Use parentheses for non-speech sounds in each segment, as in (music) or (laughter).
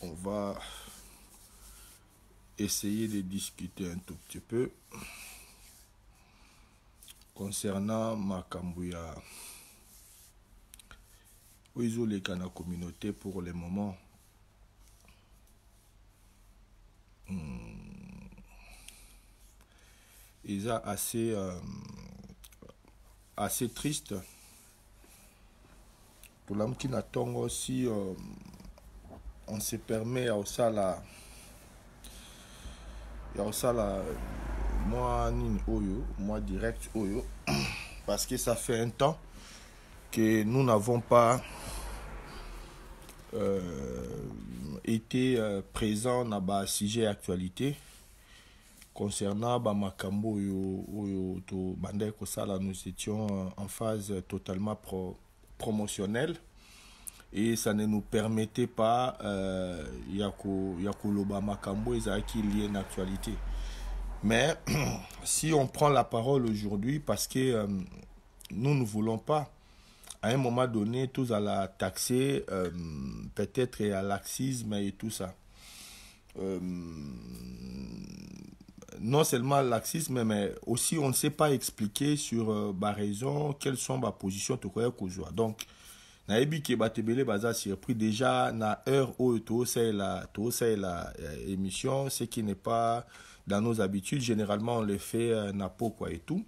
On va essayer de discuter un tout petit peu concernant ils ont les la communauté pour le moment. Hmm. Ils assez. Euh, assez triste pour l'âme qui n'attend aussi euh, on se permet à osala ya osala moi nini oyo moi direct oyo (clears throat) parce que ça fait un temps que nous n'avons pas euh, été euh, présents dans le sujet actualité concernant bamakambo oyo nous étions euh, en phase totalement promotionnelle et ça ne nous permettait pas euh, ya koloba il y lié une actualité mais (clears throat) si on prend la parole aujourd'hui parce que euh, nous ne voulons pas à un moment donné tous à la taxer euh, peut-être à laxisme et tout ça non seulement laxisme, mais aussi on ne sait pas expliquer sur euh, ma raison, quelles sont ma position tout quoi Donc, naibi qui batebele baza surpris déjà na heure où tout c'est la tout c'est la euh, émission, ce qui n'est pas dans nos habitudes. Généralement, on le fait euh, na peau quoi et tout.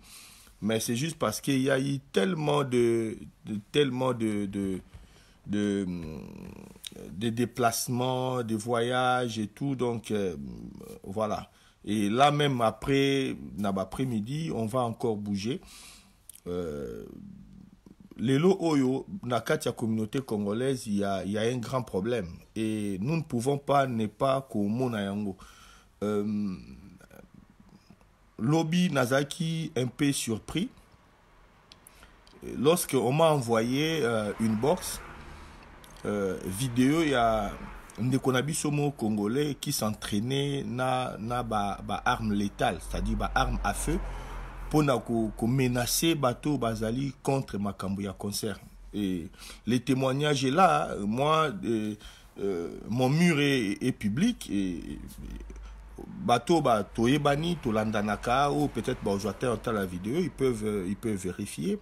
Mais c'est juste parce qu'il y a eu tellement de, tellement de, de de, déplacements, de voyages et tout. Donc, euh, voilà. Et là même, après l'après-midi, on va encore bouger. Euh, lots Oyo, la communauté congolaise, il y a, un grand problème. Et nous ne pouvons pas ne pas comme Yango. Euh, lobby Nazaki, un peu surpris. Lorsqu'on m'a envoyé euh, une box euh, vidéo, il y a ndeko na congolais qui s'entraînait na na ba ba arme létale c'est-à-dire ba armes à feu pour menacer ko bato bazali contre Makambu ya concert et les témoignages est là moi euh, mon mur est, est public et, et bato ba toyebani Landanaka ou peut-être vais la vidéo ils peuvent ils peuvent vérifier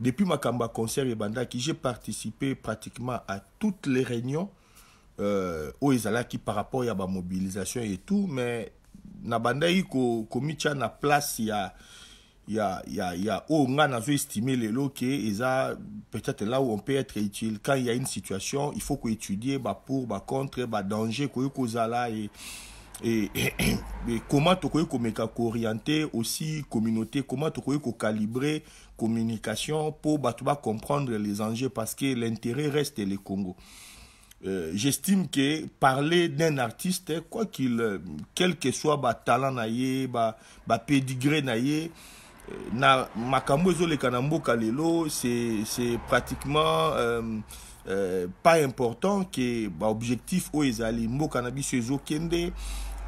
depuis concert et banda qui j'ai participé pratiquement à toutes les réunions euh, oyo qui par rapport à la mobilisation et tout mais ko komitia na place ya ya, ya, ya oyo nga nazoestime ke eza peut-être là où on peut être utile quand il y a une situation il faut étudier pour contre les dangers (coughs) comment on peut orienter aussi communauté comment ko calibrer communication pour comprendre les enjeux parce que l'intérêt reste le congo euh, j'estime que parler d'un artiste, quoi qu'il, euh, quel que soit le talent naie, pédigré, pedigree naie, na euh, c'est c'est pratiquement euh, pas important que l'objectif objectif o ezali mboka na kende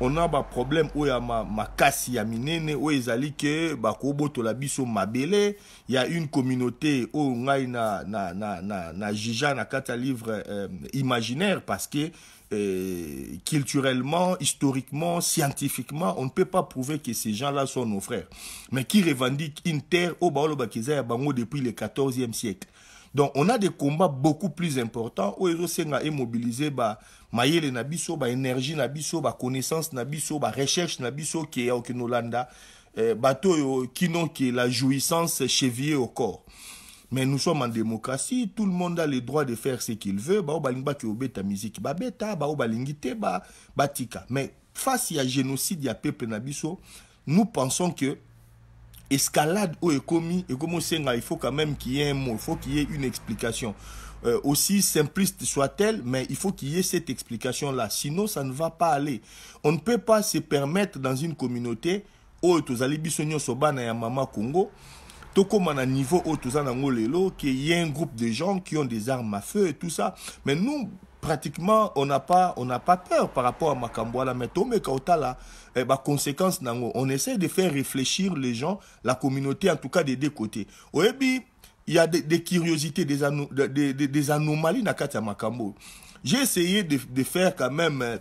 on a de problème y a ma makasi ya minene que ba ke bakobotola biso mabele a une communauté on ngai na, na, na, na, na jija na kata livre euh, imaginaire parce que euh, culturellement, historiquement, scientifiquement, on ne peut pas prouver que ces gens-là sont nos frères. Mais qui revendiquent une terre au Baolo Bakiza Bango depuis le 14e siècle. Donc, on a des combats beaucoup plus importants. les Senga est mobilisé par bah, Mayele Nabiso, par bah, énergie Nabiso, par bah, connaissance Nabiso, par recherche Nabiso qui est au Kinolanda. Eh, bateau qui la jouissance chevillée au corps. Mais nous sommes en démocratie, tout le monde a le droit de faire ce qu'il veut. musique, Mais face à génocide, il y a peuple Nabiso, nous pensons que escalade ou est commis il faut quand même qu'il y ait un mot il faut qu'il y ait une explication euh, aussi simpliste soit-elle mais il faut qu'il y ait cette explication là sinon ça ne va pas aller on ne peut pas se permettre dans une communauté où tozali les ya mama Congo à niveau où lelo qu'il y ait un groupe de gens qui ont des armes à feu et tout ça mais nous pratiquement on n'a pas on n'a pas peur par rapport à Makambo. mais quand là eh ben, conséquence nango on essaie de faire réfléchir les gens la communauté en tout cas des deux côtés oyebi il y a des, curiosités des, anom des, des, des, anomalies makambo j'ai essayé de, faire quand même euh,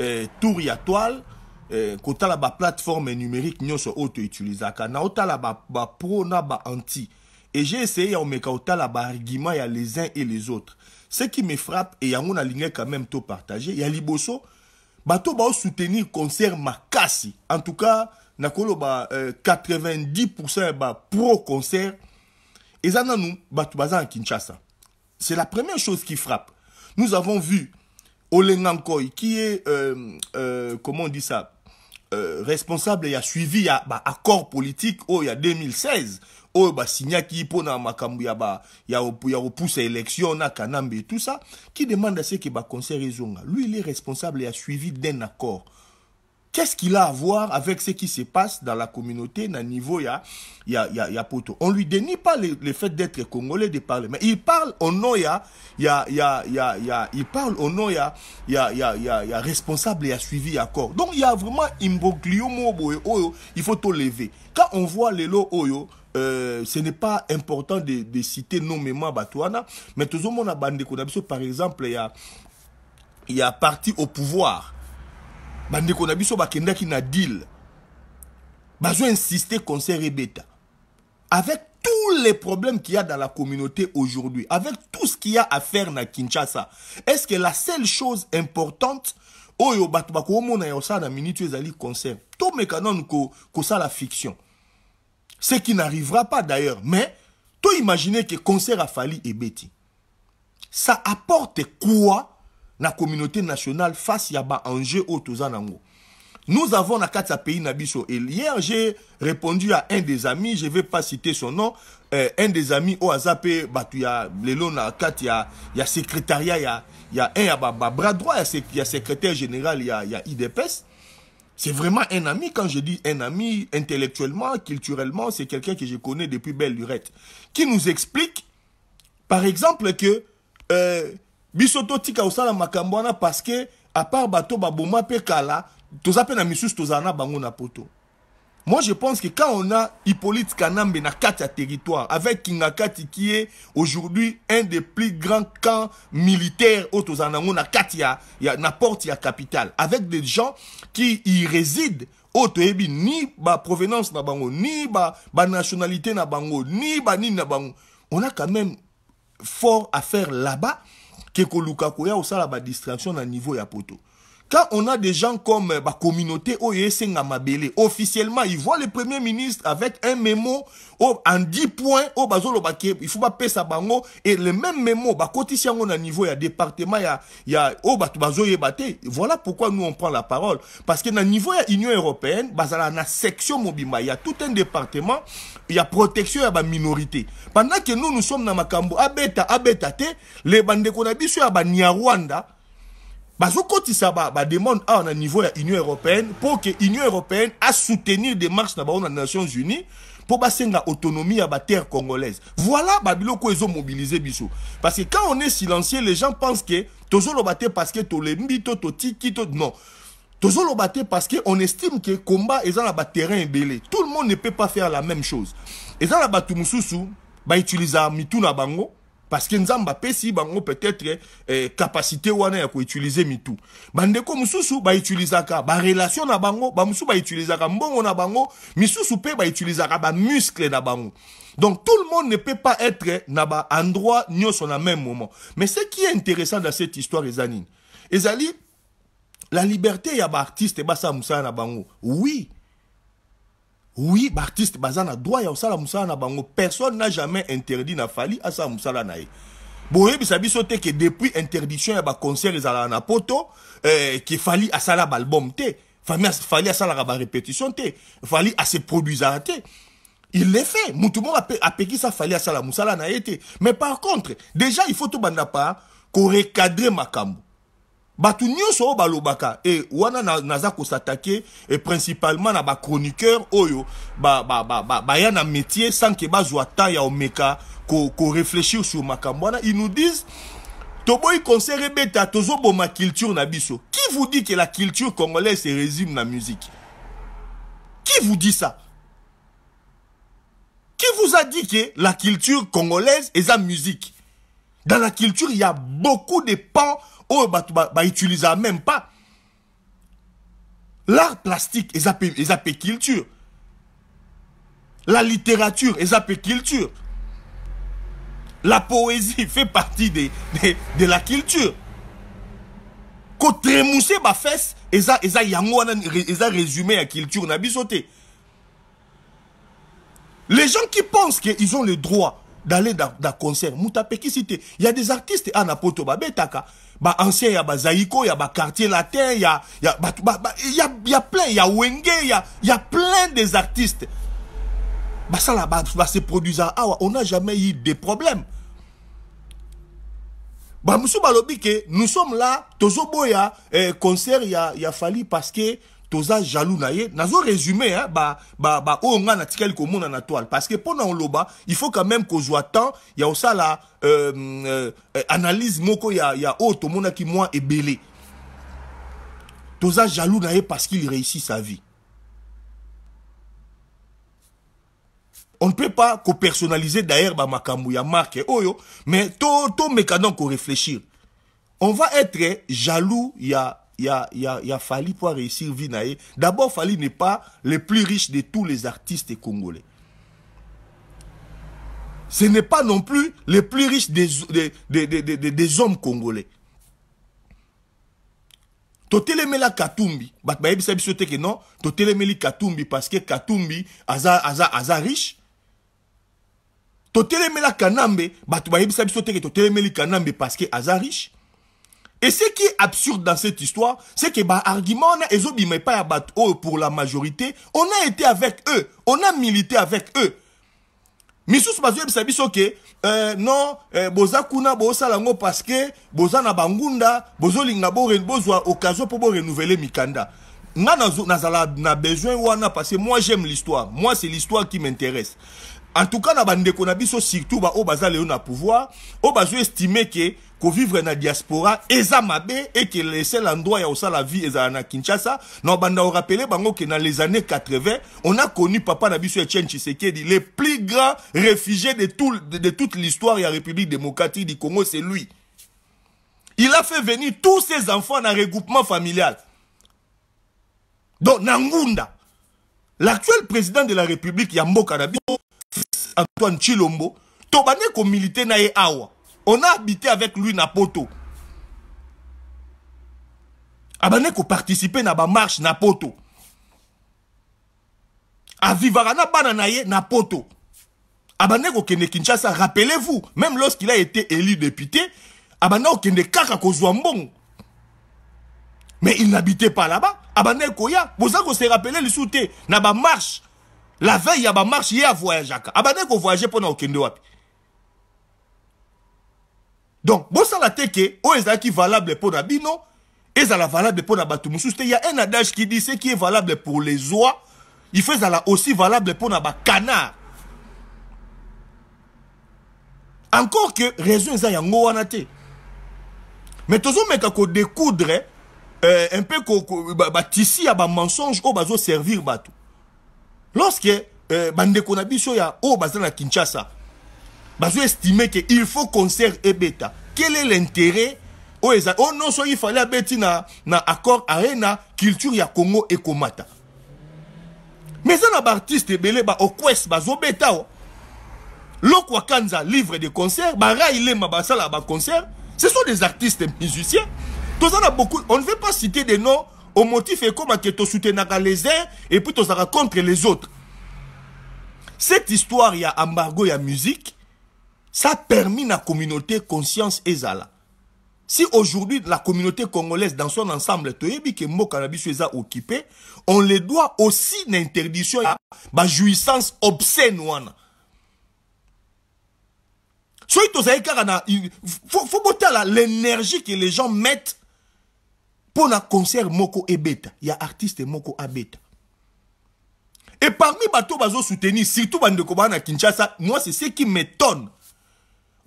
euh, tour la toile on eh, la ba plateforme numérique nyonso auto utilisaka na la ba, bah, pro na ba anti et j'ai essayé de la ba argument ya les uns et les autres ce qui me frappe, et yango na ligne quand même tout partagé, y a Liboso, bato ba soutenir concert Makassi. En tout cas, nakolo ba 90% euh, ba pro concert. Et ça nous Kinshasa. C'est la première chose qui frappe. Nous avons vu Olengankoy qui est euh, euh, comment on dit ça responsable et a suivi à bah, accord politique au 2016 ya, ba, ya, ya élection na tout ça qui demande à ce que conseil ezonga lui il est responsable et a suivi d'un accord Qu'est-ce qu'il a à voir avec ce qui se passe dans la communauté, dans niveau ya, ya, ya, ya On lui dénie pas le, fait d'être congolais, de parler. Mais il parle au nom ya, il parle au nom responsable et a suivi accord. Donc il y a vraiment un il faut tout lever. Quand on voit les lots Oyo, euh, ce n'est pas important de, de citer nommément Batouana, mais tout le monde a bandé par exemple, il y a, il y a parti au pouvoir. Bandé Konabiso, Bakenda qui n'a deal. Bazo insister qu'on rebeta Avec tous les problèmes qu'il y a dans la communauté aujourd'hui, avec tout ce qu'il y a à faire dans Kinshasa, est-ce que la seule chose importante, oyo bato bakomona ya osala na minute ezali concert que c'est la fiction ce qui n'arrivera pas d'ailleurs. Mais, toi imaginer que concert a fallu et Betty. Ça apporte quoi la communauté nationale face à bas enjeu au Nous avons la carte pays Et hier, j'ai répondu à un des amis, je ne vais pas citer son nom, euh, un des amis au Azapé, il y a secrétariat, il y a un, y a bras droit, il y a secrétaire général, il y a IDPS. C'est vraiment un ami, quand je dis un ami, intellectuellement, culturellement, c'est quelqu'un que je connais depuis belle lurette, qui nous explique, par exemple, que euh, bisoto tika osala parce que à part bato baboma pekala tous toza à na bango poto moi, je pense que quand on a Hippolyte Kanambe na Katia territoire, avec Kingakati qui est aujourd'hui un des plus grands camps militaires au Tozanango na Katia, na porte ya capitale, avec des gens qui y résident, au eh ni ba provenance na ni ba, nationalité na ni ba ni na On a quand même fort à faire là-bas, que Lukakuya ou ça la distraction na niveau ya poto. Quand on a des gens comme la euh, bah, communauté OES Ngamabele, officiellement, ils voient le premier ministre avec un mémo oh, en 10 points, oh, bah, il faut pas payer sa bango, et le même mémo, bah, si on a niveau, il y a département, il y a, il y a Voilà pourquoi nous, on prend la parole. Parce que dans le niveau, il y a Union Européenne, bah, section Mobima, il y a tout un département, il y a protection, il y a bah, minorité. Pendant que nous, nous sommes dans Makambo, abeta, abeta, les bandes qu'on a à bah, Rwanda, bah, bah, bah demande à un niveau de l'Union européenne pour que l'Union européenne a soutenu des marches dans les nations unies pour mpo bah, l'autonomie autonomie la terre congolaise voilà ont mobilisé biso parce que quand on est silencieux les gens pensent que toujours le battre parce que les to totiki to non le battre parce que on estime combat ils ont terrain terrain tout le monde ne peut pas faire la même chose eza na bah utiliser un mitou na bango parce que nzambe apesi bango peut-être eh, capacité wana ya koutilize mitu bandeko mosusu ba relation na bango bamosusu bautilisaka mbongo na bango ba mpe ba muscle na bango donc tout le monde ne peut pas être na endroit ni au même moment mais ce qui est intéressant dans cette histoire ezanine ezali la liberté ya qui sa mosala na bango oui oui l'artiste Bazana na droit ya sala musala na bango personne n'a jamais interdit na fali asala musala na ye boyebisa biso te que depuis interdiction ya baconcert ezalaka na poto euh qui fali asala album te fali asalaka répétition te fali ase produisaka te il le fait a moko ça fali asala mosala na ye te mais par contre déjà il faut tobanda pa recadrer makambo bato nyonso oyo balobaka Et eh, wana naza s'attaquer et eh, principalement na chroniqueur oyo il ba, ba, ba, ba métier sans que bazwa ta ya omeka ko ko, sur makambo wana ils nous disent Toboy concert tozo culture na biso qui vous dit que la culture congolaise se résume la musique qui vous dit ça qui vous a dit que la culture congolaise est la musique dans la culture il y a beaucoup de pans ou oh, bah, bah, bah même pas l'art plastique et pe, culture la littérature et pe culture la poésie fait partie de, de la culture Quand bah, ça fesse, eza ça et ça résumé la culture na les gens qui pensent qu'ils ont le droit d'aller dans dans concert. Il y a des artistes à Napoto, Taka, bah ancien, il y a Bazaïko, il y a Quartier Latin, il y a, il y a, il y a plein, il y a Wenge, il y a, y a plein des artistes. Bah ça là, bah, bah se ah, on n'a jamais eu des problèmes, Bah, monsieur Balobi, nous sommes là, Tozoboya, eh, concert, il y a, il y a fallu parce que, toza jaloux na nazo résumé hein ba ba ba oh, nga na tikel ko mona na toile parce que pendant on loba il faut quand même qu'on soit temps ya osala euh, euh, euh, analyse moko ya ya qui mona ki moi belé toza jaloux na parce qu'il réussit sa vie on ne peut pas co-personnaliser d'ailleurs ba makambu ya marque eh, oyo mais tout to mécanon qu'on réfléchir on va être jaloux ya il y a Fali pour réussir Vinae. D'abord, Fali n'est pas le plus riche de tous les artistes congolais. Ce n'est pas non plus le plus riche des, des, des, des, des hommes congolais. totelemela katumbi Batbayib sabi soteke non non totelemeli katumbi que katumbi aza, aza, aza riche totelemela kanambe Batbayib bayebisa que te totelemeli kanambe que aza riche et ce qui est absurde dans cette histoire, c'est que bah argument on a pas à battre oh, pour la majorité, on a été avec eux, on a milité avec eux. Mais bazoye bisa biso ke euh, non euh, boza kuna boza ngo parce que boza na bangunda bozolinga bozwa occasion pour renouveler mikanda. na nazala na besoin parce que moi j'aime l'histoire. Moi c'est l'histoire qui m'intéresse en tout cas na a dit qu'on surtout baoyo na pouvoir que diaspora eza mabe et que le seul endroit ya la vie ezala na kinshasa na a rappelé bango que dans les années 80 on a connu papa na biso etienne le plus grand réfugié de, tout, de, de toute l'histoire république démocratique du congo c'est lui il a fait venir tous ses enfants dans un regroupement familial donc Nangunda, l'actuel président de la république Yamboka mboka Antoine Chilombo, tobane ko milité na awa. On a habité avec lui na poto. Abane ko participer na ba marche na poto. A vivarana bana na ye na poto. Abane ko kende Kinshasa, rappelez-vous, même lorsqu'il a été élu député, Abane ko kende kaka ko Mais il n'habitait pas là-bas. Abane ko ya, vous se rappeler le souté na ba marche la veille il y a avoyageaka abandaki kovoyage voyager kokende wapi donc bosala te ke qui est valable pour la bino la valable la bato Il y a un adage qui dit ce qui est valable pour les oies il fait aussi valable pour nous canard. encore que raison y a un te mais tozomeka découdre, euh, un peu y batisi bah, ya bamensonge oyo oh, bah, servir tout lorsque euh, bandeko na ya o kinshasa bazo estime que il faut concert ebeta quel est l'intérêt oyo no oyo nyonso oyo ifale abeti na, na accord arena culture ya congo ekomata mais eza na baartiste ebele baoquest bazobeta o lokwa kanza livre de concert barai lema ba concert ce sont des artistes musiciens toza a beaucoup on ne veut pas citer des noms au motif comme que tu soutenais les uns et puis tu seras contre les autres. Cette histoire, il y a embargo, il y a musique, ça a permis la communauté conscience ezala. Si aujourd'hui la communauté congolaise dans son ensemble, que mon cannabis occupé, on les doit aussi une interdiction la jouissance obscène. Soit tu la l'énergie que les gens mettent pour un concert moko ebeta il y a artiste moko abeta et parmi bato bazo soutenir surtout bandeko bana Kinshasa moi c'est ce qui m'étonne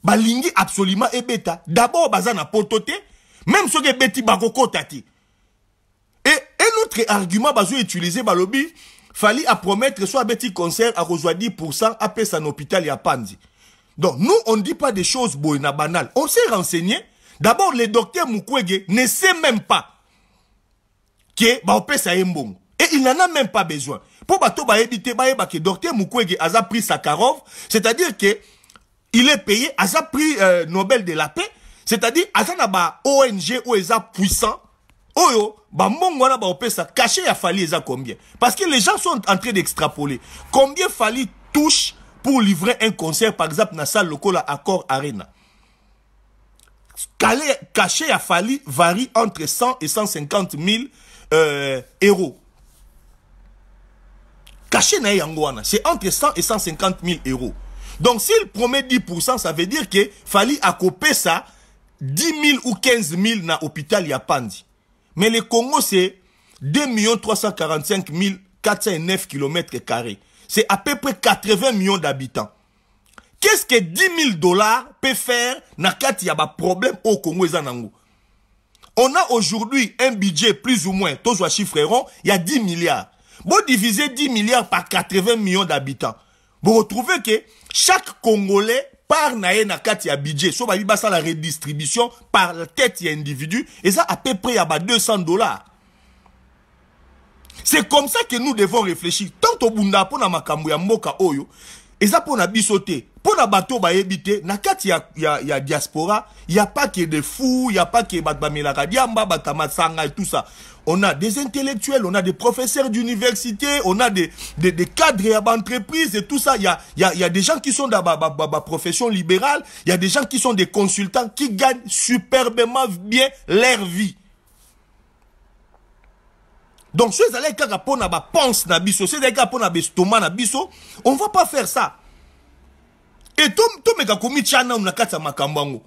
balingi absolument ebeta d'abord bazana na pototé même ce qui beti bakoko tati et un autre argument bazo utiliser balobi fallait promettre soit petit concert à rejoindre 10% après son hôpital et à Pandi. Donc nous on ne dit pas des choses banales. On s'est renseigné D'abord, le docteur Mukwege ne sait même pas et il n'en a même pas besoin Pour bato bayebi docteur mukwege c'est-à-dire que il est payé il prix euh, nobel de la paix c'est-à-dire qu'il na ba ong puissant oyo il a caché ya combien parce que les gens sont en train d'extrapoler combien fali touche pour livrer un concert par exemple la salle à accord arena caché à Fali varie entre 100 et 150 000 euros. Caché na yangoana c'est entre 100 et 150 000 euros. Donc s'il promet 10%, ça veut dire que fallait accoper ça 10 000 ou 15 000 dans l'hôpital Yapandi. Mais le Congo, c'est 2 345 409 km C'est à peu près 80 millions d'habitants. Qu'est-ce que 10 000 dollars peut faire dans le problème au Congo et on a aujourd'hui un budget plus ou moins, tous les chiffres rond, il y a 10 milliards. Vous divisez 10 milliards par 80 millions d'habitants. Vous retrouvez que chaque Congolais par na na kati ya budget so y a la redistribution par la tête a individu et ça à peu près il y a 200 dollars c'est comme ça que nous devons réfléchir tant au bunda pona makambu ya mboka oyo pour ça pour pour pour bato bayebi éviter na kati ya, y a diaspora a pas des de fou a pas que bato bamelaka diamba bato et tout ça on a des intellectuels on a des professeurs d'université on a des, des, des cadres d'entreprise et tout ça Il y a des gens qui sont dans la profession libérale il y a des gens qui sont des consultants qui gagnent superbement bien leur vie donc, ceux qui allaient kaka pona ba pense na biso, ceux qui allaient pona bestoma la biso, on va pas faire ça. Et tout tout meka pas tchana na kata makambango.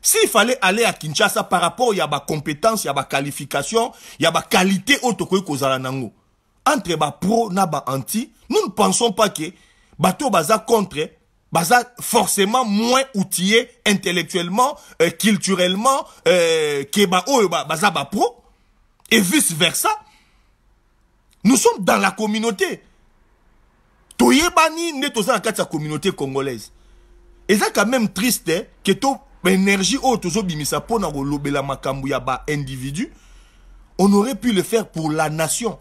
S'il fallait aller à Kinshasa par rapport il à ma compétence, à ma qualification, il a ma qualité autre que nango. Entre ma pro na ba anti, nous ne pensons pas que bato baza contre baza forcément moins outillé intellectuellement, euh, culturellement, euh, que ba pro et vice versa. Nous sommes dans la communauté. Toyebani nous sommes dans la communauté congolaise. Et ça quand même triste hein, que ton énergie au tozo bimisa pona lobela makambu ya individu. On aurait pu le faire pour la nation.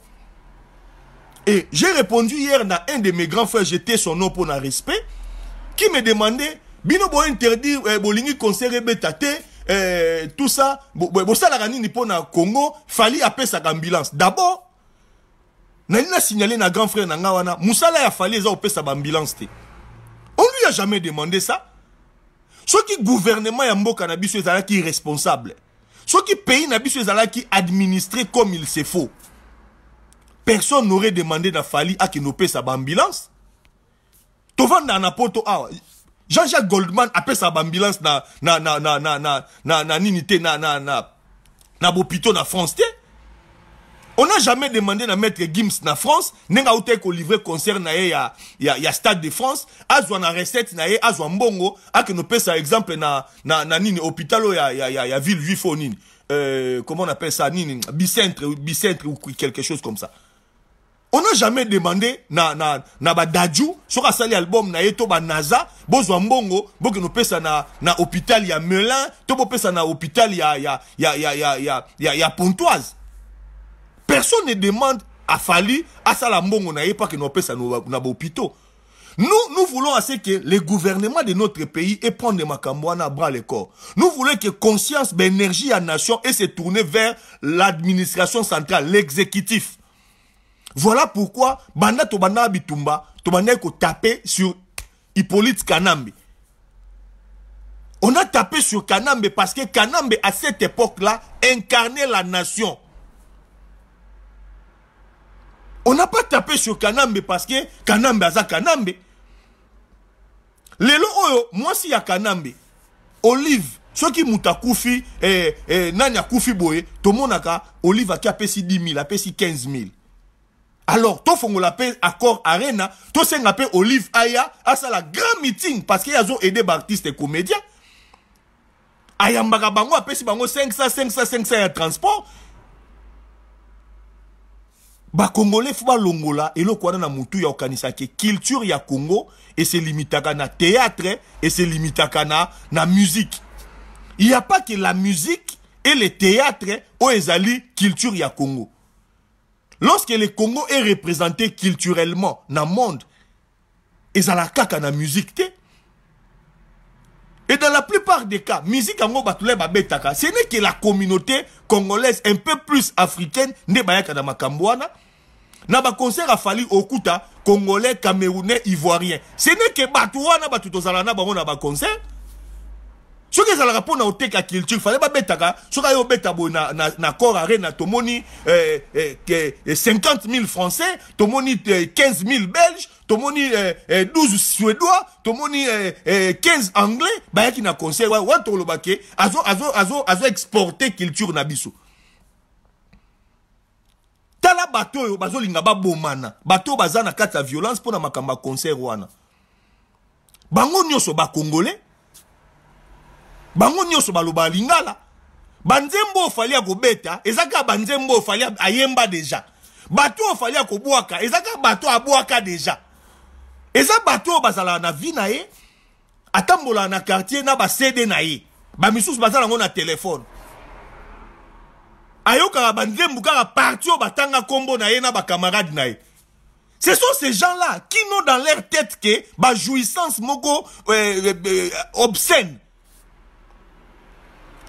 Et j'ai répondu hier à un de mes grands frères, j'étais son nom pour un respect, qui me demandait, bino bo interdire, euh, bolingi concert eh betate, euh, tout ça, bo, bo, la salarani pour pona Congo, fallait appeler sa ambulance. D'abord, signaler na grand frère na wana ya fali on lui a jamais demandé ça qui gouvernement ya mboka na biso responsable. irresponsable qui pays na biso administré comme il se faut personne n'aurait demandé na qui akende sa ambulance. tovandaka na jean-jacques goldman a fait sa na, na, na, na, na, na, na france on n'a jamais demandé de mettre Gims na France, n'enga a qu'on livre concert ya, ya, ya Stade de France, A na recette na ye, aso mbongo, a exemple na, na, na nini, hôpital ya, ya, ya, ya ville juif euh, comment on appelle ça, nini, bicentre, bicentre ou quelque chose comme ça. On n'a jamais demandé na, na, na ba sali album na ye, naza, bozwa mbongo, bo que nous pesa na, na hôpital ya Melun, to na hôpital ya, ya, ya, ya, ya, ya Pontoise. Personne ne demande à Fali, à Salambongo, pas que nous hôpitaux. Nous, nous voulons que le gouvernement de notre pays et prendre les à bras le corps. Nous voulons que conscience, l'énergie ben, énergie à nation et se tourner vers l'administration centrale, l'exécutif. Voilà pourquoi, Banda banda Bitumba, tapé sur Hippolyte Kanambe. On a tapé sur Kanambe parce que Kanambe, à cette époque-là, incarnait la nation. On n'a pas tapé sur Kanambe parce que Kanambe aza Kanambe. Lelo oyo, moi si a Kanambe, Olive, qui qui koufi, eh, eh, nani koufi boye monaka olive a a pesi 10 000 a pesi 15 000 alors la pe accord arena tosenga pe olive aya la grand meeting parce que zo aide bartiste et comédien mbaga bango si bango 500 500 500 ya transport bakongole fo balongola na ya ke culture ya congo à na théâtre se na, na musique il n'y a pas que la musique et le théâtre au oh, ezali culture ya congo lorsque le congo est représenté culturellement dans le monde ezala kaka na musique te Et dans la plupart des cas, musique en ce n'est que la communauté congolaise un peu plus africaine, ne bayaka na makambwana, na à falli okuta congolais camerounais ivoirien ce n'est que bato wana bato tozalaka na bango na baconcert soki ezalaka mpo na oteka culture fallait pas betaka ayo obeta boye na, na, na corps arena tomoni eh, 50 eh, 000 eh, français tomoni 15 eh, 000 Belges, tomoni 12 suédois tomoni 15 anglais bayaki na concert wana tolobake azo, azo, azo, azo exporter culture na biso tala bato oyo bazolinga babomana bato bazana Bato bazana violence pona makamba makambo concert wana bango ba congolais bango nyonso ba balingala banzembo falia fali beta ezaka Ezaka banzembo falia fali ayemba deja bato falia fali boaka ezaka bateau bato abwaka deja eza bato bazala na vinae. ye na quartier na basede na ye Ba baza bazala ngona telefone ayokaka banzembu kaka parti oyo batanga kombo na yena ba camarade na ye ce sont ces gens-là qui n'ont dans leur tête que jouissance moko euh, euh, euh, obscène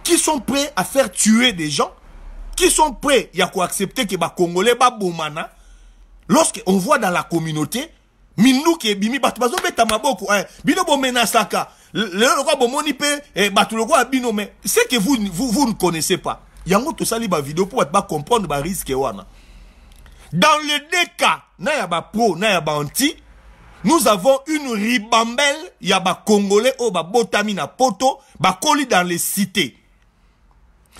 qui sont prêts à faire tuer des gens qui sont prêts à accepter que ba babomana lorsque on voit dans la communauté minou qui ebimi bato beta maboko eh, bino bomenasaka lelo lokwa bomoni monipe, eh, le roi bino mais c'est que vous, vous, vous ne connaissez pas yango vidéo pour pas comprendre ba risque wana dans les deux na ya pro, na ya anti, nous avons une ribambelle ya o oh, ba botami na poto ba koli dans les cités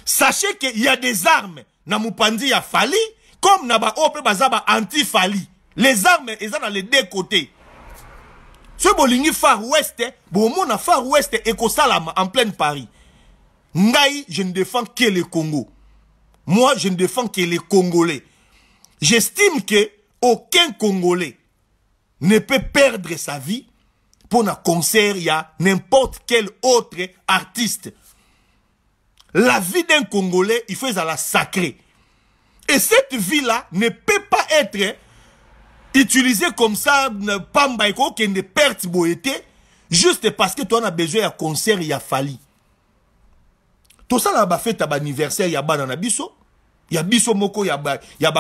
sachez que y a des armes na mupandi ya fali comme na ba mpe baza anti fali les armes eza dans les deux côtés soki bolingi far west eh, mona far west eh, ekosalama en pleine paris Ngaï, je ne défends que le Congo. Moi, je ne défends que les Congolais. J'estime que aucun Congolais ne peut perdre sa vie pour un concert, y a n'importe quel autre artiste. La vie d'un Congolais, il faut la sacrée. Et cette vie-là ne peut pas être utilisée comme ça, pas qui ne perte juste parce que toi, as a besoin d'un concert, il y a fallu ça tosalaka bafete ya anniversaire ya bana na biso ya biso moko ya ba ya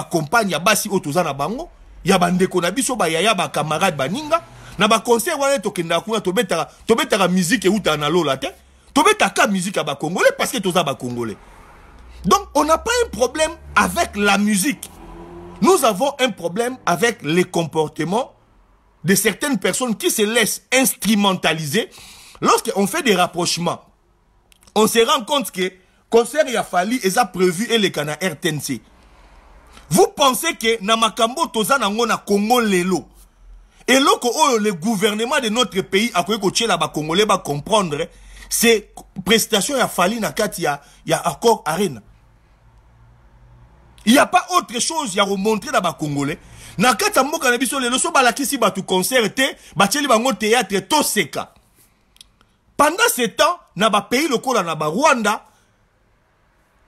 basi oyo toza na bango ya ko na biso bayaya camarade baninga na baconcert wana tokendaka kuna tobetaka musique mizike eutaka na lola te tobetaka musique ba congolais parce que toza congolais. donc on n'a pas un problème avec la musique nous avons un problème avec les comportements de certaines personnes qui se laissent instrumentaliser lorsqu'on fait des rapprochements on se rend compte que concert Yafali est prévu et les kana RTNC. Vous pensez que Namakambo Toza Nangona Congo Lelo. Et loko oyo le gouvernement de notre pays a koyé koche la ba Congolais ba comprendre c'est prestation Yafali nakati ya, ya accord arena. Il n'y a pas autre chose à remontrer dans ba Congolais. Dans le cas de la Mboka, ba leçons concerté batu concert, bacheli bango théâtre, toseka pendant ce temps pays locaux, dans le Rwanda,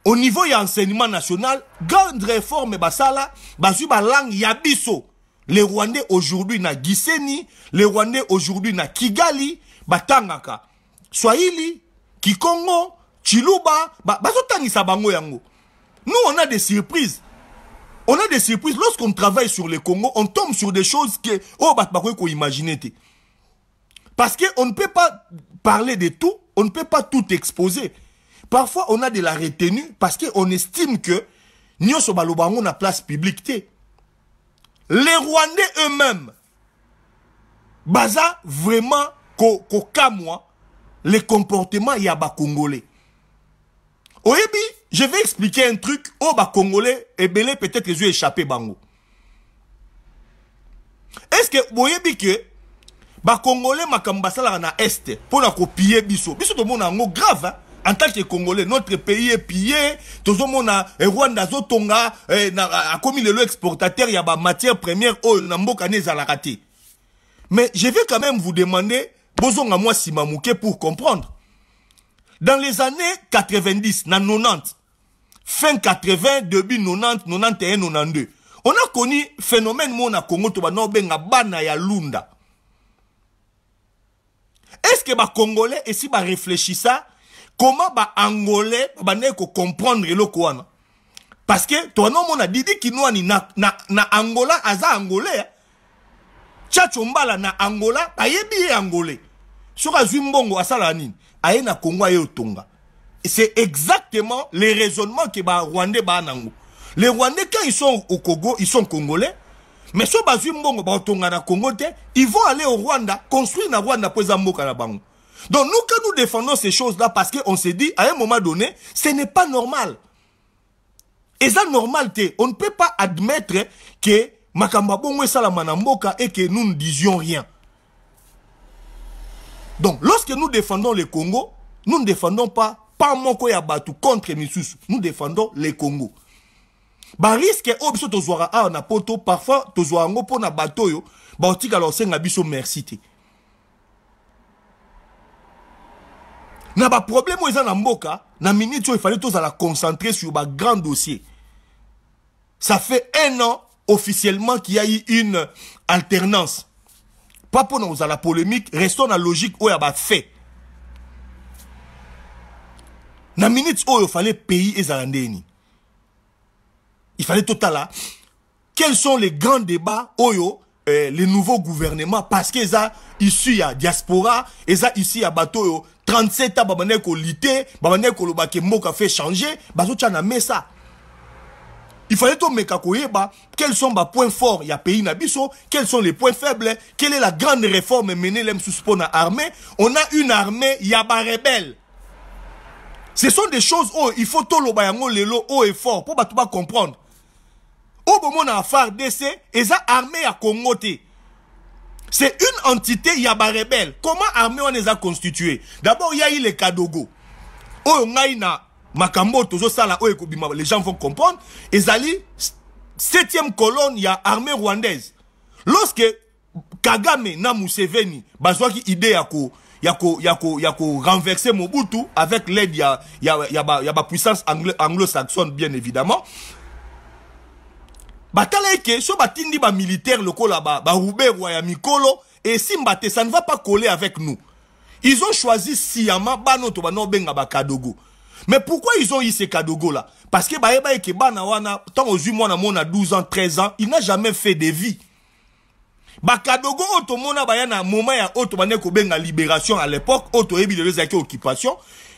au niveau de l'enseignement national grande réforme basala la langue ya biso les rwandais aujourd'hui na giseni les rwandais aujourd'hui na kigali Tangaka swahili kikongo chiluba bazotangisa yango nous on a des surprises on a des surprises lorsqu'on travaille sur le Congo on tombe sur des choses que oh ne pas parce que on ne peut pas parler de tout, on ne peut pas tout exposer. Parfois, on a de la retenue parce qu'on estime que sommes Balobango la place publique. Les Rwandais eux-mêmes, baza vraiment moi les comportements yaba congolais. Oyebi, je vais expliquer un truc oh, au congolais et eh ben, peut-être que échapper bango. Est-ce que oyebi que bah makambo basalaka na pour tout le biso biso un mot grave hein. en tant que congolais notre pays est pillé tozomona eh, rwanda azotonga eh, akomi lelo exportateur ya premières, première oyo na mboka à la rater mais je vais quand même vous demander à moi si pour comprendre dans les années 90 na 90 fin 80 début 90 91 92 on a connu phénomène mona na congo tobana obenga bana ya lunda est-ce que les congolais et si ça comment les angolais ne comprendre le quoi parce que toi non mon dit na na angola aza angolais hein. tchacho mbala na angola ba angolais Sur azwi Asalani, Angolais. aye na Congo, c'est exactement le raisonnement que les Rwandais ont. les rwandais quand ils sont au congo ils sont congolais mais si on mbongo un Congo ils vont aller au Rwanda construire na Rwanda pour les na donc nous que nous défendons ces choses là parce qu'on s'est dit à un moment donné ce n'est pas normal et ça normal on ne peut pas admettre que makamba et que nous ne disions rien donc lorsque nous défendons le Congo nous ne défendons pas pas moko contre Missus, nous défendons le Congo bariske risque biso tu awa na po to parfois tozwa yango mpo na bato oyo baotikala biso merci te na ba problème eza na mboka na minute tous à la concentrer sur grand dossier ça fait un an officiellement qu'il y a eu une alternance pas à la polémique restons dans la logique où il y a Dans fait. na minute il fallait pays ezala ndeni il fallait tout à là. quels sont les grands débats oyo oh euh, les nouveaux gouvernements parce que ça issu ya diaspora ils ça ici à bateau yo 37 ans babane ko lité babane ko loba ke a fait changer bazo tchana ça il fallait tout me koyeba quels sont les points forts il y a pays nabiso, quels sont les points faibles quelle est la grande réforme menée lem sous armée on a une armée ya ba rebelle ce sont des choses oh il faut tout loba yango lelo haut et fort pour ba tout comprendre au moment obomona ils ont armée à Congo c'est une entité ya des rebelle comment armée on les a constituée d'abord il y a eu les Kadogo a eu na makambo toujours ça là, les gens vont comprendre ezali septième colonne y il a armée rwandaise lorsque Kagame na a qui idée ya renverser Mobutu avec l'aide de la puissance anglo-saxonne bien évidemment batala eke so batindi là et si ya mikolo e si mbate, ça ne va pas coller avec nous ils ont choisi siama bana oyo tobanda obenga bakadogo mais pourquoi ils ont eu ces kadogo là parce que bayeba eke na wana mona 12 ans 13 ans il n'a jamais fait de vie Kadogo, kadogo tomona baya na moment ya oyo tobandaki libération à l'époque auto toyebi occupation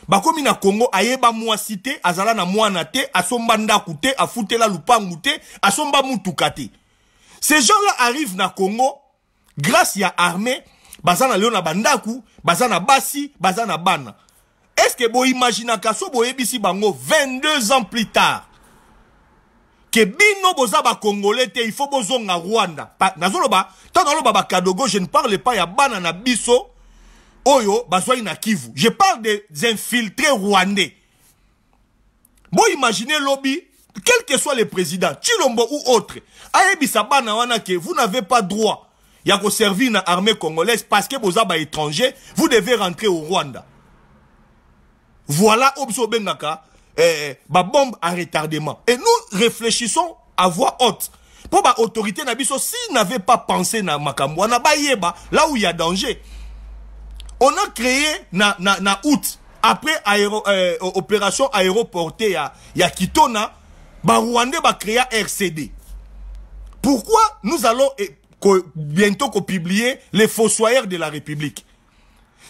bakomi na Congo ayeba mwa cité, azala na mwana te asomba ndaku te afutela lupangu asomba mutuka ces gens-là arrivent na Congo grâce ya armée Bazana na bandaku bazana basi bana est-ce que boimaginaka vous boyebisi bango 22 ans plus tard ke bino boza ba kongolete, il faut na rwanda na ba, lo ba kadogo, je ne parle pas ya bana na biso Oyo, bazoi na Je parle des infiltrés rwandais. Bon, imaginez lobby, quel que soit le président, Chilombo ou autre, Aebi wana que vous n'avez pas droit. Yako servir dans l'armée congolaise parce que vous êtes étrangers, vous devez rentrer au Rwanda. Voilà, Obsobengaka, eh, bah bombe à retardement. Et nous réfléchissons à voix haute. Pour bah autorité, Nabiso, s'ils n'avait pas pensé na Makambo, là où il y a danger, on a créé na, na, na août après euh, opération aéroportée ya, ya Kitona, ba Rwandais ba RCD. Pourquoi nous allons eh, bientôt publier les fossoyeurs de la République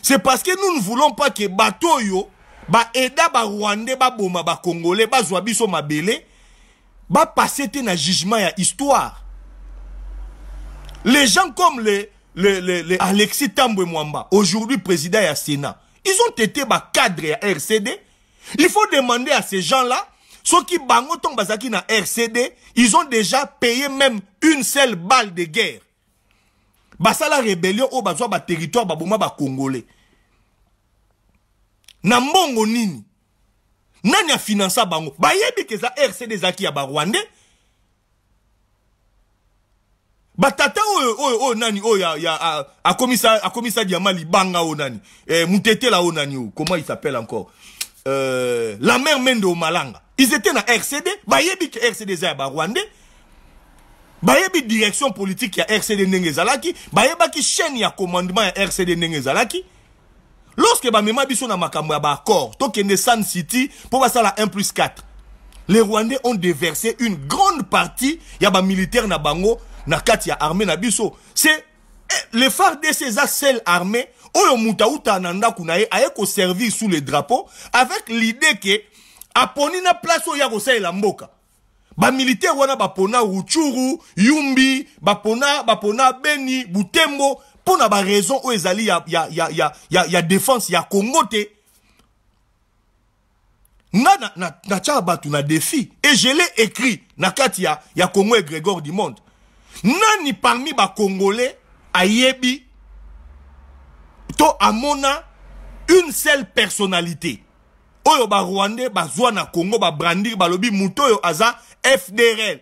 C'est parce que nous ne voulons pas que Batoyo, ba Eda, ba Rwandais, ba Boma, ba Congolais, ba Zwabiso, Mabele, ba passer na jugement ya histoire. Les gens comme les le, le, Alexis Tambwe Mwamba, aujourd'hui président et Sénat, ils ont été cadrés cadres à RCD. Il faut demander à ces gens-là, ceux qui bango bazaki na RCD, ils ont déjà payé même une seule balle de guerre. la rébellion au bazwa ba territoire baboma ba congolais. Na mbongo nini? Nani a financé bango? Bayebi yebi keza RCD zaki ya ba batata oh oh oh nani oh ya, ya, a a commis ça diama banga oh nani eh, mutetela oh nani oyo comment il s'appelle encore euh, la mère mende Malanga ils étaient na rcd bayebi que rcd ba ya Ba yebi direction politique ya rcd ndenge yeba bayebaki chaîne ya commandement ya rcd ndenge ezalaki lorsque bamema biso na makambo ya baaccord tokende San city ça basala 1 plus 4 les rwandais ont déversé une grande partie ya militaire na bango c'est armé na biso eh, le de ces armée oyo muta uta nanda sous le drapeau avec l'idée que que aponi na place oyo ya la mboka militaire wana bapona ruchuru yumbi bapona beni butembo Pona ba raison oyo ezali ya, ya, ya, ya, défense ya congo te na na, na défi et je l'ai écrit na katia ya, ya congo Dimond monde nani parmi Congolais, ayebi to amona une seule personnalité oyo ba bazwa na congo ba Lobi, moto yo aza fdrl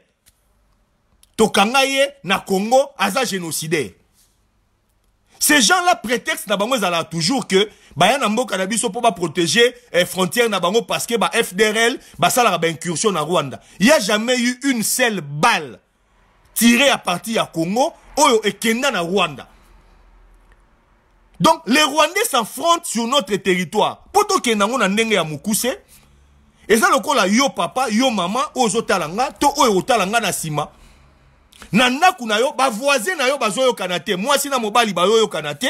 tokanga ye na congo aza génocide. ces gens-là prétexte na bango la toujours que ba na ambo na po ba protéger eh, frontières na bango parce que ba fdrl la na rwanda il y a jamais eu une seule balle tiré à partir à Congo oyo ekenda na Rwanda donc les Rwandais s'affrontent sur notre territoire Poto tokenda ngo na ndenge ya ça eza kola yo papa yo mama ozo talanga, to oyo talanga nga na yo, ba voisin na yo ba na yo bazoyokana te mwasi na mobali bayoyokana te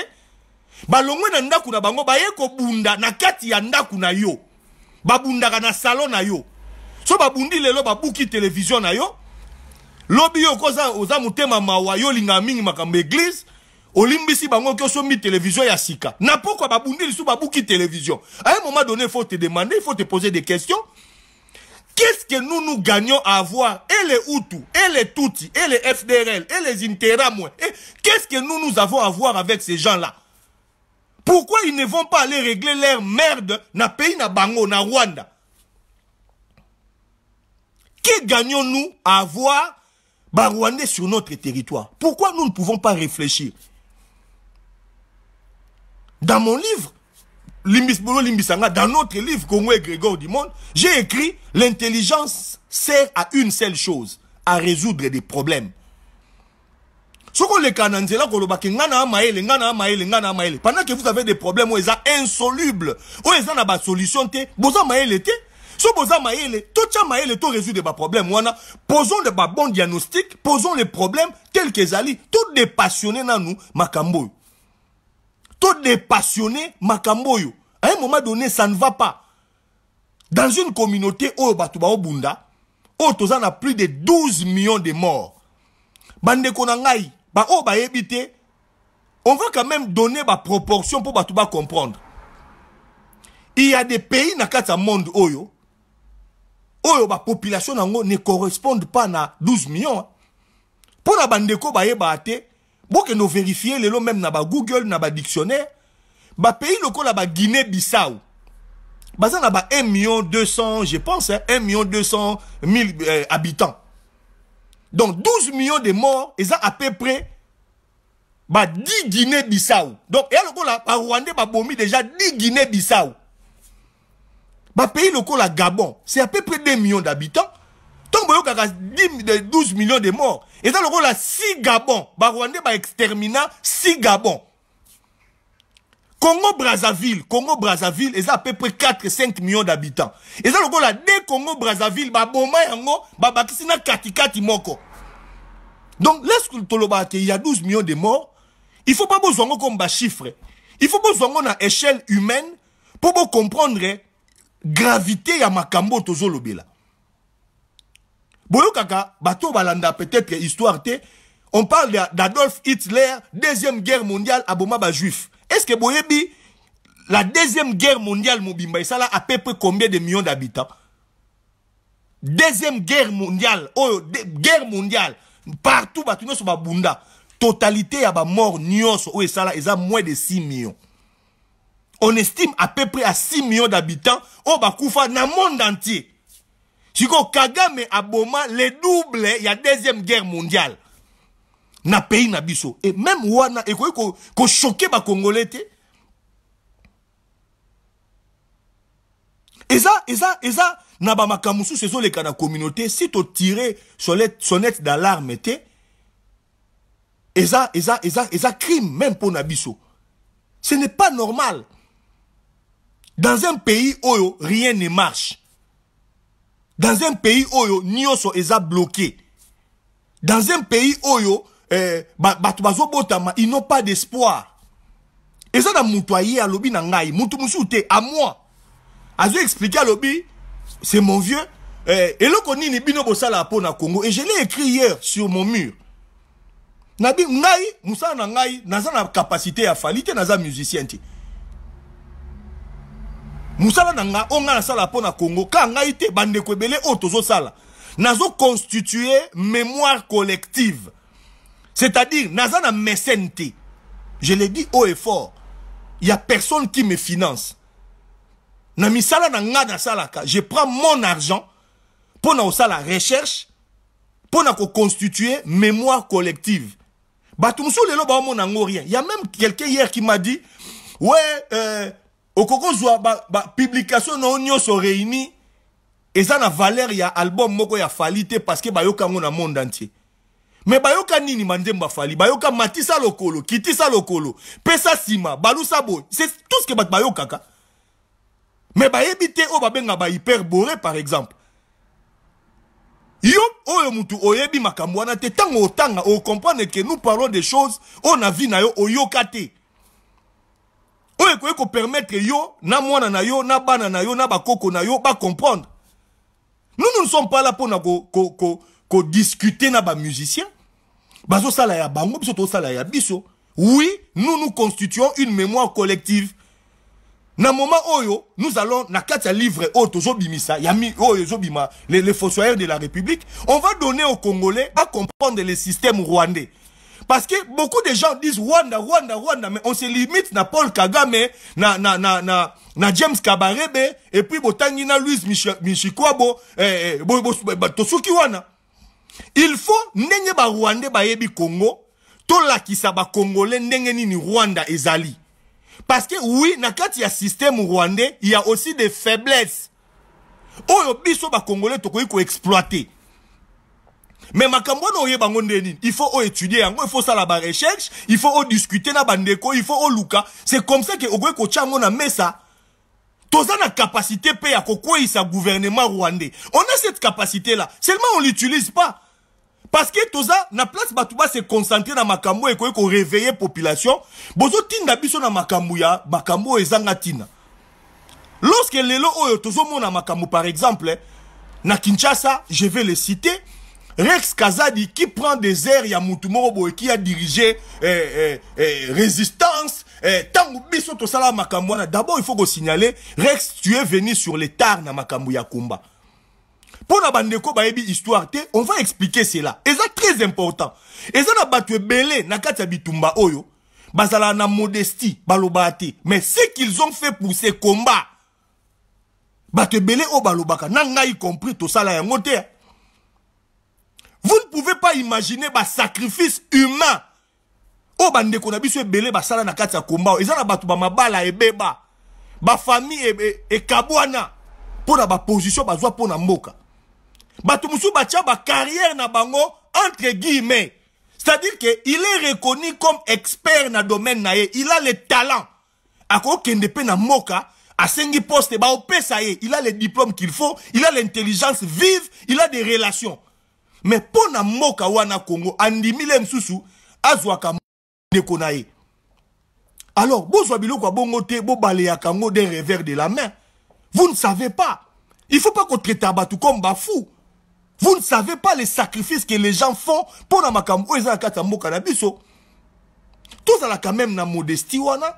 balongwe na nda na bango yeko bunda na kati ya nda kuna yo bunda na salon na yo so bundi lelo babuki televizio na yo lobi yo okoza oza motema mawa yo olingaa mingi makambo eglize olimbisi bango oki osombi télévision ya sika na pokwa babundi lisu babuki télévision à un moment donné il faut te demander il faut te poser des questions Qu'est-ce que nous nous gagnons à avoir Et les Hutus, et les Tutsis, et les FDRL, et les Interam Qu'est-ce que nous nous avons à voir avec ces gens-là Pourquoi ils ne vont pas aller régler leur merde dans le pays na Bango, na Rwanda Que gagnons-nous à avoir Barwandais sur notre territoire. Pourquoi nous ne pouvons pas réfléchir Dans mon livre, dans notre livre, Congo Grégor du Monde, j'ai écrit L'intelligence sert à une seule chose, à résoudre des problèmes. Pendant que vous avez des problèmes, ils insolubles, ils ont des solutions, ils ont des si vous avez tout ça maïle, tout résoudre des problèmes. Posons des bon diagnostics, posons les problèmes tels qu'ils allaient. Tout des passionnés dans nous, Makamboy. Tout des passionnés, Makamboyo. À un moment donné, ça ne va pas. Dans une communauté, où vous au Bunda, a plus de 12 millions de morts. Bande konangai, ba o ba on va quand même donner ma proportion pour vous comprendre. Il y a des pays dans le monde, Oyo, oyo population nango ne correspond pas à 12 millions hein. Pour la bandeko bayebaa te dans le lelo même na Google, na ba guinée bissau baza na ba 1 million 200 je pense 1 hein, million 200 000 euh, habitants donc 12 millions de morts et ça à peu près 10 guinée bissau donc eya Rwanda, a déjà 10 guinée bissau le pays local Gabon, c'est à peu près 2 millions d'habitants. Tombe vous avez 12 millions de morts. Et ça, le la 6 Gabon. Le Rwanda, a extermina 6 Gabon. Congo Brazzaville, Congo Brazzaville, ils ont à peu près 4 5 millions d'habitants. Et ont le la 2 Congo Brazzaville, ba boma yango, bakisina katikati moko. Donc lorsque toloba il y a 12 millions de morts, il ne faut pas besoin comme ba chiffre. Il faut besoin on à échelle humaine pour comprendre gravité ya makambo Boyo Kaka, bato balanda peut-être histoire te on parle d'adolf hitler deuxième guerre mondiale aboma juifs. est ce que boyebi la deuxième guerre mondiale mobimba la à peu près combien de millions d'habitants deuxième guerre mondiale oh, guerre mondiale partout bato nyonso Bunda, totalité ya bamort nyonso oyo oh, esala eza moins de 6 millions on estime à peu près à 6 millions d'habitants, au Bakoufa, dans le monde entier. Chico Kagame Aboma, le double, il y a deuxième guerre mondiale. Na pays na Et même wana, et quoi, qu'on choqué ba Congolais, Et ça, eza na bamakambo ça, ezoleka na communauté si les sonnettes d'alarme ça, et ça, eza ça, crime même pour na ce n'est pas normal dans un pays où rien ne marche. Dans un pays où nyoso est bloqué. Dans un pays où euh, ils n'ont pas d'espoir. Et ça, dans moutoyer à l'obi nangai. Moutou à moi. Azo expliqué à l'obi, c'est mon vieux. Et eh, là, on ni bino bosala na Congo. Et je l'ai écrit hier sur mon mur. Nabi ngai, moussa nangai, naza na capacité à falité, naza musicien mosala na nga la sala nasala pour na congo ka ngai te bandeko tozo sala. nazo constituer mémoire collective c'est-à-dire naza na mécène je le dis haut et fort il y a personne qui me finance na misala na sala ka. je prends mon argent pour na la recherche pour na constituer mémoire collective bato lelo baomona rien il y a même quelqu'un hier qui m'a dit ouais euh, publication non on yo nyonso réuni ça na valeur ya album moko ya falité parce que bayoka kango na monde entier me bayoka nini manzembo afali ka matisa lokolo kitisa lokolo pesa sima balusa bo c'est tout ce que ba bayokaka me o ba benga ba bahyperbore par exemple yo oyo mutu oyebi makambo wana te tanga, otanga ocomprendre que nous parlons des choses on na vu na yo oyo ekoki permettre yo na mwana na yo na bana na yo na bakoko na yo comprendre. nous nous ne sommes pas là pour na ko, ko, ko discuter na ba musicien. ça bazosala ya bango biso tosala ya biso oui nous nous constituons une mémoire collective na moment oyo nous allons na kati livre toujours tozobimisa ya mi oyo bima les, les fossoyeurs de la république on va donner aux congolais à comprendre le système rwandais parce que beaucoup de gens disent Rwanda, Rwanda, Rwanda, mais on se limite à Paul Kagame, na, na, na, na, James Kabarebe, et puis à Louise Michikwabo, eh, eh, Tosuki wana. Il faut, nenge ba Rwanda ba yebi Congo, to la kisa ba Congolais, nenge ni Rwanda Zali. Parce que oui, na y ya système rwandais, il y a aussi des faiblesses. Oyo biso ba Congolais to ko exploiter mais makambo wana pas yango nde il faut au étudier, il faut la recherche il faut discuter na bandeko il faut oluka c'est comme ça que okoki kotya yango ça. mesa toza na capacité mpe ya sa gouvernement rwandais on a cette capacité là seulement on l'utilise pas parce que toza na place bato se concentrer na makambo ko réveiller population bozotinda biso na makambo ya makambo oyo ezanga tina. lorsque lelo oyo mona makambo par exemple eh, na kinshasa je vais le citer Rex Kazadi qui prend des airs Yamutumoro et qui a dirigé eh, eh, eh, résistance. Eh, d'abord, il faut signaler, Rex, tu es venu sur les tards na Makambu combat. Pour la bande de histoire, on va expliquer cela. Et ça très important. Et ça, battu belé, na bitumba oyo, bazala na modestie, balobate. Mais ce qu'ils ont fait pour ces combats, battu belé o balobaka, Nanga y compris tout ça là, vous ne pouvez pas imaginer un sacrifice humain. Oh, bande qu'on a biso belé ba sala na ya komba. Ils ont batu ba mabala ebeba. Ba famille e, e kabuana Pour la ba position ba zwa pour na mboka. Batu musu ba tia ba carrière na bango entre guillemets. C'est-à-dire que il est reconnu comme expert na domaine na Il a le talent. Ako kende pe na moka. Asengi poste ba opesa ye. Il a le diplômes qu'il faut. Il a l'intelligence vive. Il a des relations me pour na moka wana kongo andimile msusu azwaka ndeko de konae. alors bozwa biloko kwa bongo te bobaleyaka kango d'un revers de la main vous ne savez pas il faut pas qu'on à batou comme bafou vous ne savez pas les sacrifices que les gens font pour na makambo oyo biso na kati ya quand na biso na modestie wana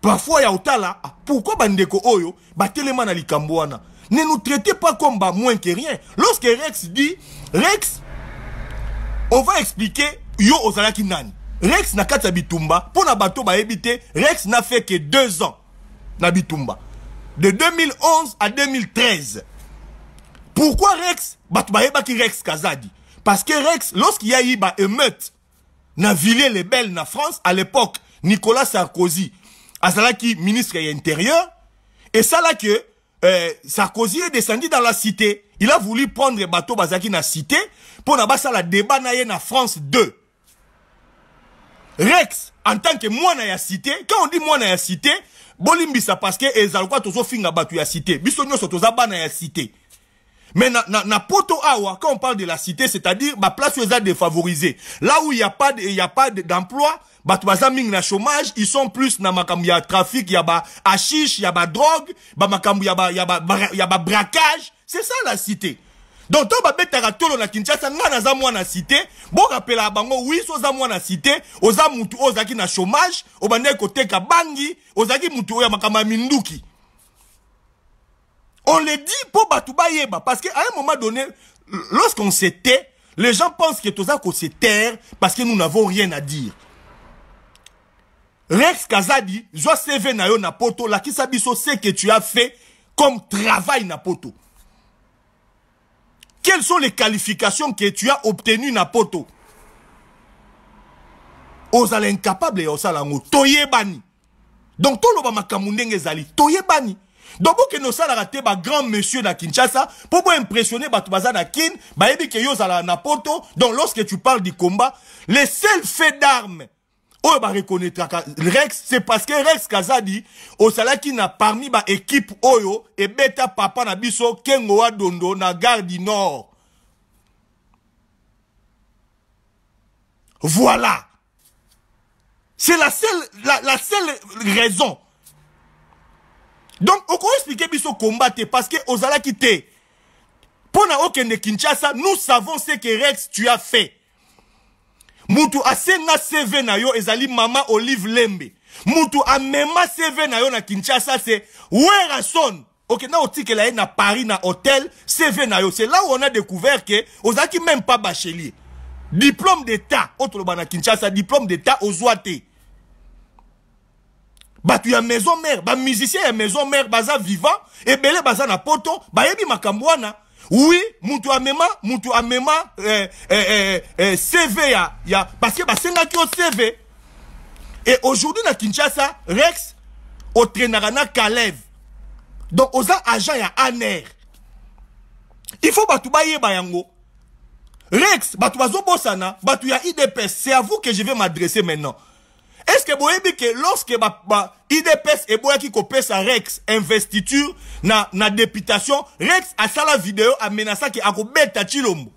parfois ya là. Ah, pourquoi bandeko oyo batelema li likambo ne nous traitez pas comme bah, moins que rien. Lorsque Rex dit, Rex, on va expliquer Yo Ozalaki Nani. Rex n'a qu'à Bitumba. Pour Nabato ba habiter, Rex n'a fait que deux ans. Na Bitumba. De 2011 à 2013. Pourquoi Rex bah Rex Kazadi. Parce que Rex, lorsqu'il y a eu bah, émeute, na ville les belles na France, à l'époque, Nicolas Sarkozy, Azalaki ministre de l'Intérieur, et ça là que, eh, Sarkozy est descendu dans la cité. Il a voulu prendre bateau Bazaki dans cité pour n'abat ça la débat na France 2. Rex, en tant que moi na cité, quand on dit moi na cité, Bolimbi ça parce que ezalwa tozo finga batu ya cité. Biso so toza bana ya cité. Mais na, na, na poto awa, quand on parle de la cité, c'est-à-dire, bah, place de défavorisée. Là où il y a pas de, il y a pas d'emploi, bah, tu vas na chômage, ils sont plus na makam, y a trafic, y a bah, hachiche, y a bah, drogue, bah, makam, y a bah, y a bah, bah, braquage. C'est ça, la cité. Donc, to babeta mettre na Kinshasa, on a moi na cité, bon rappel à bango, oui, so za moi na cité, oza mutu, oza qui na chômage, obande ka kabangi, oza qui mutu, oya makama minduki. On le dit pour Batouba Yeba. Parce qu'à un moment donné, lorsqu'on s'était, les gens pensent que qu'on se terre parce que nous n'avons rien à dire. Rex Kazadi, je CV na yo na poto, la kisabiso ce que tu as fait comme travail na poto. Quelles sont les qualifications que tu as obtenues na poto? Ozala incapable et l'ango. Toye bani. Donc, tout le monde m'a kamundenge zali, bani. Donc tobokende osalaka te grand monsieur na kinshasa mpo impressionner, impressionne bato na kin bayebi yo à na Napoto, donc lorsque tu parles du combat le seul fait d'arme oyo oh, bah, reconnaître rex c'est parce que rex kazadi salaki, oh, na parmi bah, équipe oyo oh, et Beta papa na biso kengo dondo na garde du nord voilà c'est la seule, la seule raison donc expliquer biso komba parce que Ozala qui te mpo na okende kinshasa nous savons ce que rex tu as fait mutu a cv na yo ezali mama olive lembe a même cv na yo na kinshasa se werason na Otike ye na paris na hôtel cv na yo c'est là où on a découvert que Ozaki même pas bachelier diplôme d'état autre toloba kinshasa diplôme d'état Ozuate y ya maison mère y a maison mère baza vivant et belé baza na poto ba yebi makamwana. oui mutu amema mutu amema euh, euh, eh, eh, eh, cv ya, ya parce que qui au cv et aujourd'hui na kinshasa rex au traînerana kalev donc aux agent ya aner il faut ba bayeba yango rex bato bah tu ya idps c'est à vous que je vais m'adresser maintenant est-ce que vous que lorsque ba, ba idps eboyaki sa rex investiture na, na députation rex a asala video a akobeta chilombo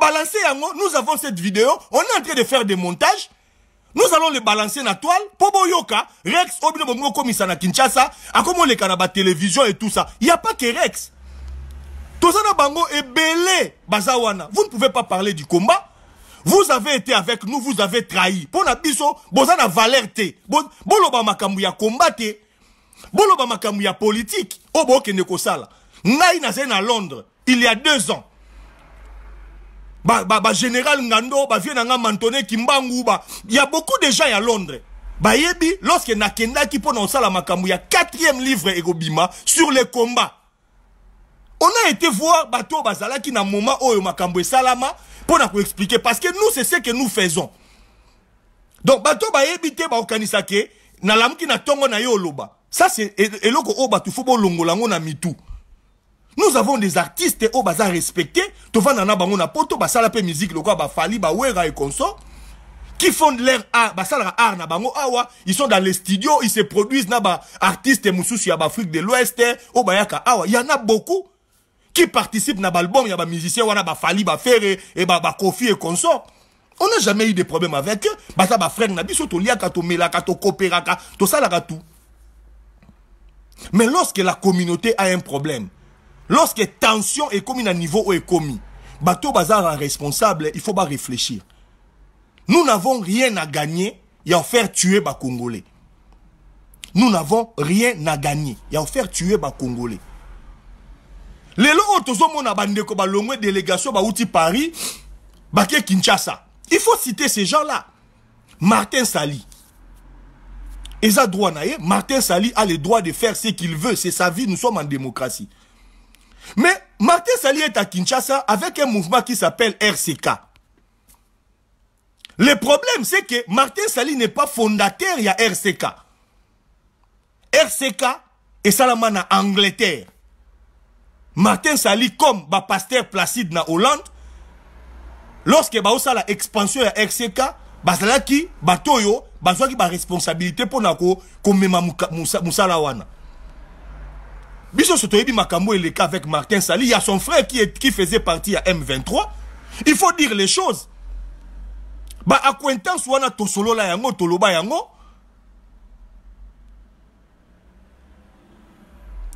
balancer hein, yango nous avons cette vidéo on est en train de faire des montages nous allons le balancer na toile pour boyoka rex obino Bongo, commis na kinshasa akomoleka la bah, télévision et tout ça Il n'y a pas que rex Tozana bango e belé, Bazawana. vous ne pouvez pas parler du combat vous avez été avec nous, vous avez trahi. Pour biso, la valeur te. Boloba makambu ya combattre. Boloba makambu ya politique. Obo oh, kosala. na zen à Londres, il y a deux ans. Ba, ba, ba général Ngando, ba nanga Mantone Kimbangu, ba, il y a beaucoup de gens à Londres. Ba yebi, lorsque nakenda ki pona osala makambu ya quatrième livre egobima sur les combats. On a été voir Bato Bazala qui n'a moment où Makambo et Salama pour nous expliquer. Parce que nous, c'est ce que nous faisons. Donc, Bato ba ebite ba okanisake, na qui na tongo na yo loba. Ça, c'est e, eloko o batu fobo longo na mitu. Nous avons des artistes au bazar respectés, devant nana bango na poto, basala pe musique, le quoi, bafali, bawera et consort qui font leur art, basala art na bango awa, ils sont dans les studios, ils se produisent na ba artistes et moussous, de l'Ouest, au bayaka awa, il y en a beaucoup qui participe na l'album, il y a des musiciens, wana ba Fali, ba Ferre, et ba, ba Kofi et consort. On n'a jamais eu de problème avec eux. Bah ça, bah frère, n'a biso liaka, to melaka, to tout to salaka tout. Mais lorsque la communauté a un problème, lorsque tension est commise à niveau où est commis, bah, tout bazar responsable, il faut réfléchir. Nous n'avons rien à gagner y a faire tuer bah Congolais. Nous n'avons rien à gagner y a faire tuer bah Congolais longue délégation paris kinshasa il faut citer ces gens là martin sali droit martin sali a le droit de faire ce qu'il veut c'est sa vie nous sommes en démocratie mais martin sali est à kinshasa avec un mouvement qui s'appelle rck le problème c'est que martin sali n'est pas fondateur a rck rck est Salamana angleterre Martin Sali comme ba pasteur Placide na Hollande lorsque ba la expansion ya RCK il batoyo qui, ba responsabilité pour na ko komema musala wana biso qui makambo e avec Martin Sali il y a son frère qui qui faisait partie à M23 il faut dire les choses ba acquaintance wana to solo la yango to loba yango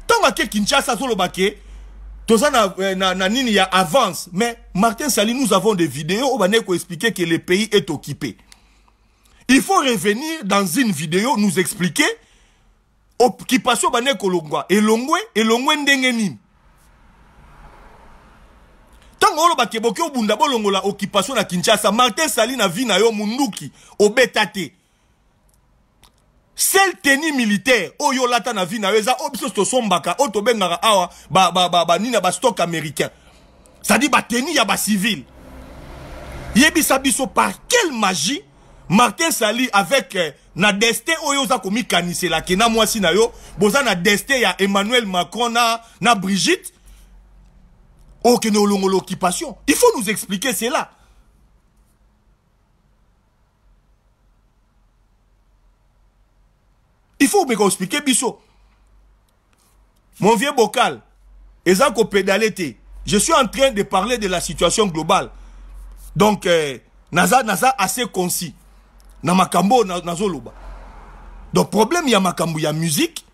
tant que Kinshasa azolobaki tout ça, eh, na, nini avance mais martin sali nous avons des vidéos où on expliquait que le pays est occupé il faut revenir dans une vidéo nous expliquer occupation bandeki kolongwa Et elongwe ndenge nini ntango olobaka eboki obunda bolongola occupation na kinshasa martin sali na vie na yo munduki obetate celle tenue militaire oyo lata na vie na yo ra oyo ba ba ba ba awa na ya stock américain bah tenue ya civil yebi biso par quelle magie martin sali avec euh, na destin oyo oza la na mwasi na yo boza na destin ya emmanuel macron na, na brigitte okende longue occupation il faut nous expliquer cela faut obeka expliquer biso mon vieux bocal eza kopedale pédalé, je suis en train de parler de la situation globale donc euh, naza naza assez concis na makambo nazoloba donc problème a makambo ya musique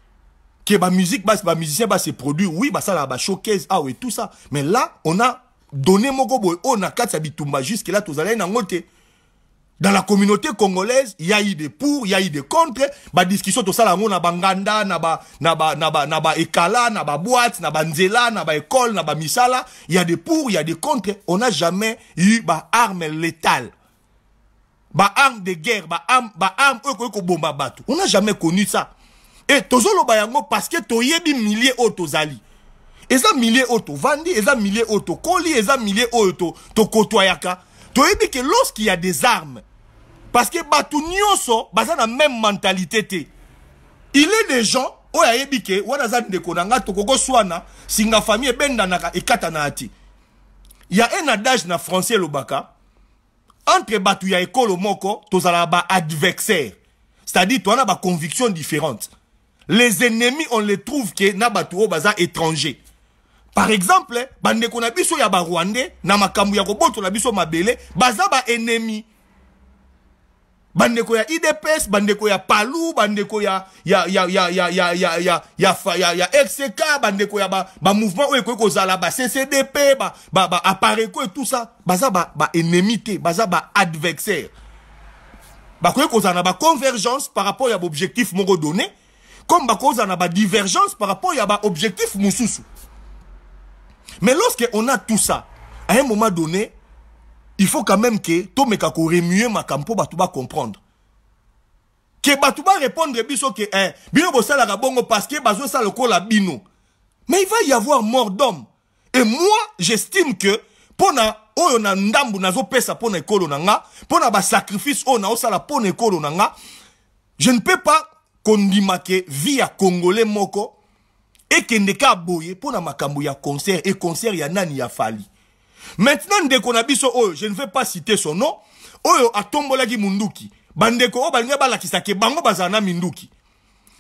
que musique bas bas musicien bas se produits oui ça la showcase ah oui tout ça mais là on a donné mon boy on oh, a quatre habitumba jusqu'à là tous allez nangote dans la communauté congolaise, il y a eu des pour, il y a eu des contre. Bah, discussion, tout ça, a banganda, na ba, na ba, ekala, na ba boîte, na ba nzela, na ba école, na misala. Il y a des pour, il y a des contre. On n'a jamais eu, bah, armes létales. Bah, armes de guerre, bah, armes, bah, armes, bomba batu. On n'a jamais connu ça. Et tozolo bayango parce que des milliers Et ça milliers oto vandi, des milliers oto et ça milliers auto to kotoyaka toyebi ke lorsqu'il y a des armes parce que bato nyonso baza même mentalité te il est des gens oyo ayebi ke wana aza ndeko na nga swana singa famille ebendanaka ekatanaka Il y a un adage na français elobaka entre bato ya ekolo moko tozalaka adversaire. c'est-à-dire towana conviction différente les ennemis on les trouve que na bato oyo baza étranger par exemple eh, bandeko na biso ya Rwande, na makambu ya la biso mabele baza baennemi bandeko ya idps bandeko ya Palou, bandeko ya ya ya ya ya ya ya ya ya ya ya fck bandeko ya bamouvement oyo ekoki kozala ba CCDP, ba, ba, tout ça baza ba enemite, baza baadversaire Ba kozana na convergence par rapport ya objectif moko donné comme kozana na divergence par rapport ya objectif mosusu mais lorsque on a tout ça, à un moment donné, il faut quand même que tout me monde mieux ma comprendre. Que batouba répondre biso que hein, bino bosala la bongo parce que bazo sa le la bino. Mais il va y avoir mort d'homme. Et moi, j'estime que pona oyo na ndambu nazo pesa pona ekolo nanga, pona ba sacrifice la osala pona ekolo nanga, je ne peux pas kondima via vie à congolais moko ekendeka aboye pour makambo ya concert et concert ya nani ya fali maintenant ndeko na biso oyo je ne vais pas citer son nom oyo atombolaki munduki bandeko oyo balingi kisake bango bazana na minduki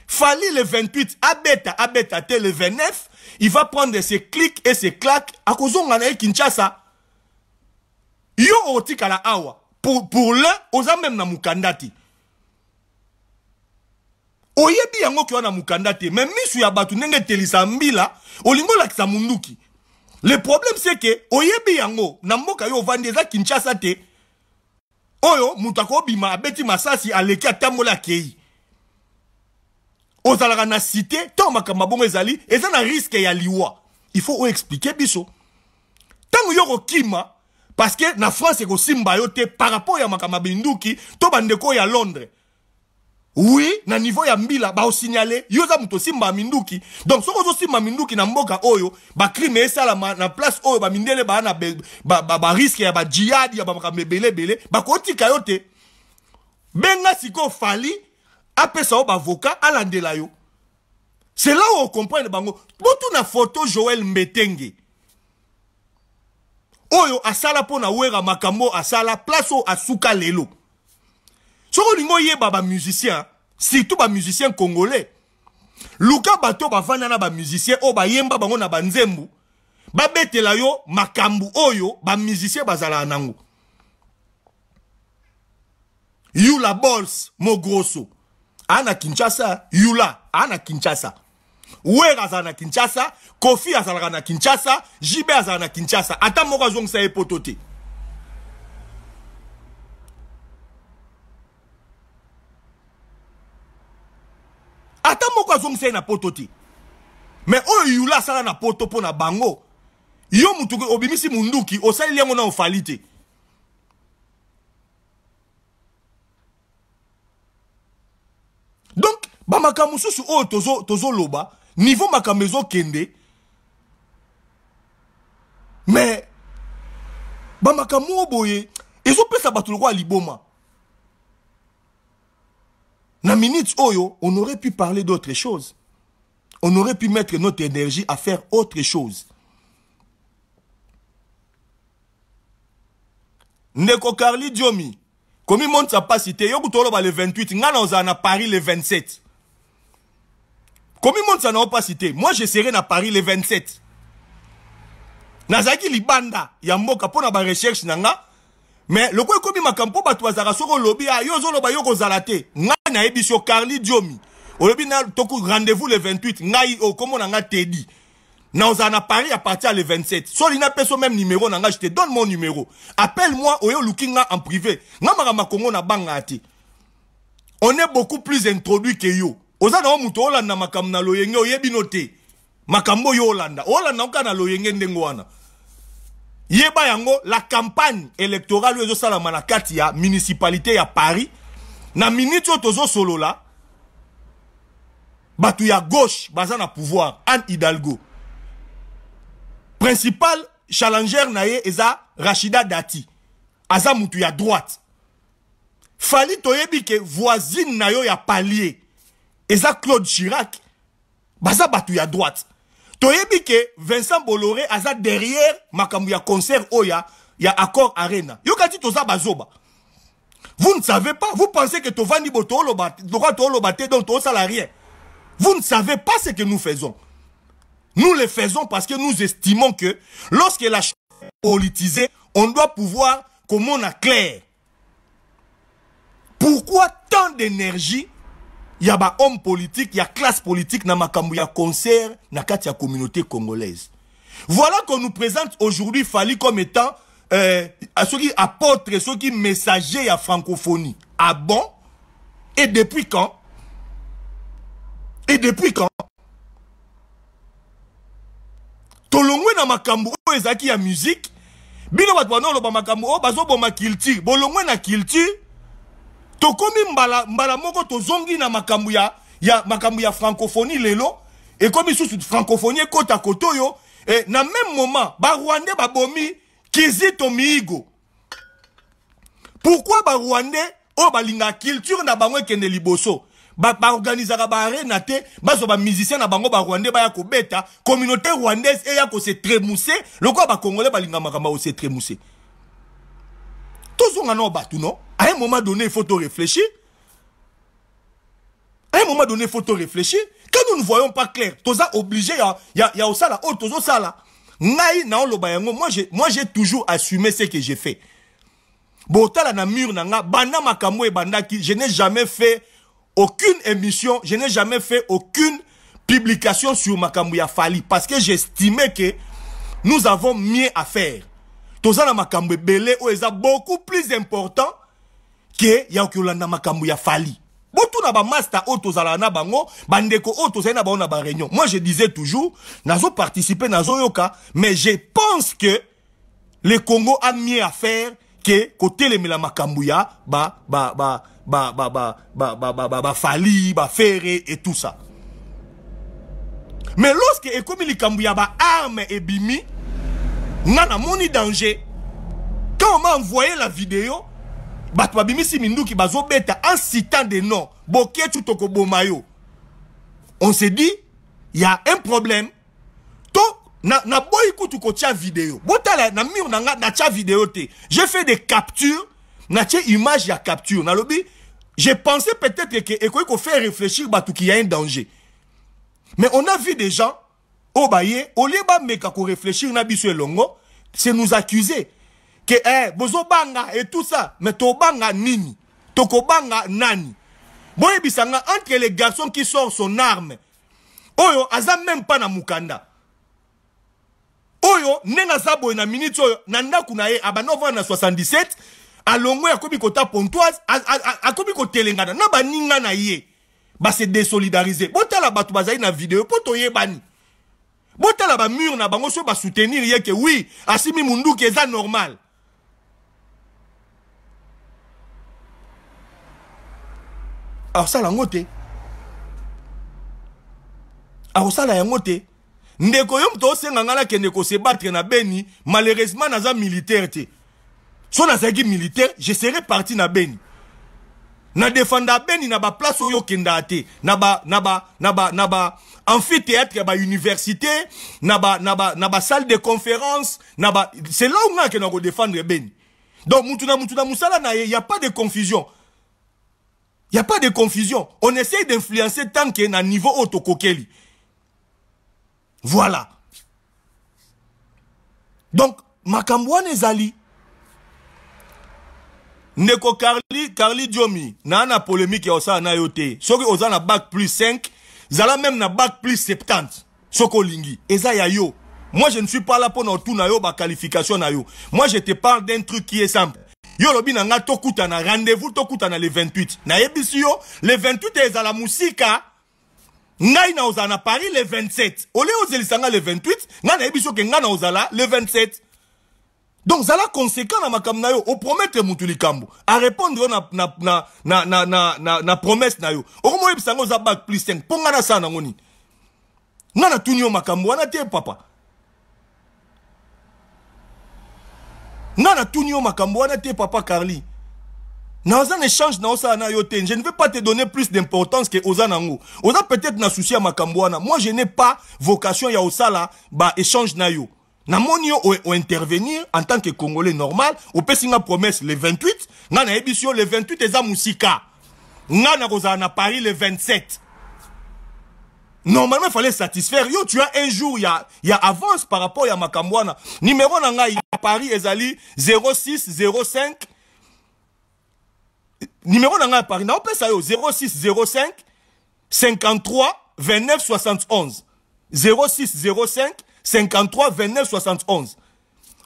fali le 28 abeta abeta te le 29 il va prendre ses clics et ses claques cause de ye kinshasa yo otikala awa pour, pour l'un oza même na mukandati. oyebi yango oke wana mokanda te me misu ya bato ndenge etelisa mbila olingi olakisa munduki le problème c'est ke oyebi yango na mboka yo ovandi eza kinshasa te oyo moto akobima abeti masasi aleki atambola akei ozalaka na cité ntango makambo abongo ezali eza na riske ya liwa il faut oexplike biso ntango yo kokima parce que na france ekosimba yo te par rapport ya makambo ya binduki to bandeko ya londres oui na niveau ya mbila baosignale yo oza moto osimba minduki donc zo sima minduki na mboka oyo ba crime esalama na place oyo mindele ba na bariske ba, ba, ba ya ba bajihadi ya ba mebele bele ba koti kayote. benga siko fali apesa ba voka alandela yo c'est là où on comprend bango na photo joel mbetenge oyo asala pona na wera makambo asala place o asuka lelo soki olingi oyeba bamusicien surtout bamusicien congolais luka bato bavanda na bamusicien oyo bayemba bango na banzembu babetela yo makambo oyo bamusicien bazalaka nango yula bols mogroso aa na kinshasa yula aa na kinshasa wer azala na kinshasa kofi azalaka na kinshasa jibe azala na kinshasa ata moko azongisa ye poto te ata moko azongisa ye na poto te me oyo yula asala na poto mpo na bango yo mutu obimisi munduki osaleli yango na ofali te donk bamakambo mosusu oyo tozoloba tozo niveau makambo ezokende me bamakambo oyo boye ezopesa bato lokola liboma Na minute oyo, oh on aurait pu parler d'autre chose. On aurait pu mettre notre énergie à faire autre chose. N'eko Karli Diomi, comme il monte sa y yo ba le 28, nga na Paris le 27. Comme il monte sa pas moi je serai na Paris le 27. Nazaki libanda, Yamboka pour na ba recherche nanga, mais le ekobimaka mpo bato bazalaka soki lobby a ah, yo ba yo kozala te ngai nayebi so carly diomi olobi na toku rendez-vous le 28 ngai okomona oh, nga tedi naozala na paris à partir le 27 Soli n'a peso même numéro na je te donne mon numéro appelle moi oyo oh, looking nga en privé nga makambo ya na on est beaucoup plus introduit que yo o muto ola na makam na loyenge oyebino yebinote. makambo landa. olanda olanda oka na loyenge ndengwana yeba yango la campagne électorale de la na de ya municipalité ya paris na minute solo la, batu ya gauche baza na pouvoir anne hidalgo principal challenger na rachida dati aza mutu ya droite fali toyebi ke voisine na yo ya palier eza claude chirac baza bato ya droite toyebi ke vincent boloré aza derrière makambo ya concert y ya accord arena toza bazoba vous ne savez pas vous pensez que tovandi bo tooloba donc to salarié. vous ne savez pas ce que nous faisons nous le faisons parce que nous estimons que lorsque la chose est politisée on doit pouvoir comme on a clair pourquoi tant d'énergie il y a des homme politique, il y a classe politique na makambu ya concert na kati ya communauté congolaise. Voilà qu'on nous présente aujourd'hui Fali comme étant euh, ceux qui apôtre, ceux qui messagers à francophonie. Ah bon Et depuis quand Et depuis quand Tolongwe na makambu ezaki ya musique, bino lo ba makambu o ma culture, bolongwe na culture tokomi mbala mbala moko tozongi na makambu ya ya makambu ya francophonie lelo ekomi lisusu francophonie kota Kotoyo, oyo eh, na même moment ba bomi, kizito miigo pourquoi barwandais o oh, linga culture na bango ekende liboso baorganizaka ba arena te ba musicien na bango ba ya kobeta communauté rwandaise eya le tremuse ba congolais balinga makamba o se tremuse a non à un moment donné il faut réfléchir à un moment donné il faut réfléchir quand nous ne voyons pas clair toza obligé oh, moi j'ai moi j'ai toujours assumé ce que j'ai fait botala na banda je n'ai jamais fait aucune émission je n'ai jamais fait aucune publication sur Makamouya ya fali parce que j'estimais que nous avons mieux à faire toza na makambo ebele ou eza beaucoup plus important que ya kolanda makambo ya fali botuna ba masta tozalaka na bango bandeko oyo tozali na bango na moi je disais toujours nazo yoka mais je pense que le congo a mieux à faire que kotelemela makambo ya ba, ba, ba, ba, ba, ba, ba, ba, ba, ba, et tout ça mais lorsque ekomi likambo ya et bimi nana moni danger quand on m'a envoyé la vidéo bato babimisi minduki bazobeta en citant des noms boketu tokoboma yo on s'est dit il y a un problème to na, na boyi ko kotia vidéo botala na mi nanga na tia vidéo te j'ai fait des captures na tia image ya capture nalobi j'ai pensé peut-être que qu'on fait réfléchir batou qu'il y a un danger mais on a vu des gens ba olie bameka réfléchir na biso elongo c'est nous accuser que eh, banga et tout ça mais banga nini banga nani bisanga entre les garçons qui sort son arme oyo aza même pas na mukanda oyo nena zabo na minute oyo nanda kunae, na soixante dix sept na 77 a akomi kota pontoise akomi telenga na baninga na ye se désolidarize botala la bazali na video ye bani ba mur na bango so ba soutenir ke oui, asimi munduki eza normal la ngote. Alors ça la ngote. ndeko yo moto ke neko se battre na beni malheureusement n'a za militaire te so nazalaki militaire je serai parti na beni Na défendre beni na place oyo okendaka te na ba, na ba, na ba, na ba, na ba amphithéâtre ba université na ba na ba na salle de conférence na c'est là où on a que nous défendre ben donc mutuna mutuna musala na il y a pas de confusion il n'y a pas de confusion on essaie d'influencer tant qu'il y a un niveau autokokeli voilà donc makambo Zali. Neko karli karli diomi Nana na polémique ya na yote. soki oza na bac plus 5 zala même na bac plus 70 soko lingi eza ya yo moi je ne suis pas là pour nous tout na yo ba qualification na yo moi je te parle d'un truc qui est simple yo lobi na nga tokuta na rendez-vous tokuta na le 28 Na yo le 28 ezala musika. Nga ina na paris le 27 Ole les sanga le 28 na na so ke na ozala le 27 donc zala conséquent na makambo na yo opromettre mutu likambo yo na, na, na, na, na, na, na, na promesse na yo Au oyebisa yango oza bac plus 5 mpo n'a nasala nango Nana ngai natuni makambo wana te papa Nana na yo makambo wana te papa carly Dans un échange na na yo te je ne veux pas te donner plus d'importance que oza nango Osa peut-être na souci à makambo moi je n'ai pas vocation ya osala ba échange na yo nous yo intervenir en tant que congolais normal opesi une promesse le 28 nga nayebisi le 28 eza Nous nga pari na paris le 27 normalement il fallait satisfaire tu as un jour il y a avance par rapport à ma numéro na nga, paris ezali 0605 numéro na ngai à paris au 0605 53 29 71 0605 53 29 71.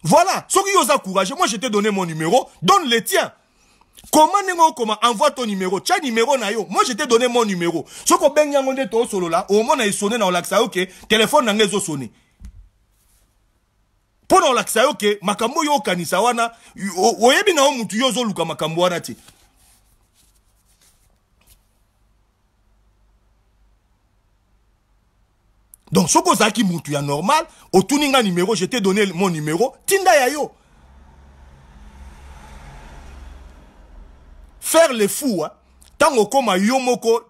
Voilà, ce qui vous courage, moi je t'ai donné mon numéro, donne le tien. Comment nest comment envoie ton numéro? Tiens numéro na yo. Moi je t'ai donné mon numéro. Ce qu'on ben yangonde ton solo là, au moins a sonné dans a ok, téléphone n'a pas sonné. Pour l'axe l'axa ok, makambo yo kanisa wana, oyebi na yo makambo donc soki ozalaki mutu ya normal au tuninga numéro je t'ai donné mon numéro tinda ya yo faire le fou hein. tango ma yo moko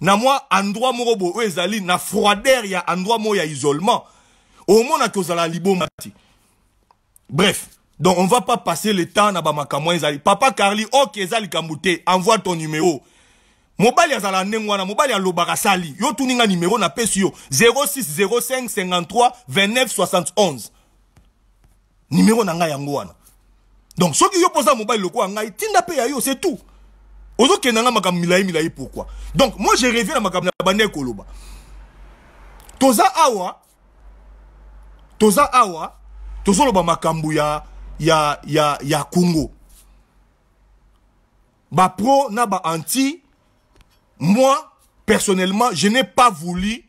na moi endroit moko boye ezali na froideur ya endroit mo ya isolement omonaki ozala liboma mati. bref donc on va pas passer le temps na makamo ezali papa carli ok Ezali kamouté, envoie ton numéro mobali azala Zala Nengwana, mobali alobaka Sali, yo numéro numéro na pesu yo 06-05-53-29-71. Numéro na nga yangwana. donc soki yo posa mobali lokola y tinda pe ya yo c'est tout autres nga magam milai milai pourquoi donc moi je reviens na magam na koloba toza awa toza awa loba makambu ya ya ya ya ba pro na anti- moi, personnellement, je n'ai pas voulu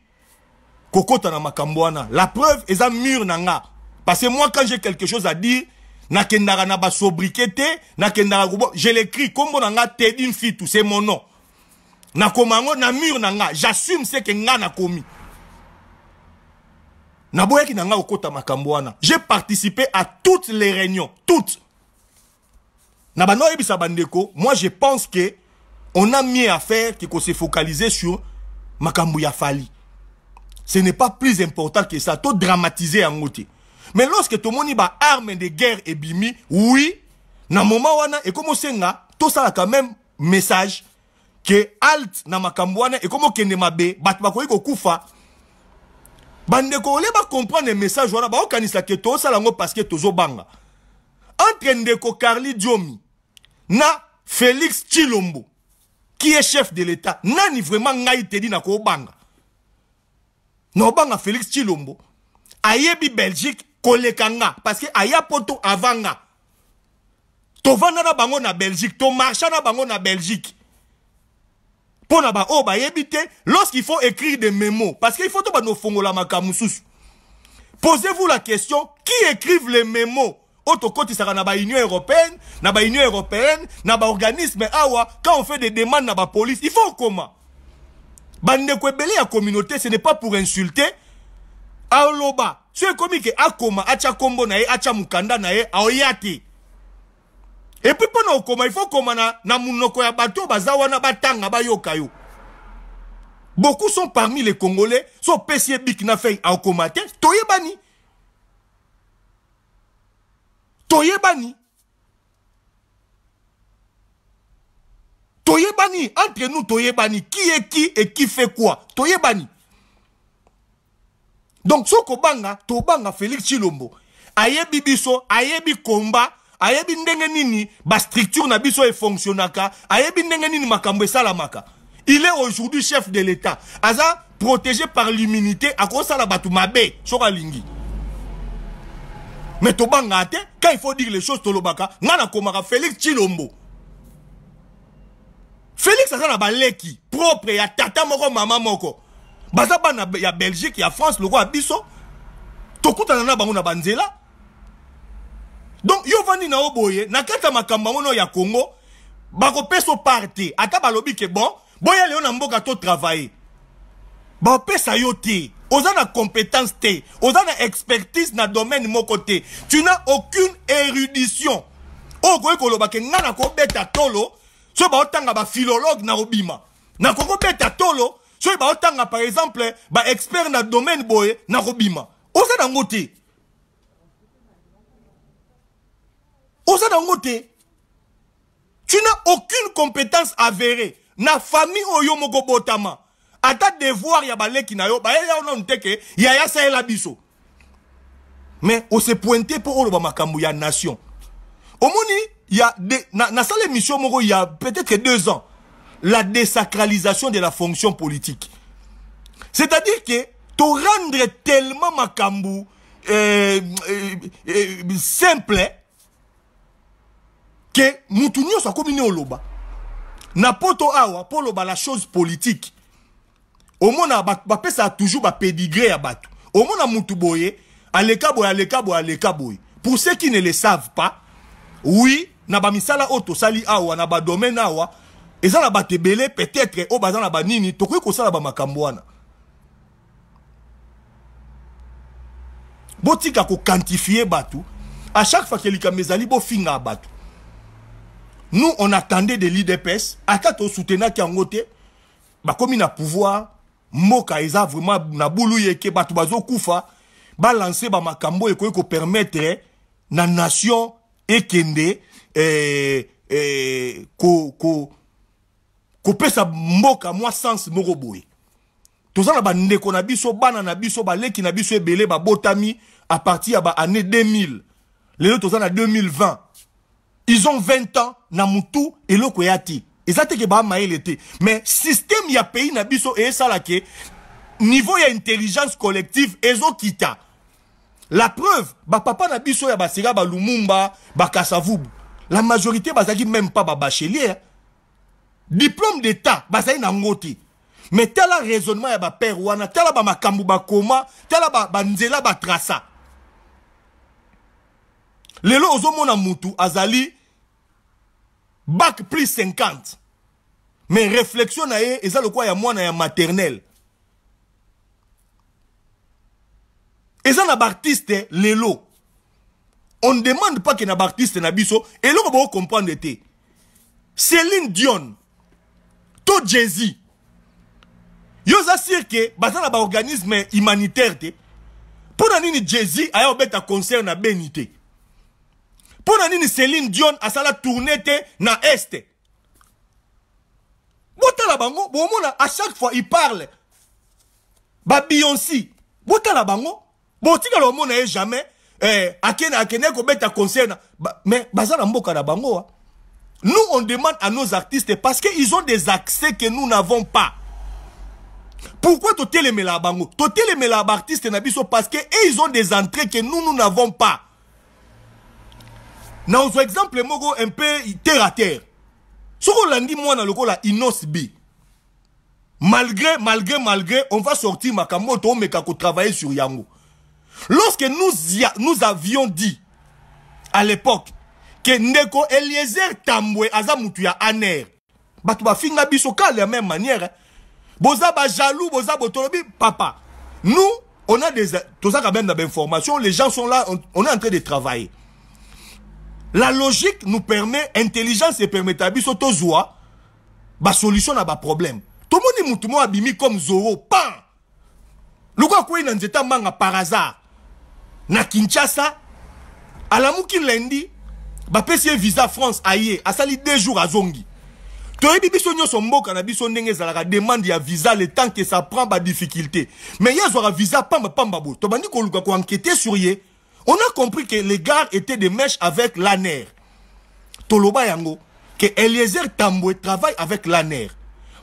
Koko na makambwana. La preuve, eza mur nanga. Parce que moi, quand j'ai quelque chose à dire, nakendara na ba sobriquete, je l'écris comme nanga fille, tout, c'est mon nom. Na komango na mur nanga, j'assume ce que nga na komi. Na boyaki nanga kokota makambwana. J'ai participé à toutes les réunions, toutes. Na Ebi bandeko, moi je pense que on a mieux à faire que qu'on se focaliser sur Makambuya Fali. Ce n'est pas plus important que ça. Tout dramatisé en côté. Mais lorsque tout le monde a de guerre et bimi, oui, na moment wana, et comme on tout ça a quand même message que alt na makambu et comme on kende bat bat bako yiko kufa, bandeko le ba comprendre le message wana, ba okanisa ke ça l'ango parce que tozo banga. Entre ndeko Karli Diomi, na Félix Chilombo, qui est chef de l'État nani vraiment ngai dans na banga. na banga Félix Chilombo ayebi Belgique kolekanga parce que Ayapoto poto avant nga na bango na Belgique tomarcha na bango na Belgique pour na o ba oh, te lorsqu'il faut écrire des mémos parce qu'il faut no la makamusu. posez-vous la question qui écrive les mémos oyo tokotisaka na Union européenne na Union européenne na organisme awa quand on fait des demandes na police, il faut bande ko belé ya communauté ce n'est pas pour insulter aloba so ekomi ke akoma Acha Kombo na ye acha mukanda na ye puis te epui mpo comment, il faut comment na, na munoko ya bato na batanga ba yo beaucoup sont parmi les congolais so opesi bikina bik na fei Toi te bani toyebani toyebani entre nous toyebani qui est qui et qui fait quoi toyebani donc soko banga tobanga Félix Chilombo ayebi biso ayebi komba aye ndenge nini ba structure na biso efonctionnaka ayebi ndenge nini makambo e salamaka. il est aujourd'hui chef de l'état aza protégé par l'immunité la batou mabe lingi mais tu quand il faut dire les choses tolobaka suis comme félix chilombo félix c'est un baleki propre ya tata moko mama moko baza y ya belgique ya france le To kutana na bango na banzela donc yo na yo boye na kati ya ya congo ata bi ke bon boya lelo na mboka totravaille baopesa yo Ozana compétence te oza na expertise na domaine mon côté tu n'as aucune érudition oyo okoki koloba ke ngai beta tolo soki ba philologue na ko beta tolo soki otanga, par exemple expert na domaine boye na kobima oza nango te oza nango côté tu n'as aucune compétence avérée na famille oyo moko botama ata devoir ya qui na yo teke, onanu te ya yaya la biso me osepointe pour oloba makambou ya nation Au omoni ya de, na, nasala moro y a peut-être deux ans la désacralisation de la fonction politique c'est-à-dire que to rendre tellement makambo euh, euh, euh, simple que mutunyo sa combiner loba. loba. na poto awa le ba la chose politique ba bato ça toujours pedigré ya bato Omuna mutu boye aleka boye aleka boye aleka boye pour ceux qui ne le savent pas oui na misala auto, sali awa na badomaine awa ça na ba tebelé peut-être au oh, bazan na banini tokoki kosala bamakambo wana botika kokantifie bato à chaque fois que likambo camézali bofinga finga bato nous on attendait de qui en tosutenaki yango bah, comme il na pouvoir Moka eza vraiment na bulu yeke Ba lancer ba makambo permettre na nation ekende eh, eh, kopesa ko, ko mboka mwa sens moko boye toza na na biso bana na biso na biso à partir ya année 2000 lelo toza 2020 ils ont 20 ans na et eloko eza teke bamayele te mais y ya pays na biso eyesala ke niveau ya intelligence collective kita la preuve papa na biso ya Lumumba ba bakasavubu la majorité zagi même pas bachelier hein. diplôme d'état bazali na ngoti mais tel raisonnement ya tel wana tala nzela ba nzela ba traça. lelo ozomona mutu azali bac plus 50 mais réflexion na ye le quoi ya na ya maternel ça na l'artiste, eh, lelo on ne demande pas ait na artiste. Et biso vous comprendre te céline dion Tout jésus yo y a ke baza na organisme humanitaire te pour nini jésus aya un concert na la pour nini Céline Dion a tourner te na est botala bango bomona à chaque fois il parle ba Beyoncé botala bango botika lo mona jamais eh akene akene ko beta concerne. mais bazala mboka la bango ah. nous on demande à nos artistes parce qu'ils ont des accès que nous n'avons pas pourquoi la bango Tu ba artiste na biso parce qu'ils eh, ont des entrées que nous nous n'avons pas un exemple mogo un peu terre à terre moi, dans le inos malgré malgré malgré on va sortir On va travailler sur yango lorsque nous, nous avions dit à l'époque Que ndeko eliezer Tamwe... aza avons ya tu vas finir biso de la même manière hein. boza boza papa nous on a des quand même les gens sont là on est en train de travailler la logique nous permet, intelligence et permet à biso ba solution à ba problème. Tout le monde est comme Zoro, pan! Luka kwe manga par hasard. Na Kinshasa, alamuki lundi, ba pesye visa France aye, sali deux jours à Zongi. toyebi biso nyonso mboka na biso ndenge demande ya visa le temps que ça prend difficulté. mais a visa pamba pamba ko tobandi ko enquêter sur yé. On a compris que les gars étaient de mèches avec l'ANER. Toloba Yango. Que Eliezer Tamboué travaille avec l'ANER.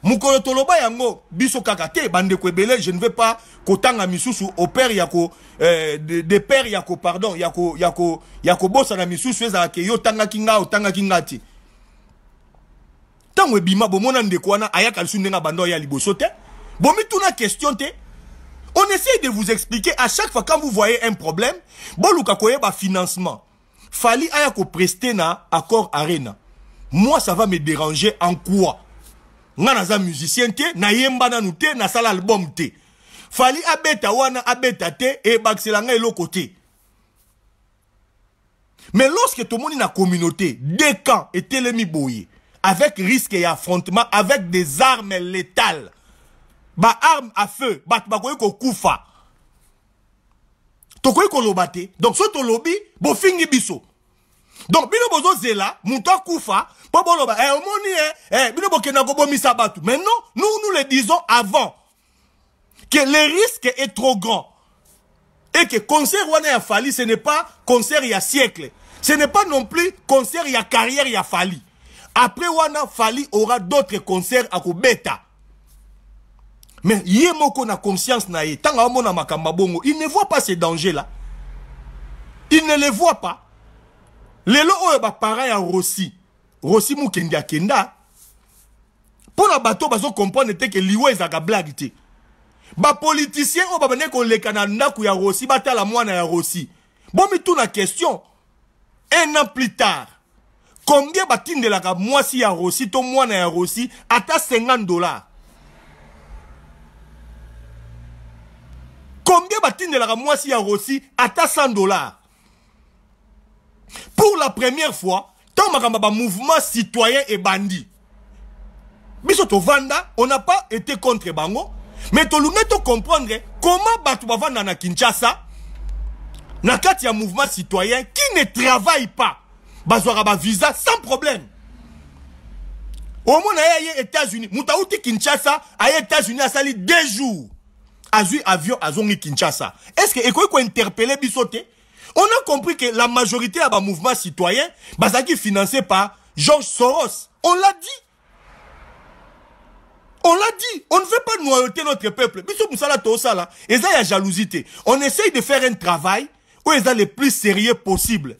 Mukolo Toloba Yango, biso kakate, bande kwebele, je ne veux pas kotanga misusu au père yako, euh, de, de père yako, pardon, yako, yako, yako na misusu, ezalake yo tanga kinga, o tanga kingati. Tangwe bima, bo bomona ndekwana, ayaka lisu ndenga bando ya libosote. Bomituna Bomi question te. On essaye de vous expliquer à chaque fois quand vous voyez un problème, boluka bah, financement. Fali aya ko na accord arena. Moi ça va me déranger en quoi Nga musicien te, na yemba na te, na sala album te. Fali abeta wana abeta te et c'est l'anga, côté. côté. Mais lorsque tout le monde est dans la communauté, des camps et les avec risque et affrontement, avec des armes létales, ba arme à feu bato bakoki kokufa tokoki koloba lobate. donc lobby bo fini biso donc bino zela, moto koufa, mpo boloba eh, omoni eh, eh, bino bokenda kobomisa bato maintenant nous nous le disons avant que le risque est trop grand et que concert wana ya fali ce n'est pas concert a siècle ce n'est pas non plus concert a carrière a fali après wana fali aura d'autres concerts à kobeta mais ye moko na conscience na tant tanga omona makamba bongo il ne voit pas ces dangers là il ne les voit pas les lelo ba pareil à rossi rossi mokende Pour la bateau, bato bazocomprendre te ke l'IWE ezalaka blague te bapoliticien oyo ko le na y ya rossi bon mwana ya rossi bomituna question un an plus tard combien de la batindelaka si ya rossi to mwana ya rossi ata 50 dollars combien la mwasi à rossi ta 100 dollars pour la première fois tant m'a ba mouvement citoyen et bandit, vanda, on n'a pas été contre bango mais tolungi comprendre comment vendre bavanda na kinshasa na y mouvement citoyen qui ne travaille pas Ba visa sans problème y moins aye états-unis moto auti kinshasa aye états-unis salir deux jours azui avion zongi Kinshasa. Est-ce que ekoki a interpeller bisoté On a compris que la majorité à mouvement citoyen bazaki financé par George Soros. On l'a dit. On l'a dit, on ne veut pas noyauter notre peuple. Biso musala to Et ça, il y a jalousie. On essaye de faire un travail où ils sont les plus sérieux possible.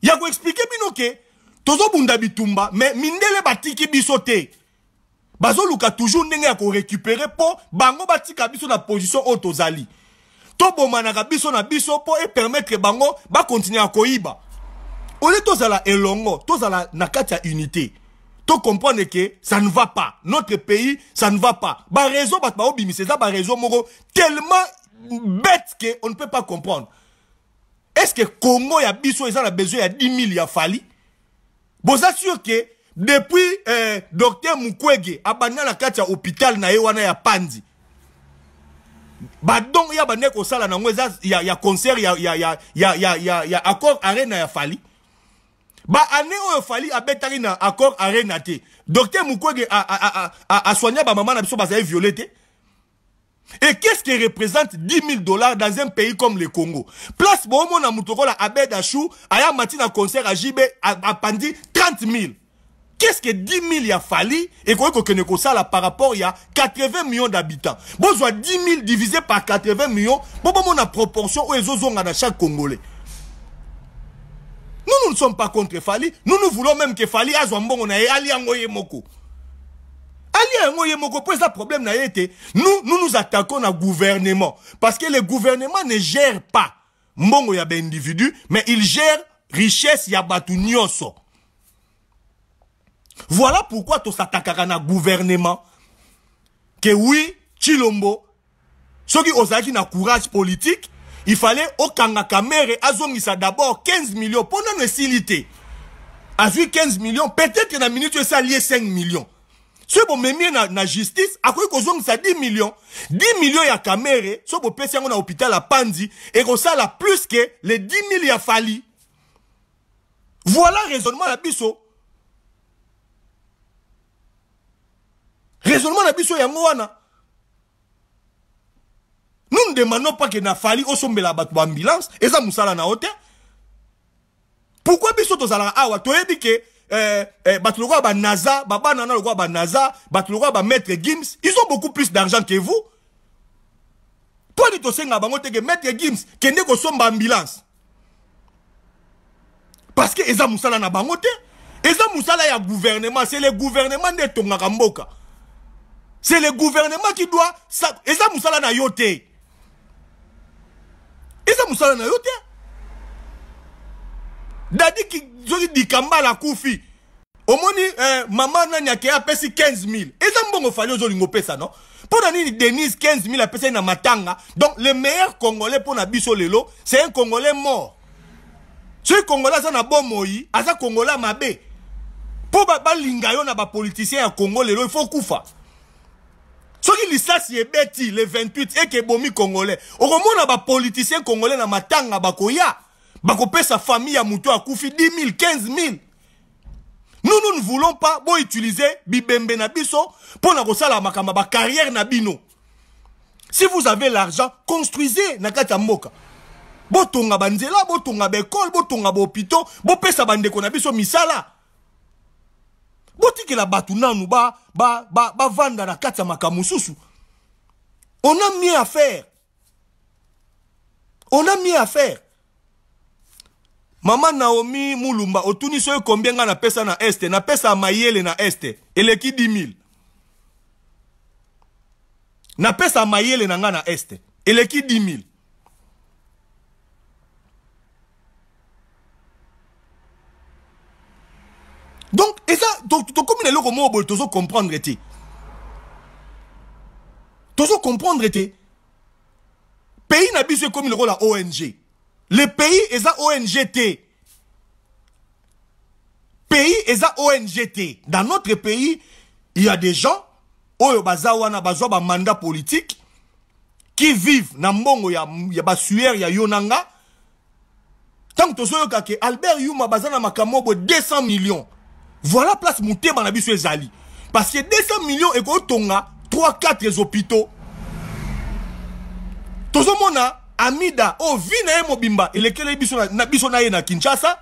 Il y a quoi expliquer bino que tozo bunda bitumba, mais mindele batiki bisoté luka toujours ndenge ya récupéré pour, bango batika biso na position oyo tozali tobomanaka biso na biso et permettre bango on est tous à la elongo tous à la ya unité comprendre que ça ne va pas notre pays ça ne va pas raison bareseau c'est ça ba raison moro tellement bête que on ne peut pas comprendre est ce que congo a a besoin de 10 000 ya fali Vous assurez que depuis eh, docteur mukwege abandi na kati ya hôpital na Yewana wana ya pandi badongo ya baneko sala na eza ya, ya concert ya, ya, ya, ya, ya, ya, ya accord arena ya fali baane oyo fali abetari na accord arena te docteur mukwege ba maman na biso bazali viole Et qu'est-ce que représente 10 000 dollars dans un pays comme le Congo Place Bohomo na Moutokola Abed Achou, Aya Matina concert à JB, à pandi 30 000. Qu'est-ce que 10 000 y a fallu et quoi que ça là par rapport il y a 80 millions d'habitants. Bon, soit 10 000 divisé par 80 millions, bon, bon, on a proportion aux autres dans chaque Congolais. Nous, nous ne sommes pas contre Fali. Nous, nous voulons même que Fali a un bon allié moko. Allié moko, pour ça, problème n'a été. Nous, nous nous attaquons au gouvernement. Parce que le gouvernement ne gère pas. Mbongo y a mais il gère richesse y a voilà pourquoi tout à un gouvernement. Que oui, Chilombo, ceux qui ont na courage politique, il fallait au okanga kamere sa d'abord 15 millions pour non A vu 15 millions, peut-être la minute ça lié 5 millions. Ce bon mémé na, justice, à quoi ça 10 millions. 10 millions a kamere, So bon pesi na hôpital à Pandi et qu'on ça plus que les 10 millions y a fallu. Voilà le raisonnement la biso. raisonnement na biso yango Mouana. Hein. nous ne demandons pas que nafali fali la la ba ambulance eza hein. mosala na yo pourquoi biso tozalaka awa toyebi ke euh, euh, bato lokola bah, bah, bah, le roi ba Naza, roi ba maître gims ils ont beaucoup plus d'argent que vous mponi tosengaka bango te que maître gims kende somba ambulance parce que eza mosala na bango te eza ya gouvernement c'est le gouvernement de Tonga mboka c'est le gouvernement qui doit... Et ça, Moussala n'a yote. Et ça, Moussala n'a yote. Dadi qui dit Kamba la koufi. omoni maman eh, mama nani akei apesi 15 000 eza mbongo fali ozolinga opesa non? Pour nini denise 15 000 apesai na matanga donc le meilleur congolais pour biso lelo c'est un congolais mort Ce congolais aza na bomoi aza congolais mabe baba balinga ba yo na politiciens, ya congo lelo faut kufa soki a beti le 28 que les congolais okomona politiciens congolais na matanga bakoya sa famille ya à akufi 10 000 15 000 Nous, nous ne voulons pas bon, utiliser Bibembe Nabiso pour la makamba ba carrière Nabino. Si vous avez l'argent, construisez Nakata Moka. Botonga Banzela, Botonga Bekol, Botonga Bopito, Bopesa Bande Konabiso Misala. botikela bato nanu bavanda ba, ba, ba na kati ya makambo mosusu on a mieux à faire on a mieux à faire mama naomi mulumba otuni so ekombia ngai napesa na este napesa mayele na este eleki 10000 napesa mayele na ngai na este eleki 10000 donc eza le na eloko moko Tout tozocomprendre te comprendre, Le pays na le rôle à ong le pays est ong Le pays est ong ONGT. dans notre pays il y a des gens qui wana d'un mandat politique qui vivent na mbongo ya, ya basuere ya Yonanga. Yonanga. que ntango tozoyoka albert yuma baza makambo 200 millions voilà place montée ma sur Zali. Parce que 200 millions et Tonga, 3-4 hôpitaux. Tout le monde Amida, oh, vina eh, bimba. et le na biso na na Kinshasa.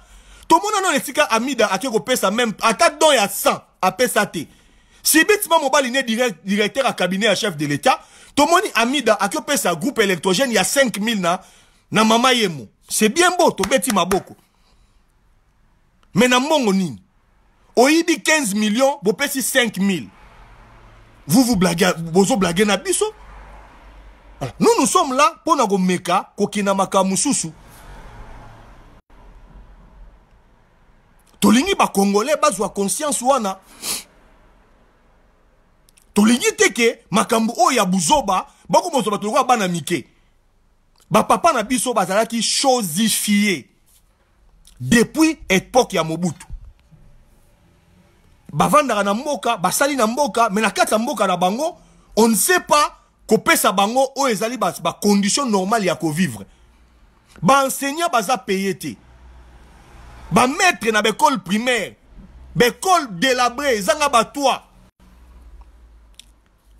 Tout le monde a esika Amida, à qui même, à ta il et 100, à pesate. Si bêtement mobile est directeur à cabinet à chef de l'État, tout le monde Amida, à qui groupe électrogène, il y a 5000 na, na mama yemo. C'est bien beau, to beti maboko. Mais na mon nini oyibi 15 millions payez 5 000 vous vous blaguez vous na biso nous nous sommes là pour mpo na komeka kokenda makambo mosusu tolingi bakongolais bazwa conscience wana tolingi teke, teke o ya buzoba bakomosa bato lokola bana mike papa na biso bazalaki chosifie depuis époque ya mobutu bavanda na mboka basali na mboka mais mboka na bango on ne sait pas kopesa bango o ezali bacondition ba normale ya Ba enseignant baza paye te maître na baekole primaire zanga délabré toi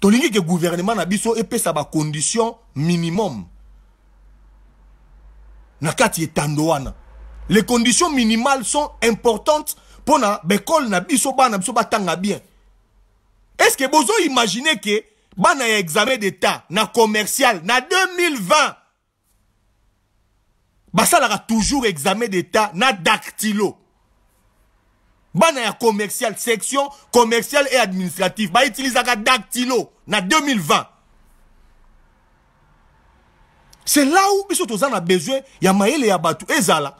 To tolingi ke gouvernement na biso ba condition minimum na kati tandoana. les conditions minimales sont importantes est ce que vous imaginez que bana ya examen d'état na commercial na 2020 a toujours examen d'état na dactylo bana ya commercial section commerciale et administrative ka dactylo na 2020 c'est là où biso besoin ya mayele ya batu ezala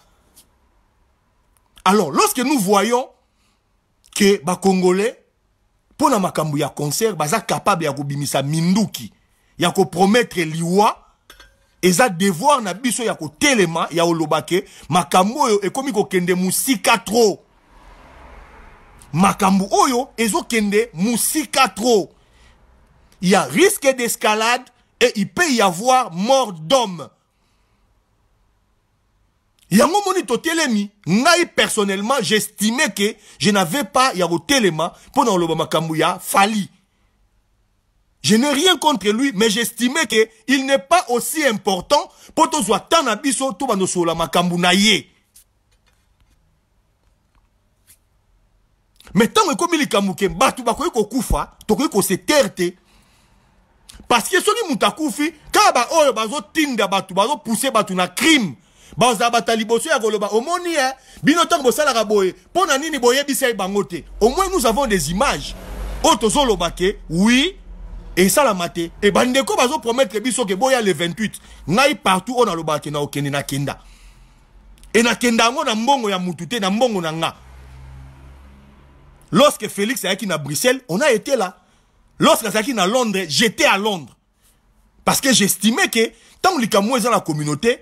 alors, lorsque nous voyons que les Congolais, pour la makambu ya concert, bah, capable, capables de bimisa minduki, ya ko promettre liwa, et devoir na biso ya ko telema, ya olobake, makambu makamboyo et komi ko kende musika trop. Makambu oyo, ezo kende musika trop. Il y a risque d'escalade et il peut y avoir mort d'hommes yango moni telemi, ngai personnellement j'estimais que je n'avais pas ya telema pendant le makambo fali je n'ai rien contre lui mais j'estimais que il n'est pas aussi important pour tozwa Tanabiso, toba biso tobanda osolola makambo na ye me ntango ekomi batu ke bato koufa, kokufa tokoki se terte, parce que soki ba akufi bazo tinda bazotinda bazo pousse batu na crime baza batali liboso ya goloba omoni eh bino tango bosalaka boye pona na nini boyebisa bango bangote au moins nous avons des images oyo tozoloba ke oui esalama te et bandeko promettre biso ke boya le 28 ngai partout on nalobaka ke n'a nakenda e nakenda yango na mbongo ya mutu te na mbongo na nga lorsque félix été à bruxelles on a été là lorsque été à londres j'étais à londres parce que j'estimais tant ntango likambo eza la communauté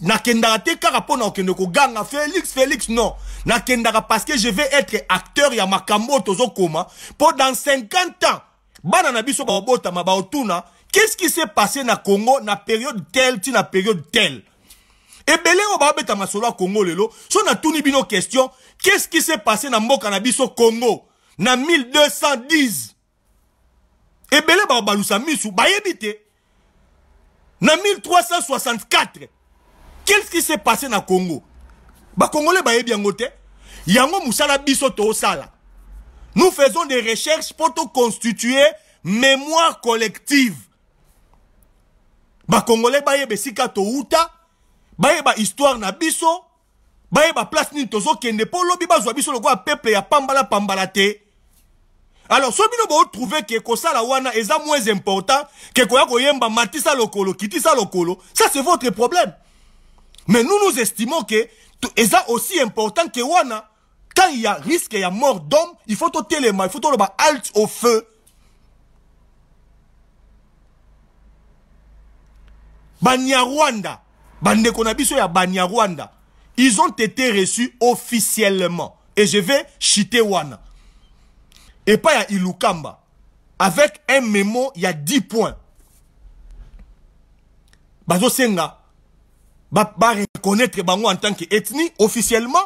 nakendaka te kaka na Kendoko koganga félix félix non nakendaka parce que je vais être acteur ya makambo oyo tozokoma Pendant dans 50 ans bana na biso baotuna qu'est-ce qui s'est passé na congo na période telle ti na période telle ebele oyo baobeta m'a solo congo lelo so tuni bino question qu'est-ce qui s'est passé na mboka na biso congo na 1210 ba baobalusa misu ba na 1364 qu'est-ce qui s'est passé na Congo Ba Congolais ba yango te yango musala biso to osala Nous faisons des recherches pour constituer mémoire collective. Ba Congolais ba yebe sika to uta ba yeba histoire na biso ba yeba place ni tozo kende po lobi ba biso lokwa peuple ya pambala pambala te. Alors, ce bino bo trouver que sala wana est moins important que koya koyemba matisa lokolo kitisa lokolo, ça c'est votre problème. Mais nous, nous estimons que tout ça aussi important que wana, quand il y a risque, il y a mort d'homme, il faut tout les il faut tout le halte au feu. bande Konabiso ya Rwanda, ils ont été reçus officiellement. Et je vais chiter Wana. Et pas ya Ilukamba. Avec un mémo, il y a 10 points. Bazo Senga, ba, ba reconnaître bango en tant qu'ethnie officiellement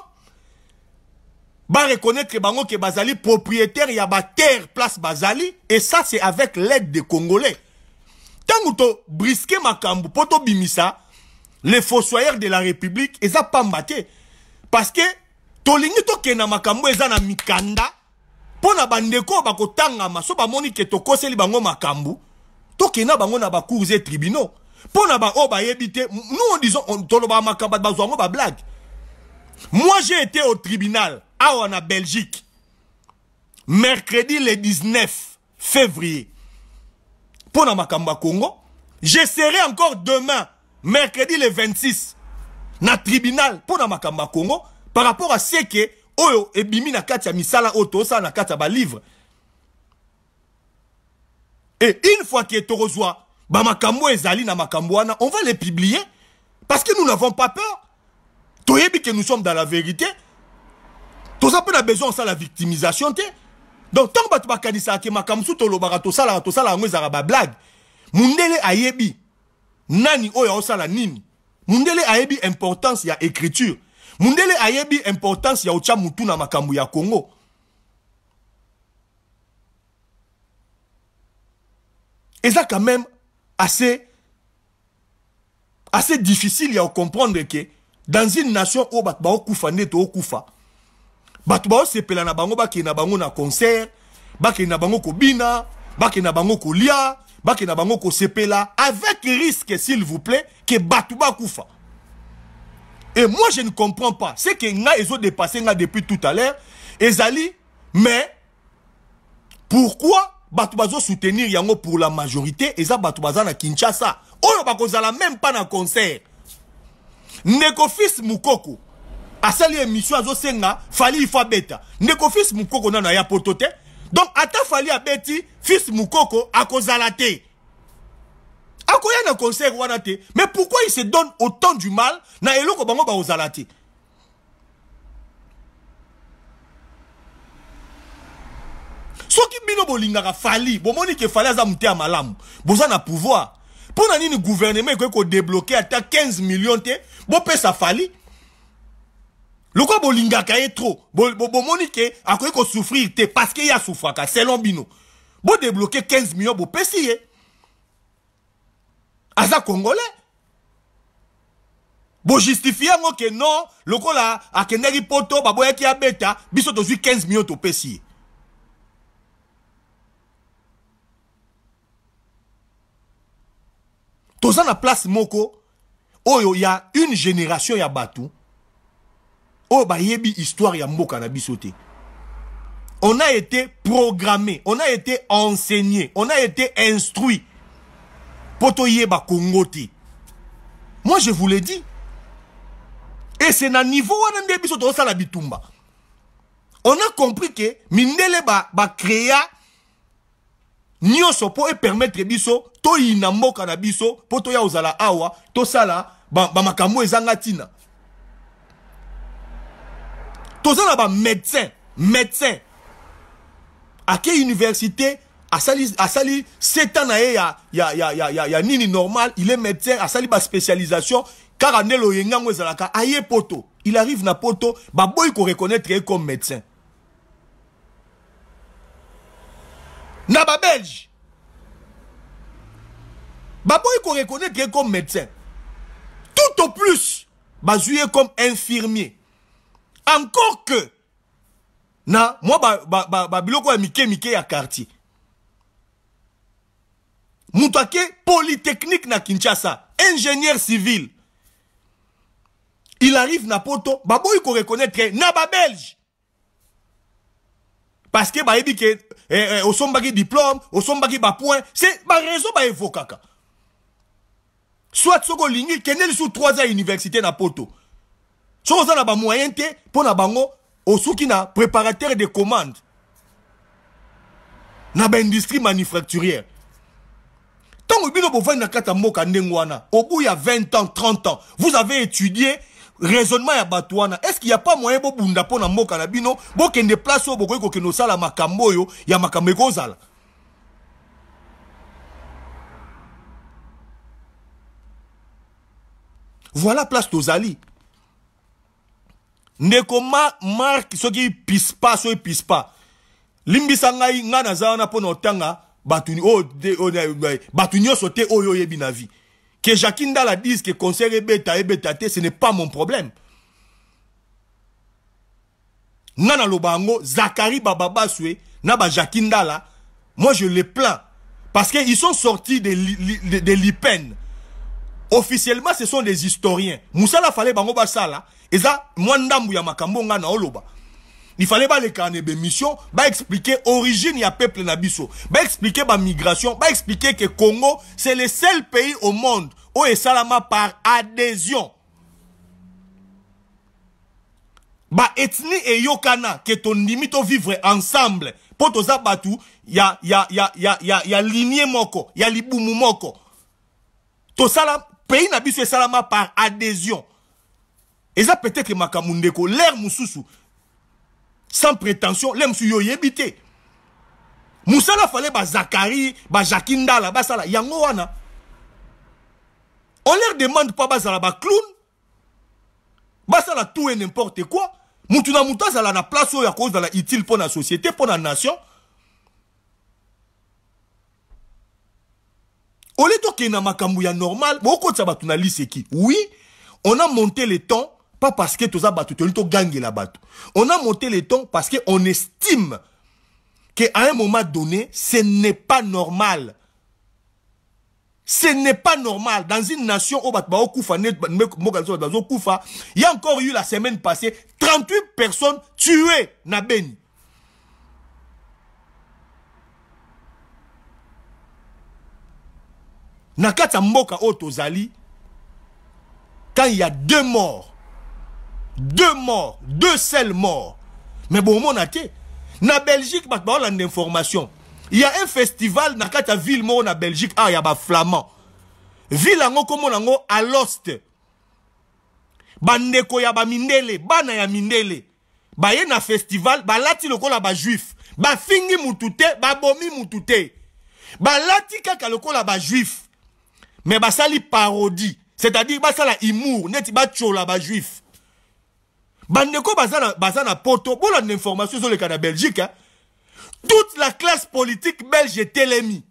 ba reconnaître bango que bazali propriétaire y a ba terre place bazali et ça c'est avec l'aide des congolais tant to brisqué makambu poto bimisa les fossoyeurs de la république a pas te parce que tolingi tokenda makambu eza na mikanda pour na bandeko oyo bakotangama ba moni ke tokoseli bango makambo tokenda bango na bacours e tribunaux Pona ba Nous on Nous disons on toloba makabat bazouango ba blague. Moi j'ai été au tribunal à en Belgique. Mercredi le 19 février. Pona makamba Congo. serai encore demain, mercredi le 26, na tribunal pour makamba Congo par rapport à ce que oyo ebimi na Katia misala auto ça na kati ba livre. Et une fois que tu reçois bah, makambo ezali na makamboana. On va les publier. Parce que nous n'avons pas peur. Toyebi que nous sommes dans la vérité. ça peut a besoin de ça, la victimisation, t'es. Donc, tant que tu vas kanisa, que makamsu to lobara to sala, to sala, blague. Mundele ayebi. Nani oya osala nini. Mundele ayebi importance ya écriture. Mundele ayebi importance ya ocha mutu na makambu ya Congo. Et ça quand même assez, assez difficile à comprendre que dans une nation où au koufa, bat tookufa se Kufa, na bango bakende na bango na concert bakende na bango kobina bakende na bango kolia bakende na bango kosepela avec risque s'il vous plaît que bato koufa. et moi je ne comprends pas ce que nga ezo dépassé nga depuis tout à l'heure ezali mais pourquoi bato soutenir yango pour la majorité et bato baza na kinshasa oyo bakozala même pas na concert ndeko fils mukoko asali émission senga. fali ifa beta Nekofis fils mukoko n'a aya potote, donc ata fali abeti fils mukoko akozalate. Ako akoya na concert wana te mais pourquoi il se donne autant du mal na eloko bango ba bino bolingaka fali bomoni ke fali aza malam malamu boza na pouvoir Pour na nini gouvernement ekoki débloquer ata 15 millions te sa fali bolinga bolingaka ye trop bomoni ke ko souffrir te parce que y a asufraka selon bino débloqué 15 millions bopesi ye aza congolais justifier yango que non lokola akendaki mpo to a abeta biso tozwi 15 millions topesi ye ça na place moko y a une génération ya bato oyo yebi histoire ya mboka na biso on a été programmé on a été enseigné on a été instruit moi je vous l'ai dit. et c'est na niveau où la bitumba on a compris que mindele ba, ba nyonso e permettre biso toi mboka na biso mpo toya awa to sala, ba ezanga ntina toza na bamédecin médecin quelle université asali, asali 7 ans na ye ya, ya, ya, ya, ya, ya nini normal il est médecin asali baspécialisation kaka nde yengangwe ezalaka aye poto il arrive na poto baboyi koreconnaître reconnaître comme médecin na belge. baboyi ko reconnaître comme médecin tout au plus bazwi est comme infirmier encore que na ba babiloko ya mike mike ya quartier Moutake, polytechnique na kinshasa ingénieur civil il arrive na poto baboyi ko reconnaître. na belge. parce que bah, dit eh, eh, osombaki diplôme ba point, c'est raison ba baevokaka soit soki olingi à lisusu 3 ans université na poto soki oza na la te pour na bango au na préparateur de commandes. na l'industrie manufacturière ntango bino bovandi na kati ya la ndenge wana au bout ya 20 ans 30 ans vous avez étudié raisonnement ya a est ce qu'il y a pas moyen bobunda mpo na mboka na bino bokende place oyo bokoki kokende osala makambo oyo ya makamekozala voilà place tozali ndeko ma mark soki pispa soki pispa limbisa ngai ngai naza wana mpo oh, oh, na otanga bato nyonso te oyo oyebi vie que Jacqueline la dise que concert est bêta et bêta, ce n'est pas mon problème. Nana Lobango, Zachary Bababaswe, Naba Jacqueline Dala, moi je les plains. Parce qu'ils sont sortis de, de, l'IPEN. Officiellement, ce sont des historiens. la fallait Bango Basala, Eza Mwandambu Yamakambo na Oloba il fallait pas les carnets de mission ba expliquer origine a peuple nabiso ba expliquer la migration ba expliquer que Congo c'est le seul pays au monde où est salama par adhésion ba ethnie et yokana que ton limite vivre ensemble pour y batu ya ya ya ya ya ya y moko ya libumu moko to sala pays nabiso salama par adhésion et ça peut-être que makamundeko l'air mususu sans prétention les su yo Moussa la Zakari, ba Jakinda là, basala yango wana on leur demande pas bah, bah, clown, ba basala tout et n'importe quoi Moutuna na mutu la na place de la utile pour la société pour la nation au lieu que na makambo ya normal bookotisa bato na qui. oui on a monté le temps pas parce que tout ça tu as gang là-bas. On a monté les tons parce qu'on estime qu'à un moment donné, ce n'est pas normal. Ce n'est pas normal. Dans une nation, il y a encore eu la semaine passée 38 personnes tuées na Beni. Mboka Otozali, quand il y a deux morts, deux morts, deux seuls morts. Mais bon, mon ami, Na Belgique, on a information. Il y a un festival dans la ville, na Belgique, ah, il y a bas flamands. Ville, on a à l'ost. Bandeko ya ba mindele, bana ya mindele. Ba ye na festival, ba lati lokola ba juif. Ba fingi mutute, ba bomi mutute. Ba lati kaka lokola ba juif. Mais ba sali parodie. C'est-à-dire ba sala imour, neti ba tchola ba juif bandeko bazana na poto bolanda information le Kana belgique hein. toute la classe politique belge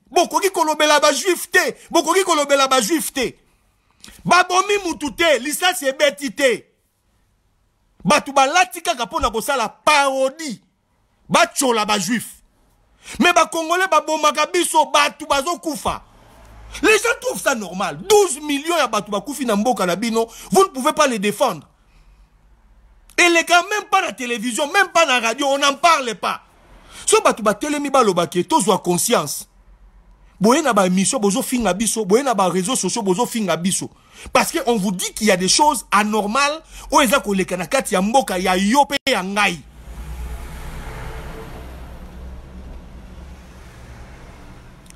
Boko ki kolobela bajuif te la kolobela Juif te babomi mutu te lisasi ebeti te bato balati kaka mpo na la juif Juif mais congolais ba bomaka biso bato kufa les gens trouvent ça normal 12 millions ya ba kufi na mboka na bino vous ne pouvez pas les défendre et les gars, même pas la télévision, même pas dans la radio, on n'en parle pas. So batu ba telemi ba tous ont conscience. Boye na ba émission, bozo finga biso, boye na ba réseaux sociaux, bozo finga biso. Parce on vous dit qu'il y a des choses anormales, ou eza ko leka na kati ya mboka ya yope ya ngai.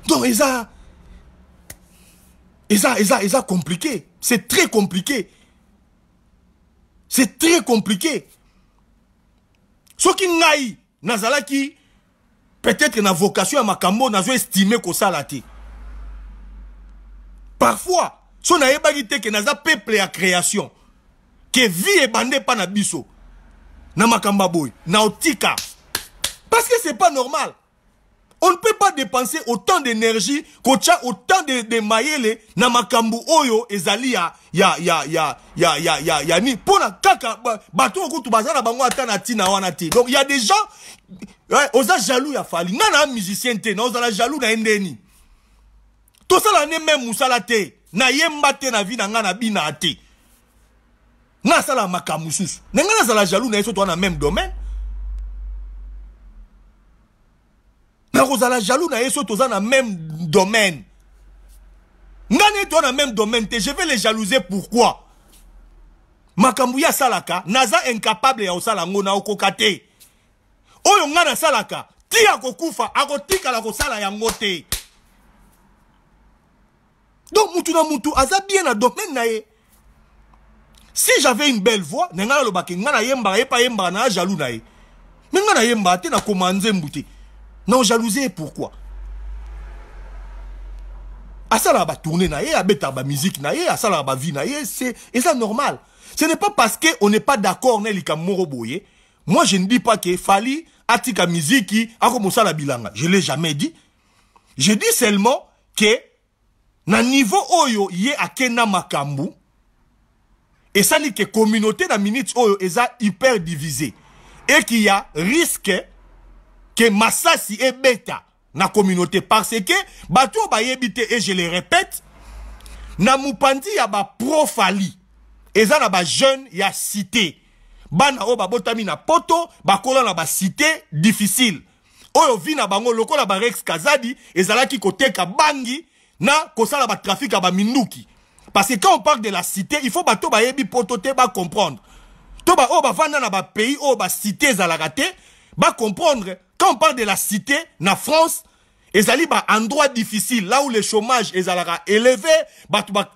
Donc eza, eza, eza, c'est compliqué. C'est très compliqué. C'est très compliqué. Ce qui n'azala qui peut-être na vocation à Makambo, n'a estimé que ça l'a Parfois, si on a que un peuple à création, que vie n'est pas na biso, na Makamba boy, na otika. Parce que c'est pas normal. On ne peut pas dépenser autant d'énergie, kocha autant de, de mayele, na makambu oyo, ezali ya, ya, ya, ya, ya, ya, ya, ya, ni. la kaka, bato okutu ta bango atana tina wana ti Donc, il y a des gens, ouais, a jaloux ya fali. Nana musicien te, na osa jaloux na endeni. Tout ça la ne même moussala Na yemba te na vi na nga na bina te. Na sala makamusus. Na nga na sala jaloux na yeso toi na même domaine. nakozala jaloux na ye toza na même domaine Ngane na na même domaine te je vais les jalouser pourquoi Makambuya salaka, naza incapable ya osala yango na okoka oyo ngana salaka. ti akokufa ko sala ya te donc mutu na mutu aza bien na domaine na si j'avais une belle voix na lobaki ngana yemba epa yemba na jaloux na ye me ngai yemba te na non jalousie pourquoi asala ah, ba tourner na à abeta ba musique na à ça la vie na c'est et ça normal ce n'est pas parce que on n'est pas d'accord na likamoro boye moi je ne dis pas que Fali atika musique a commencé la bilanga je l'ai jamais dit je dis seulement que na niveau oyo ye kena makambu et ça dit que communauté la minute oyo est hyper divisée et qu'il y a risque que Massassi est bêta na communauté parce que bato yebite, et je le répète na mupandi ya ba profali eza na ba jeune ya cité bana oba botami na poto kola na ba cité difficile oyo vi na bango lokola ba Rex Kazadi ezalaki koteka bangi na kosala ba trafic ba minduki parce que quand on parle de la cité il faut bato bayebi poto te ba comprendre to ba o vana na ba pays o ba cité la ba comprendre quand on parle de la cité, na France, ezali ba endroit difficile là où le chômage ezalaka élevé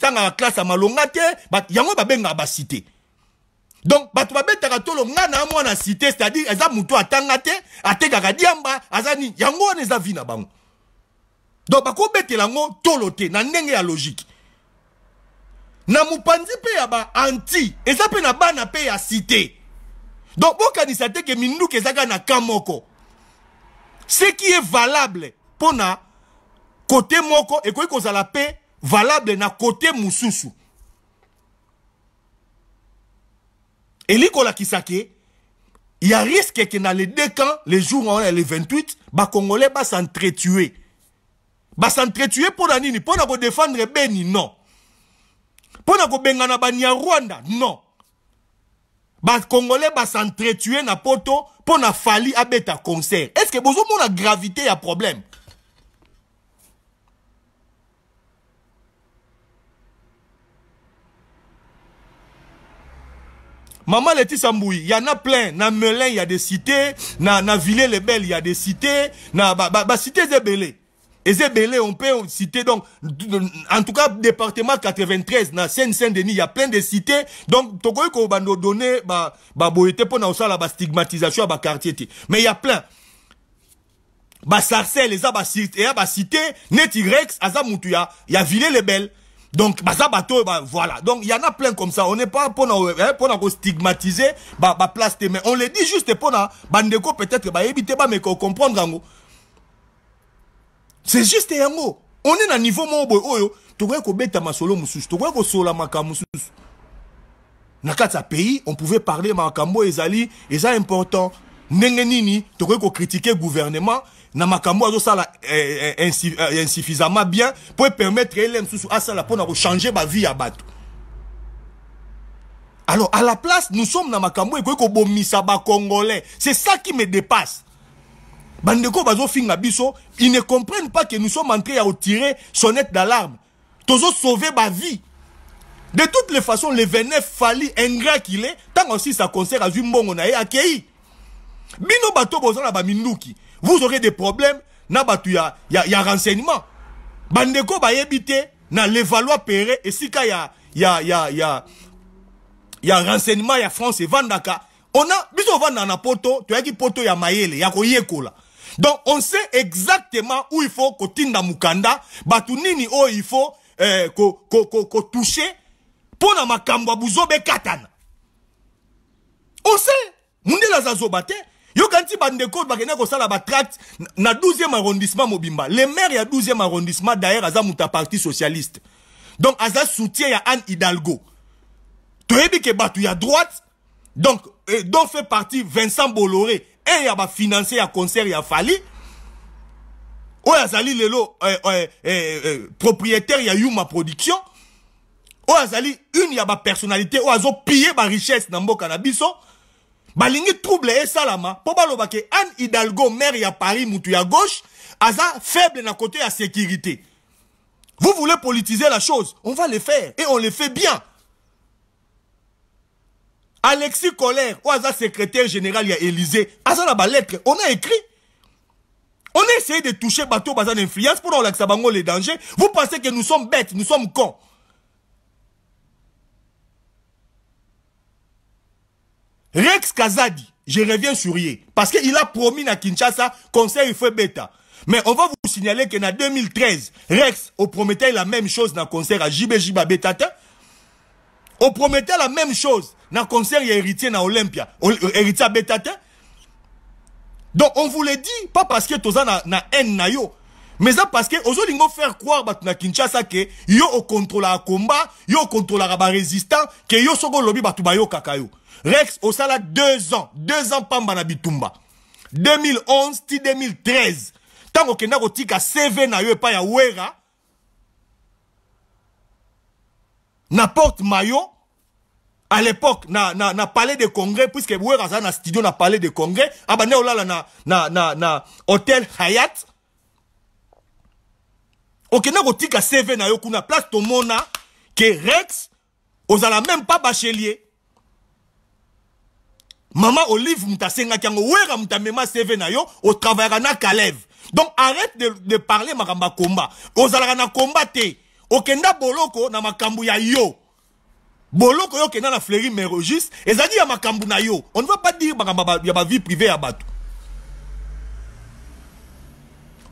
tanga la classe à malongate, bat yango ba cité. donc bato babetaka tolo tolonga na na cité c'est-à-dire eza muto atanga te atekaka diamba aza nini yango wana les vi na donc bakobetela yango tolo te na ya logique na mupanzi pe ya anti, anti pe na bana pe ya cité donc bokanisa ke minduka zaga na kamoko ce qui est valable pour na côté moko et a la paix valable na côté et qui eli il y a risque que dans les deux camps les jours est le 28 Congolais bakongolais s'entretuer pour na nini mpona défendre beni non na kobengana rwanda non bas s'entretuer na poto pour na fali abeta concert est ce que une gravité a problème Maman Leti Sambouy, il y en a plein. Dans Melin il y a des cités. Dans Villers-les-Belles, il y a des cités. Na, ba, ba, ba cités et Ezebele, on peut citer donc, en tout cas, département 93, dans Seine-Saint-Denis, il y a plein de cités. Donc, Togoy ko va donner bah, bah, pour na la stigmatisation, bah, quartier, Mais il y a plein. Bah, Sarcelle, les abas, et cité, net Y, aza il y a Villers-les-Belles. Donc, bah, ça, bah, voilà. Donc, il y en a plein comme ça. On n'est pas pour nous, hein, pour stigmatiser, bah, bah, place, mais on le dit juste pour nous, bah, peut-être, bah, éviter, bah, mais qu'on comprendre, c'est juste un mot. on est oh, à niveau moko boyo. oyo tokoki tu masolo ma Tu kosola makambo mosusu na Dans sa pays on pouvait parler et ezali ça, important tu vois, critiques le gouvernement na makambo sala eh, eh insuffisamment eh, bien insuffisamment bien pour permettre ça, la pour changer changer vie. vie à alors à la place nous sommes na makambo ekoki kobomisa Congolais. c'est ça qui me dépasse bandeko bazofinga biso ils ne comprennent pas que nous sommes en train de tirer sonnette d'alarme tozo sauver ma vie de toutes les façons le Venefali, fallit ingrat qu'il est tant aussi sa concert à mbongo na ye akei bino bato ba baminduki vous aurez des problèmes na ya, ya, ya renseignement bandeko ba yebite, na y pere esika ya, ya, ya, ya, ya renseignement ya france vandaka. on a biso ovandaka na poto dit poto ya mayele ya koyekola donc, on sait exactement où il faut kotinda mukanda, batunini où il faut euh, ko, ko, ko, ko toucher, pour makambo buzobe katana. On sait, munde la zazobate, yokanti bandeko ko sala batract na 12e arrondissement mobimba le maire ya 12e arrondissement d'ailleurs aza mutu parti socialiste donc aza soutien ya anne hidalgo toyebi ke batu ya droite donc eh, dont fait partie vincent bolloré un il y à concert a fali oyo azali lelo eh, euh, euh, propriétaire eu ma production a azali une y a personnalité bapersonnalité oyo pillé ma richesse dans mon cannabis balingi trouble et salama baloba ke anne hidalgo maire a paris moutou ya gauche aza faible na côté à sécurité vous voulez politiser la chose on va le faire et on le fait bien Alexis Colère, Oaza secrétaire général, il y a Élysée. là lettre, on a écrit. On a essayé de toucher bateau bazan influence pour relaxer bango les dangers. Vous pensez que nous sommes bêtes, nous sommes cons. Rex Kazadi, je reviens sur Yé, parce qu'il a promis à Kinshasa, conseil fait bêta. Mais on va vous signaler que dans 2013, Rex, au promettait la même chose dans le concert à JBJ Babetata. On promettait la même chose dans le conseil héritier dans Olympia. Euh, héritier à Donc on vous le dit, pas parce que tu as na haine na Mais ça parce que ozolingo faire croire tu na Kinshasa que yo au contrôle à combat, yo au contrôle à résistant, que yo soko lobby tu ba yo kakayo. Rex au sala deux ans, deux ans pamba na bitumba. 2011 ti 2013. Tant que na un CV na yo et pas ya wera, na porte maillot à l'époque na na na palais de congrès puisque vous raza na studio na palais de congrès abané ah olala na na na na hôtel Hayat okenda a CV na yo kuna place tomona ke Rex ala même pas bachelier Maman Olive mutasengaki yango wera le CV na yo travail na Kalev donc arrête de, de parler makamba komba ala na komba okenda boloko na makambu ya yo boloko yo okenda na fleuri merogis ezadi ya Makambu na yo on ne va pas dire a ya vie privée ya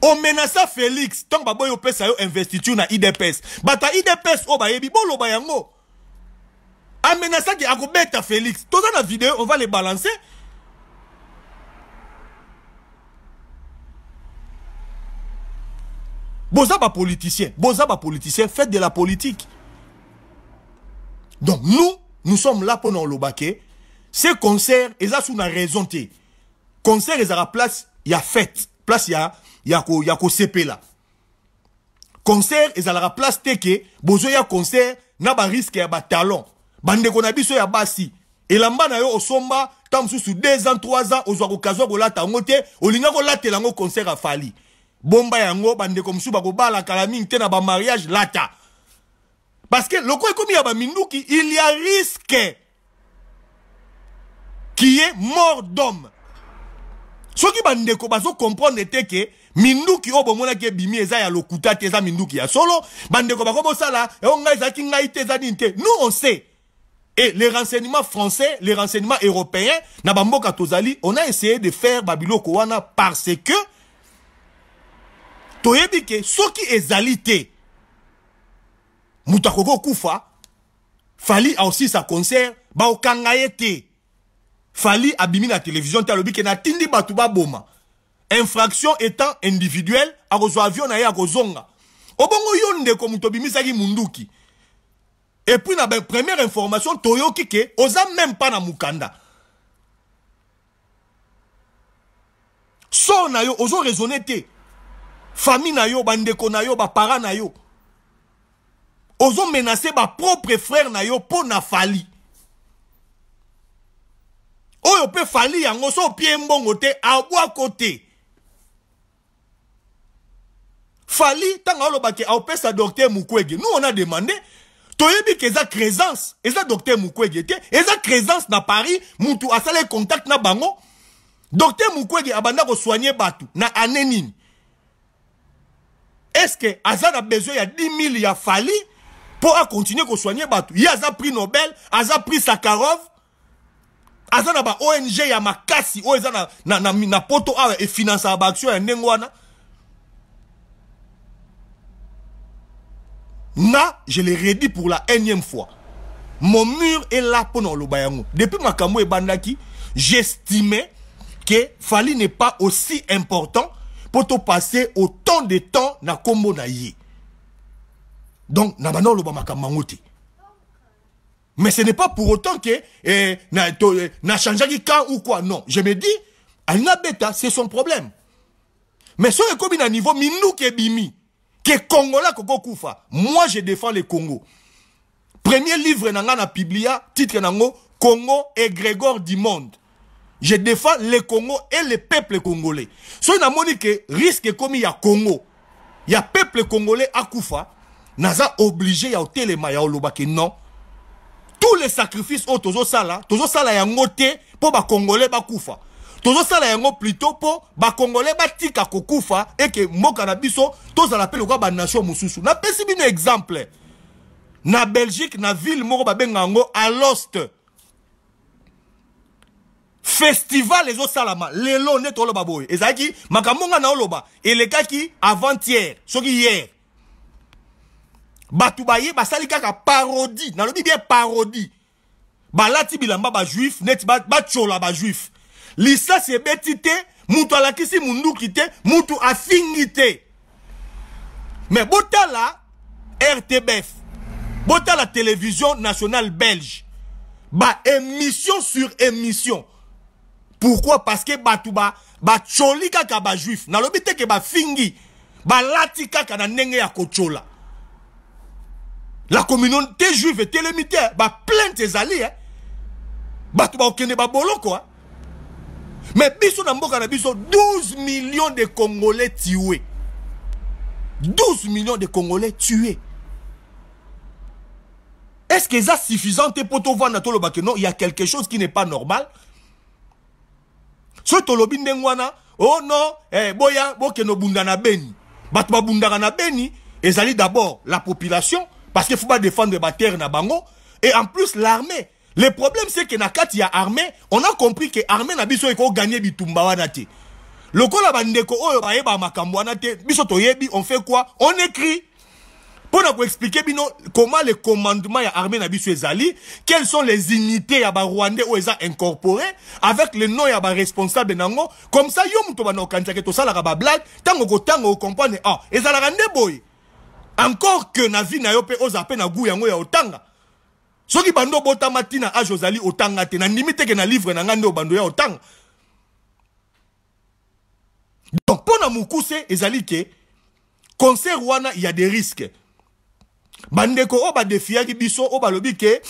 On menacea félix baboy yo pesa yo investiture na idps idpes ya ba oyo bolo boloba yango ki akobeta félix toza na video on va les balancer Boza ba politicien, Boza ba politicien, faites de la politique. Donc nous, nous sommes là pour nous Ce Ces concerts, ils ont raison. Concert, ils la place, il y a fête. Place, il y a, y a, il y a Concert, ils la place, Bozo, il y a concert, n'a pas risque, y a talon. Bande il y a basi. Et là, na yo, osomba, tam sous deux ans, trois ans, aux oiseaux, aux la tangote, aux linga, concert a Fali bomba yango bandeko ko bala mingi te na mariage lata parce que loko ekomi ya baminduki il y a risque qui est mort d'homme soki bandeko bazocomprendre te ke minduki mona ke ebimi eza ya lokuta te minuki minduki ya solo bandeko bakobosala sala, e ngai ki ngai te eza nini nous on sait Et les renseignements français, les renseignements européens, na bamboka tozali, on a essayé de faire Babilo Kowana parce que toyebi ke soki ezali te koufa fali a fali sa concert ba ye te fali abimi na television talobike na tindi natindi bato boma, infraction étant individuelle reçu avion na ye kozonga. obongo ko muto bimisa ki munduki puis na première information toyoki ke oza même pas na mukanda. So na yo raisonner te famille na yo bandeko na yo ba na yo ba propre frère na yo pour na fali oyo pe fali yango so opie mbongo te La kote fali a alobaki aopesa docteur mukwege nous on a demandé toyebi ke keza eza docteur mukwege te eza crésance na paris a asale contact na bango docteur mukwege abanda soigne batu. na anenini est-ce que Azan a besoin de 10 000 a fali soigner soigner Il y a aza prix nobel aza prix Sakharov, aza na ONG, il a oyo eza na, na, na, na poto awa ah, efinansaka baaktio en Nengwana. na je le redis pour la énième fois mon mur est là pour nous. Depuis yango depuis et Bandaki, j'estimais que fali n'est pas aussi important pour te passer autant de temps na kombo na ye. Donc, na bana loba makamangote. Mais ce n'est pas pour autant que eh, na, to, eh, na ou quoi. Non, je me dis, Alina Beta, c'est son problème. Mais sur le Kobi, à niveau minou que bimi, Congo Kongola koko koufa. Moi, je défends le Congo. Premier livre nanga na publia, titre nango, Congo et Grégor du monde je défends le Congo et le peuple congolais. So na que le risque comme ya Congo, ya peuple congolais akufa, naza obligé ya otelema ya oloba non. Tous les sacrifices au tozo sala, tozo sala ya pour pour ba congolais Kufa. Tozo sala yango plutôt pour ba congolais à Kufa, et que moka na biso gens qui quoi ba nation mosusu. Na pesi un exemple. Na Belgique na ville moko Ba à l'ost festival les ezosalama lelo nde toloba boye ezalaki makambo Et na gars qui avant-hier ce qui hier Batubaye baye basali kaka parodie nalobi bien parodie balati bilamba bajuif ba juif. Lisa se betite, te mutu kisi munduki moutou mutu Mais mais me là, rtbf la télévision nationale belge Ba émission sur émission pourquoi Parce que Batouba, Bacholi kaka ba juif, na lobite ke ba fingi, ba lati kaka na ya kochola. La communauté juive est télémitée, hein. ba plainte ezali, hein. Batouba okene ba bolo quoi. Hein. Mais biso na mboka na biso 12 millions de Congolais tués. 12 millions de Congolais tués. Est-ce que ça suffisant pour te voir dans le bac Non, il y a quelque chose qui n'est pas normal soto to ndenge oh non eh, boya bokende Bunda na beni bato Bunda na beni ezali d'abord la population parce qu'il faut pas défendre terre na bango et en plus l'armée le problème c'est que na kati ya armée on a compris que armée na biso eko gagner bitumba wana te lokola bandeko oyo bayeba makambo wana te biso toyebi on fait quoi on écrit pour nous expliquer comment les commandements de l'armée Nabiso Zali quelles sont les unités à Rwanda où ils ont incorporé avec le nom de responsable Nango. Comme ça, yo mouto un peu to sala raba blague, tango ah tango comprendre. Et ezala rande boy. Encore que na vie na yo pe oza pe na gou yango ya otanga. Soki bando bota matina a Josali otanga te na limite ke na livre na ngande bando ya otanga. Donc, pour nous, Ezali, que, concert wana, il y a des risques bandeko defia ki biso Oba balobi ke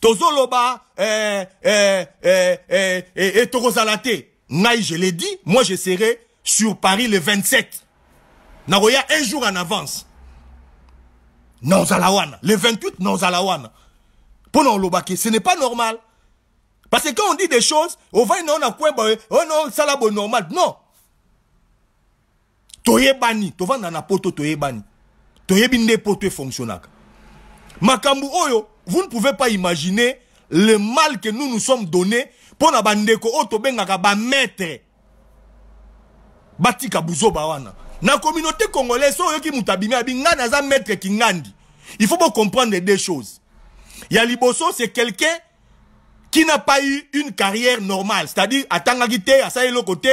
tozoloba eh, eh, eh, eh, eh, eh ngai je l'ai dit moi je serai sur paris le 27 Naroya un jour en avance non Zalawana le 28 non Zalawana pour nous oloba ce n'est pas normal parce que quand on dit des choses va na o na bah, oh Non. ça la bah, pas normal non toyebani tovanda na poto bani toyebi nde pote to Makambu makambo oh oyo vous ne pouvez pas imaginer le mal que nous nous sommes donné mpo na bandeko oyo ba maître batika buzoba wana na communauté congolaise so oh yo moto abimi abi ngai naza maître kingandi il faut comprendre deux choses ya liboso c'est quelqu'un qui n'a pas eu une carrière normale c'est-à-dire à te à eloko côté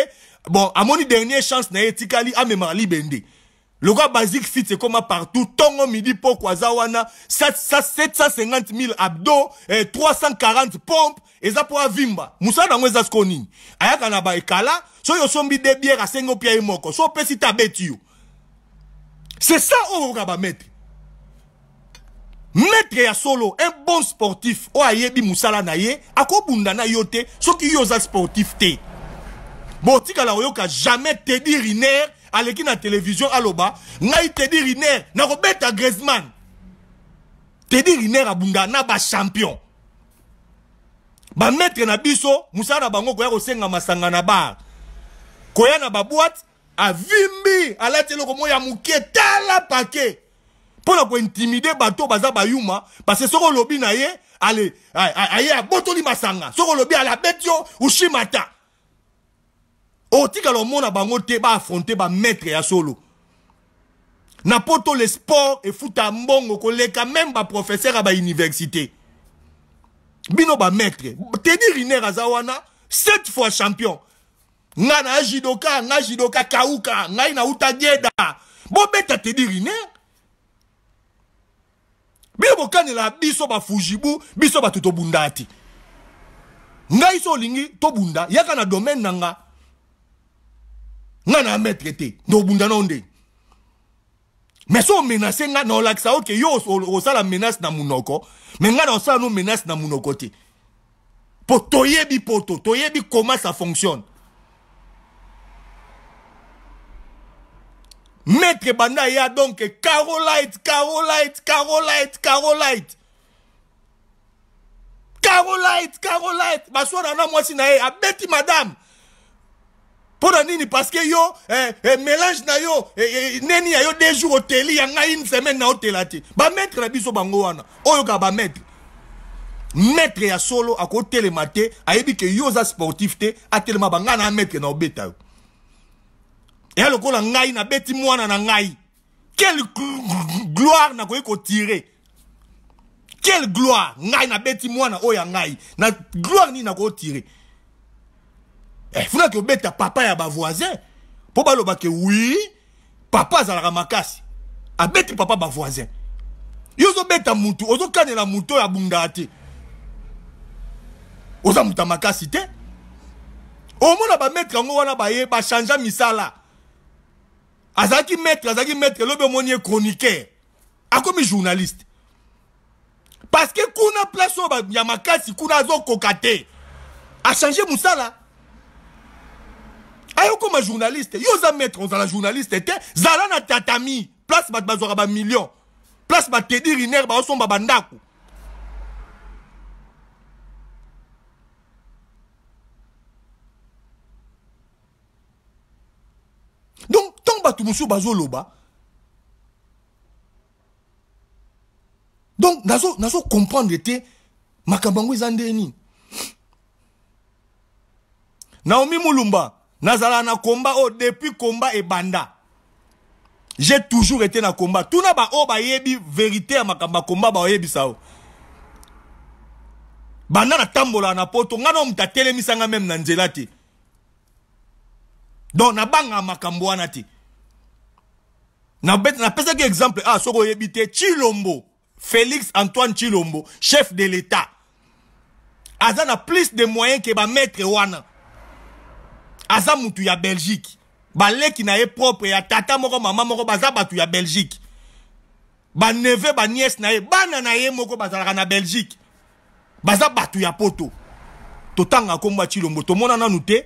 bon amoni dernier chance na ye etikali amemaka bende gars basique c'est comme partout Tongo, midi po kwa wana 750 000 abdo eh, 340 Et eza mpo avimba ce yango eza siko ayaka na baikala. So osombi de à asengi opia et moko so si ta bête yo c'est ça oyo koka mettre. maître ya solo un bon sportif bi ayebi musala na ye Ako bundana yote. So soki yo za sportif te la qu'a jamais tedi riner de la télévision aloba ngai dit riner nakobeta gresman tedi riner abunda na Ba maître na biso musara na bango koya senga masanga na bar koya na baboite avimbi alati telo moko ya mouke tala pake mpo kwa intimide bato baza bayuma parce que lobi lobi na ye ale aye li masanga soro lobi la betio ushimata otikala oh, omona bango te ba maître ya solo Napoto le sport et fouta mbongo koleka professeur à ba université. bino ba maître. riner aza wana sept fois champion Nana na najidoka kauka naina uta dieda bobeta tedi riner bino la biso ba fujibu, biso ba tutobundati. Nga ngai so lingi tobunda yaka na domaine nanga. Nana un maître te ndobunda son menace, on so nga na menace na munoko Mais nga na sala no menace na munoko te toyebi poto toyebi comment ça fonctionne maître banda donc carolite carolite carolite carolite carolite carolite a moi si na a Betty madame mpona nini parceke yo eh, eh, mélange na yo eh, eh, neni ya yo de jour oteli ya ngai une semaine naotela te bamaître na biso bango wana oyo kaka bamaître maître ya solo akotelema te ayebi ke yo oza sportif te atelema bangai na maître na obeta yo eya lokola ngai nabeti mwana na ngai quelle gloire nakoki kotire quelle gloire ngai nabeti mwana oyo ya ngai na gloire nini nakoki otire efunaki eh, obeta papa ya bavoisin mpo ke oui, papa la ramakasi, makasi abeti papa bavoisin yo ozobeta mutu ozokanela mutu la abundaka te oza mutu ya makasi te omona bametre yango wana baye changer misala azalaki maître azalaki maître lobi monier A chroniqueur journaliste parce que kuna place ba ya makasi zo kokate. A changer misala comme un journaliste yo oza maître ozala journaliste était zala na tatami place bato bazwaka million place batedi riner son bandaku. donc ntango bato bazo loba donc nazo, te Ma yango ni naomi mulumba nazala na combat oh depuis combat et banda j'ai toujours été na combat n'a ba oh ba yebi vérité ya makamba combat ba yebi sao banda na tambola na poto ngana mta telemisanga même na nzela donc na banga makambo anati. na bet na pesa exemple ah soko yebi te Chilombo Félix Antoine Chilombo chef de l'état Azana plus de moyens que ba maître wana aza moutou ya belgique baleki na ye propre ya tata moko mama moko baza batou ya belgique ba neve na nae... bana na ye moko la na belgique baza batou ya poto totanga komba chilombo to tomona nanu te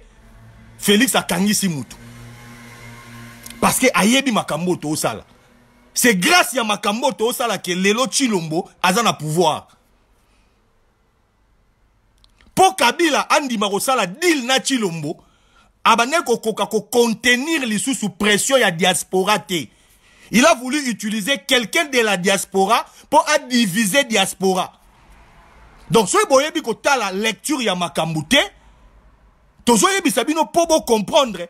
félix akangisi mutu parce que ayebi makambo osala. c'est grâce ya makambo ke lelo chilombo aza na pouvoir Po kabila Andi Marosala dil na chilombo Abané ah koko ko contenir les sous pression ya diaspora té. Il a voulu utiliser quelqu'un de la diaspora pour diviser diviser diaspora. Donc soyez boyé ko ta la lecture ya makambouté. Tozo bi sabino pour comprendre.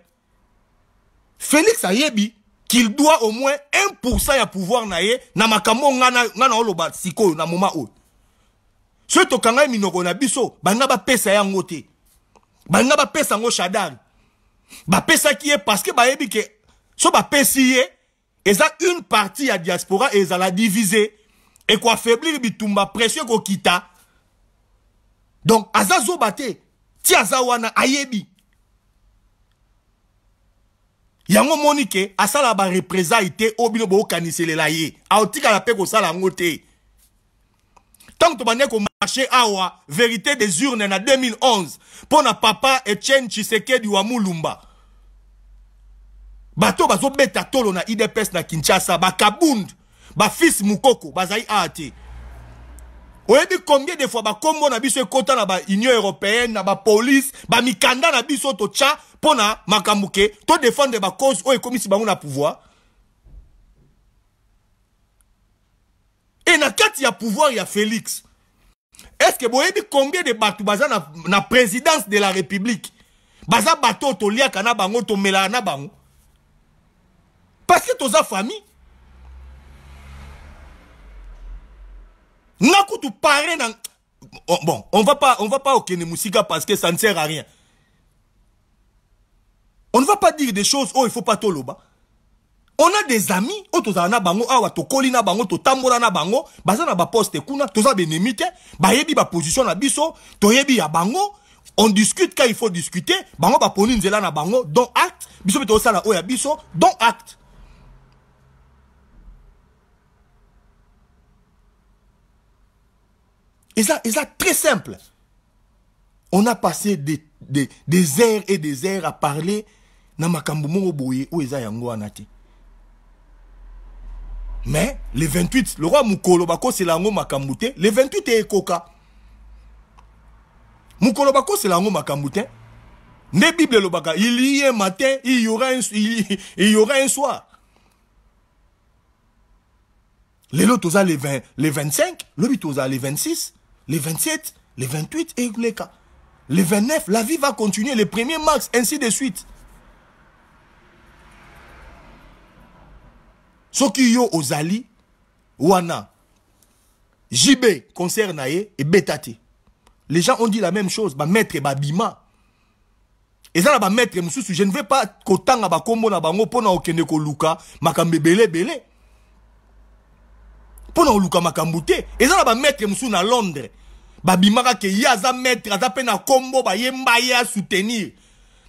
Félix a yebi qu'il doit au moins 1% ya pouvoir na ye na makambo ngana ngana oloba sikoyo na moment oyo. to minoko na biso, banga pesa yango te. Banga pesa ngo Shadari bapesaki ye ba bayebi ke so ba ye eza une partie à diaspora la divise ekoaffaiblir bitumba pression kita. donc aza baté bate ti aza wana ayebi yango monike asala ba barepresaille te oyo bino bookaniselela ye la mpe kosala sala te tant que tu marché awa vérité des urnes en 2011 pour na papa Etienne Tshisekedi wa Mulumba bato bazobeta tolo na IDPS na Kinshasa bakabund ba fils mukoko bazai aate oyebi combien de fois Kombo na biso kota na Union européenne na ba mikanda na biso totya mpo na to défendre ba cause oyo ekomisi bango na pouvoir Et dans y y a pouvoir y a Félix. Est-ce que vous avez combien de bateaux dans la présidence de la République baza bato to liaka bango to Parce que as famille Nakutu parrain dans bon, on va pas on va pas au Kenemusika parce que ça ne sert à rien. On ne va pas dire des choses oh il faut pas toloba on a des amis oyo oh, tozala bango awa to kolina bango totambola na bango bazana na baposte kuna toza baye yebi ba position na biso bi ya bango on discute quand il faut discuter bango baponi nzela na bango don acte biso mpe sala o ya biso don acte is ça très simple on a passé des, des, des heures et des heures à parler na makambo moko boye ou eza yango anati. Mais le 28, le roi Moukolobako, Bako Selango Makamouté. le 28 est Ekoka. c'est Bako Selango Makamouté. Ne Bible le il y a un matin, il y aura un, il, y aura un soir. Les lots à les 20, les 25, le les 26, les 27, les 28 et les 29, la vie va continuer, le 1er mars, ainsi de suite. soki yo ozali wana jb concert et et les gens ont dit la même chose et babima la ba maître Monsieur. je ne veux pas kotanga kombo na bango pour na ko Luka. makambe bele bele. Pour na makambute Et ça, eza ba maître Monsieur na londres ka ke yaza maître aza na kombo yemba à soutenir.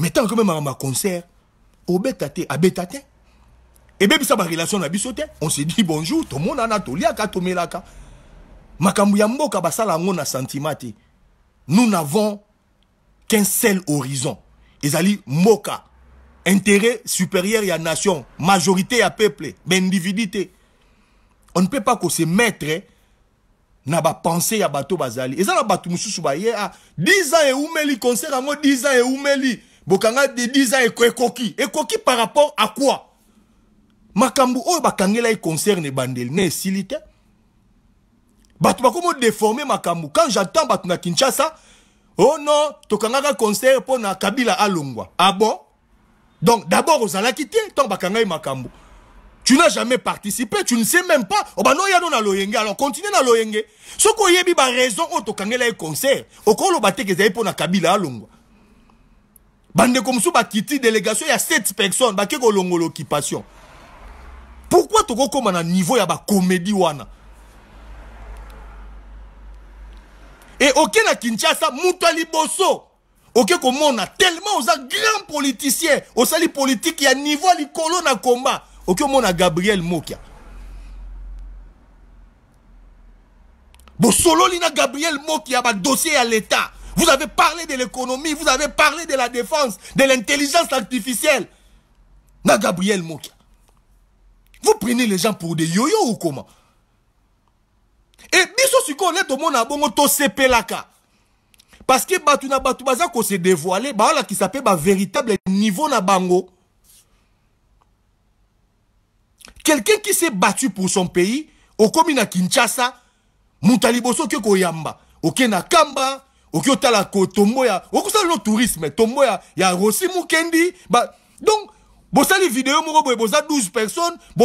mais metan ko même à ma concert, et te ebebisa eh barelation na biso te on se dit bonjour tout tomonana a tomelaka makambo ya mboka basala yango na sentiment eh. nous n'avons qu'un seul horizon ezali moka intérêt supérieur a nation majorité y a peuple mais individualité on ne peut pas se mettre na bapense à bato bazali eza na bato mosusu baye a ah, 10 ans oumeli concert moi 10 ans et oumeli bokanga de 10 ans ekoki ekoki par rapport à quoi o bakangela bakangelaki concerne bandeli si esili te bakomo déformer makambu. quand j'attends batuna na oh non tokangaka concert pour na kabila alongwa ah bon donc d'abord tu tant bakanga bakangai makambu. tu n'as jamais participé tu ne sais même pas y'a oh, bah, oyano na loyenge alors continue na loyenge y'a raison, raison. oh tokangela ye concert okoloba pas que ezali na kabila alongwa Bande comme bandeko mosusu bakiti délégation il y a 7 personnes Pourquoi Pourquoi occupation pourkui tokokóma un niveau ya comédie wana Et oke na kinshasa Bosso, Ok, comme on a tellement a grand politicien osali y ya niveau à likolo na Ok on a gabriel mokia y na gabriel mokia dossier à l'état vous avez parlé de l'économie, vous avez parlé de la défense, de l'intelligence artificielle. Na Gabriel Mokia. Vous prenez les gens pour des yo-yo ou comment Et biso si on est au monde bongo to Parce que batu na batu baza se dévoiler, qui s'appelle ba véritable niveau na bango. Quelqu'un qui s'est battu pour son pays, au na Kinshasa, Moutaliboso au Kamba, au tomboya tombo ya no tourisme tombo ya, ya rosi mukendi bah donc bosali video boza 12 personnes na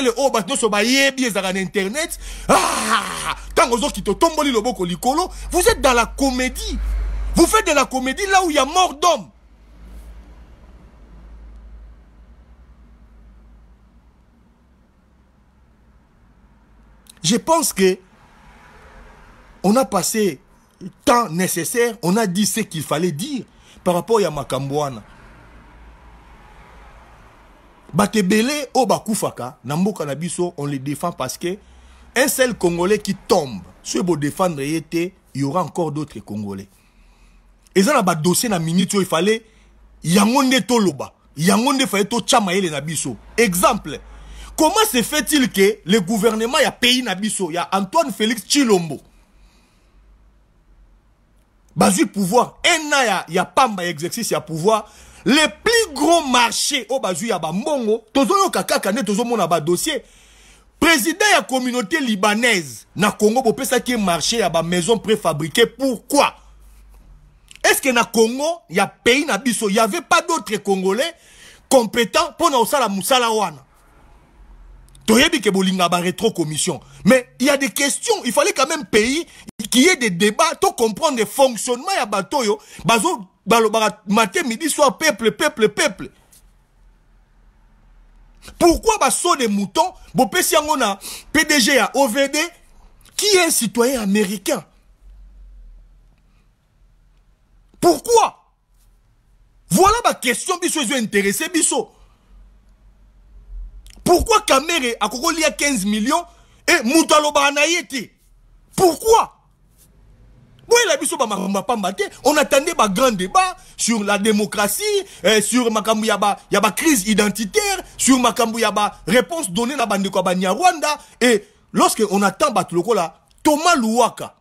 oyo bato nyonso bayebi ezalaka na internet ntango ah! likolo vous êtes dans la comédie vous faites de la comédie là où il y a mort d'homme je pense que on a passé temps nécessaire, on a dit ce qu'il fallait dire par rapport à Makambouana. Batebele au Bakufaka, Namboka on les défend parce que un seul Congolais qui tombe, ceux beau défendre il y aura encore d'autres Congolais. Et ça, dans le dossier, dans la minute, il fallait, Yangonde Toloba, Yangonde Fayeto Chamaele Nabiso. Exemple, comment se fait-il que le gouvernement, il y a pays Nabiso, il y a Antoine Félix Chilombo, bazui pouvoir un an ya pas pamba exercice a pouvoir le plus gros marché oh, au y ya tozo yo kaka tozo a ba dossier président ya communauté libanaise na Congo un marché y a une maison préfabriquée pourquoi est-ce que na Congo un pays na biso y avait pas d'autres congolais compétents pour na osala moussala ke bolinga ba rétro commission mais il y a des questions il fallait quand même pays qu'il y ait des débats to comprendre le fonctionnement ya batoyo bazo matin midi soir peuple peuple peuple pourquoi saut des moutons bopesi PDG à OVD qui est un citoyen américain pourquoi voilà ma question biso intéressé biso pourquoi Kamere a a 15 millions et Moutaloba été Pourquoi bah, bah, bah, on attendait un grand débat sur la démocratie, euh, sur la crise identitaire, sur la réponse donnée la bande de Rwanda. Et lorsque on attend là, Thomas Louaka,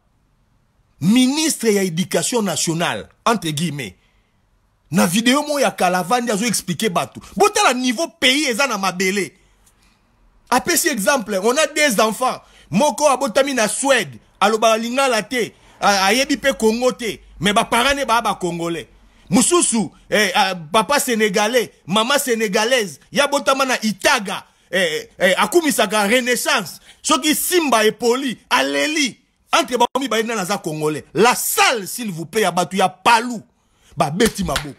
ministre de l'éducation nationale, entre guillemets, na vidéo mo ya Kalavandi a expliqué Batou. Bota le niveau pays, ezana mabele. A pesi exemple, on a des enfants. Moko abotami na Suède, aloba lingala te, ayebi pe Congo mais ba parane ba ba congolais. Mususu, eh, ah, papa sénégalais, maman sénégalaise, ya botama na Itaga, eh, eh, eh akumisaka renaissance, ki simba et poli, aleli, entre bami ba na za congolais. La salle s'il vous plaît, ya batu ya palou, ba beti maboko.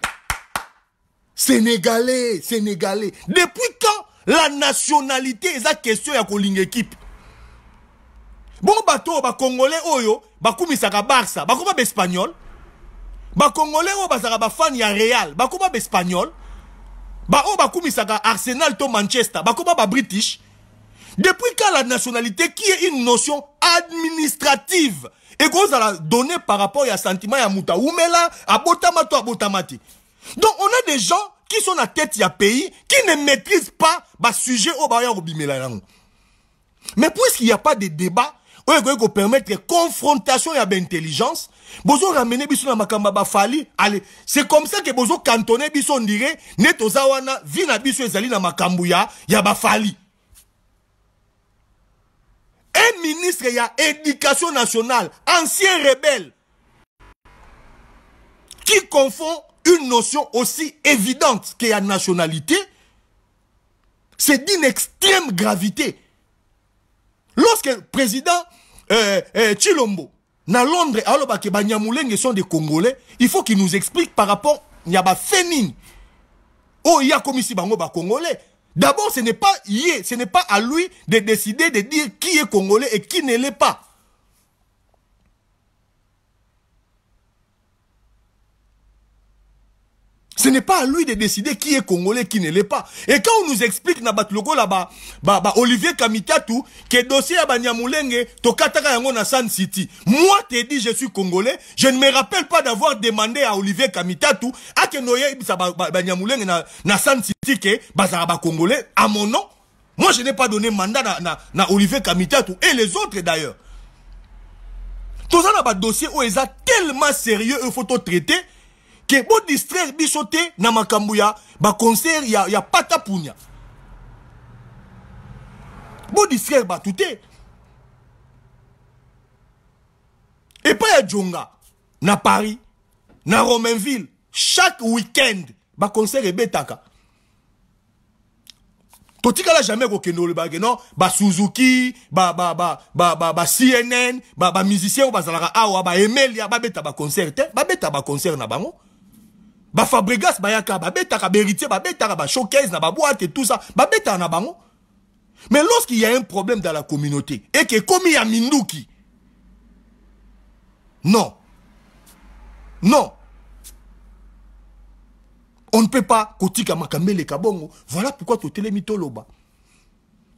Sénégalais, sénégalais, depuis quand la nationalité la question ya kolinga équipe ba Congolais, oyo vous oyo bakumisaka barsa espagnol. Ba Congolais, oyo Ba fan ya real bakoma vous baoyo saka arsenal to manchester ba British. depuis quand la nationalité qui est une notion administrative et la donné par rapport ya sentiment ya moto à à to Abotamati. donc on a des gens qui sont la tête a pays, qui ne maîtrisent pas le sujet au barrière au Mais puisqu'il n'y a pas de débat, on permettre confrontation et intelligence. Besoin ramener biso na makamba ba fali. Allez, c'est comme ça que besoin cantonner biso on dirait neto zawana vi na biso ezali na makambu ya ya ba fali. Un ministre a éducation nationale, ancien rebelle qui confond une notion aussi évidente que la nationalité, c'est d'une extrême gravité. Lorsque le président Chilombo, euh, euh, dans Londres, alors que sont des Congolais, il faut qu'il nous explique par rapport à la fénine. Oh, il y a comme ici, Congolais. D'abord, ce n'est pas ce n'est pas à lui de décider de dire qui est Congolais et qui ne l'est pas. Ce n'est pas à lui de décider qui est congolais, qui ne l'est pas. Et quand on nous explique na batloko là bas, bah, Olivier Kamitatu, que dossier à Banyamulenge, Tokataka Yango na San City. Moi, t'es dit, je suis congolais, je ne me rappelle pas d'avoir demandé à Olivier Kamitatu, à que noye Banyamulenge na, San City, que congolais, à mon nom. Moi, je n'ai pas donné mandat à Olivier Kamitatu, et les autres d'ailleurs. Tout ça, dossier où ils a tellement sérieux, il faut tout traiter, que bon biso te na a pas baconcert ya, ya patapunya ba touté et pas ya djonga na paris na romainville chaque week-end baconcert ebetaka totikala jamais le olobake non Suzuki CNN basuzuki bacnn bamusicien oyo bazalaka awa baemelia concert ba beta ba concert na bango ba Ba Fabregas bayaka ba beta ka beritier, ba beta ba na ba boîte et tout ça ba beta na bango. Mais lorsqu'il y a un problème dans la communauté et que comme il y a Mindouki, Non. Non. On ne peut pas kotika le kabongo. Voilà pourquoi tu mitoloba.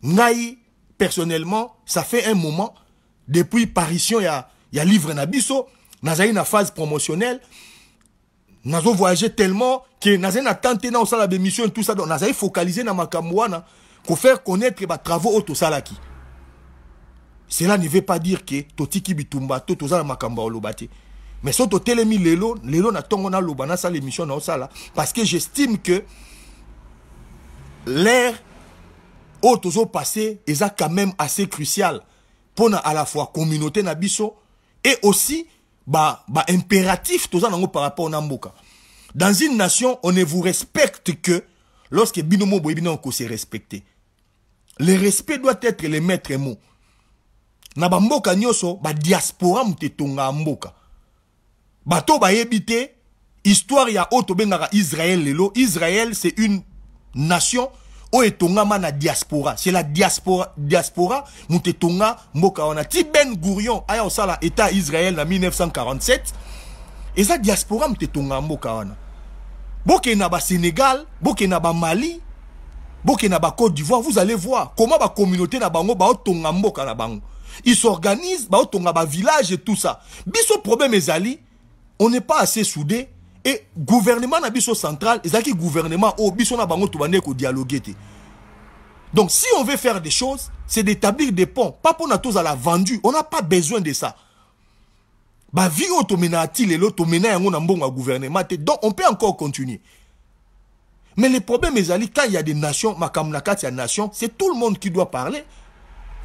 Moi, personnellement, ça fait un moment depuis parution il y a y a livre Nabiso, nazali na phase promotionnelle nous avons voyagé tellement que nous tenté tante la osala mission tout ça donc focalisé dans na makambo Pour faire connaître les travaux travaux de tosalaki cela ne veut pas dire qui est tombé... to ça makambo Makamba l'a te mais so totelemi lelo lelo na ntongo naloba nasala l'émission na osala parce que j'estime que l'air de passé Est quand même assez crucial Pour à la fois communauté na et aussi ba, ba impératif par rapport à Namboka. Dans une nation, on ne vous respecte que lorsque Binomo Boebinoko se respecté. Le respect doit être le maître mot. Na bamboka nyoso, ba diaspora mtetonga Mboka. Bato ba ebite, histoire ya oto bengara Israël lelo. Israël, c'est une nation oyo etongama na diaspora c'est la diaspora diaspora te tonga, mboka wana ti ben gourion aya kosala état Israël en 1947 Et la diaspora moto tonga mboka wana bokende na Sénégal, boke na Mali, boke na Côte d'ivoire vous allez voir comment communauté na bango tonga mboka na bango ils s'organisent ba village et tout ça biso problème ezali on n'est pas assez soudés et gouvernement na central le gouvernement oyo biso na bango donc si on veut faire des choses c'est d'établir des ponts pas à la vendu on n'a pas besoin de ça na donc on peut encore continuer mais le problème ezali quand il y a des nations nation c'est tout le monde qui doit parler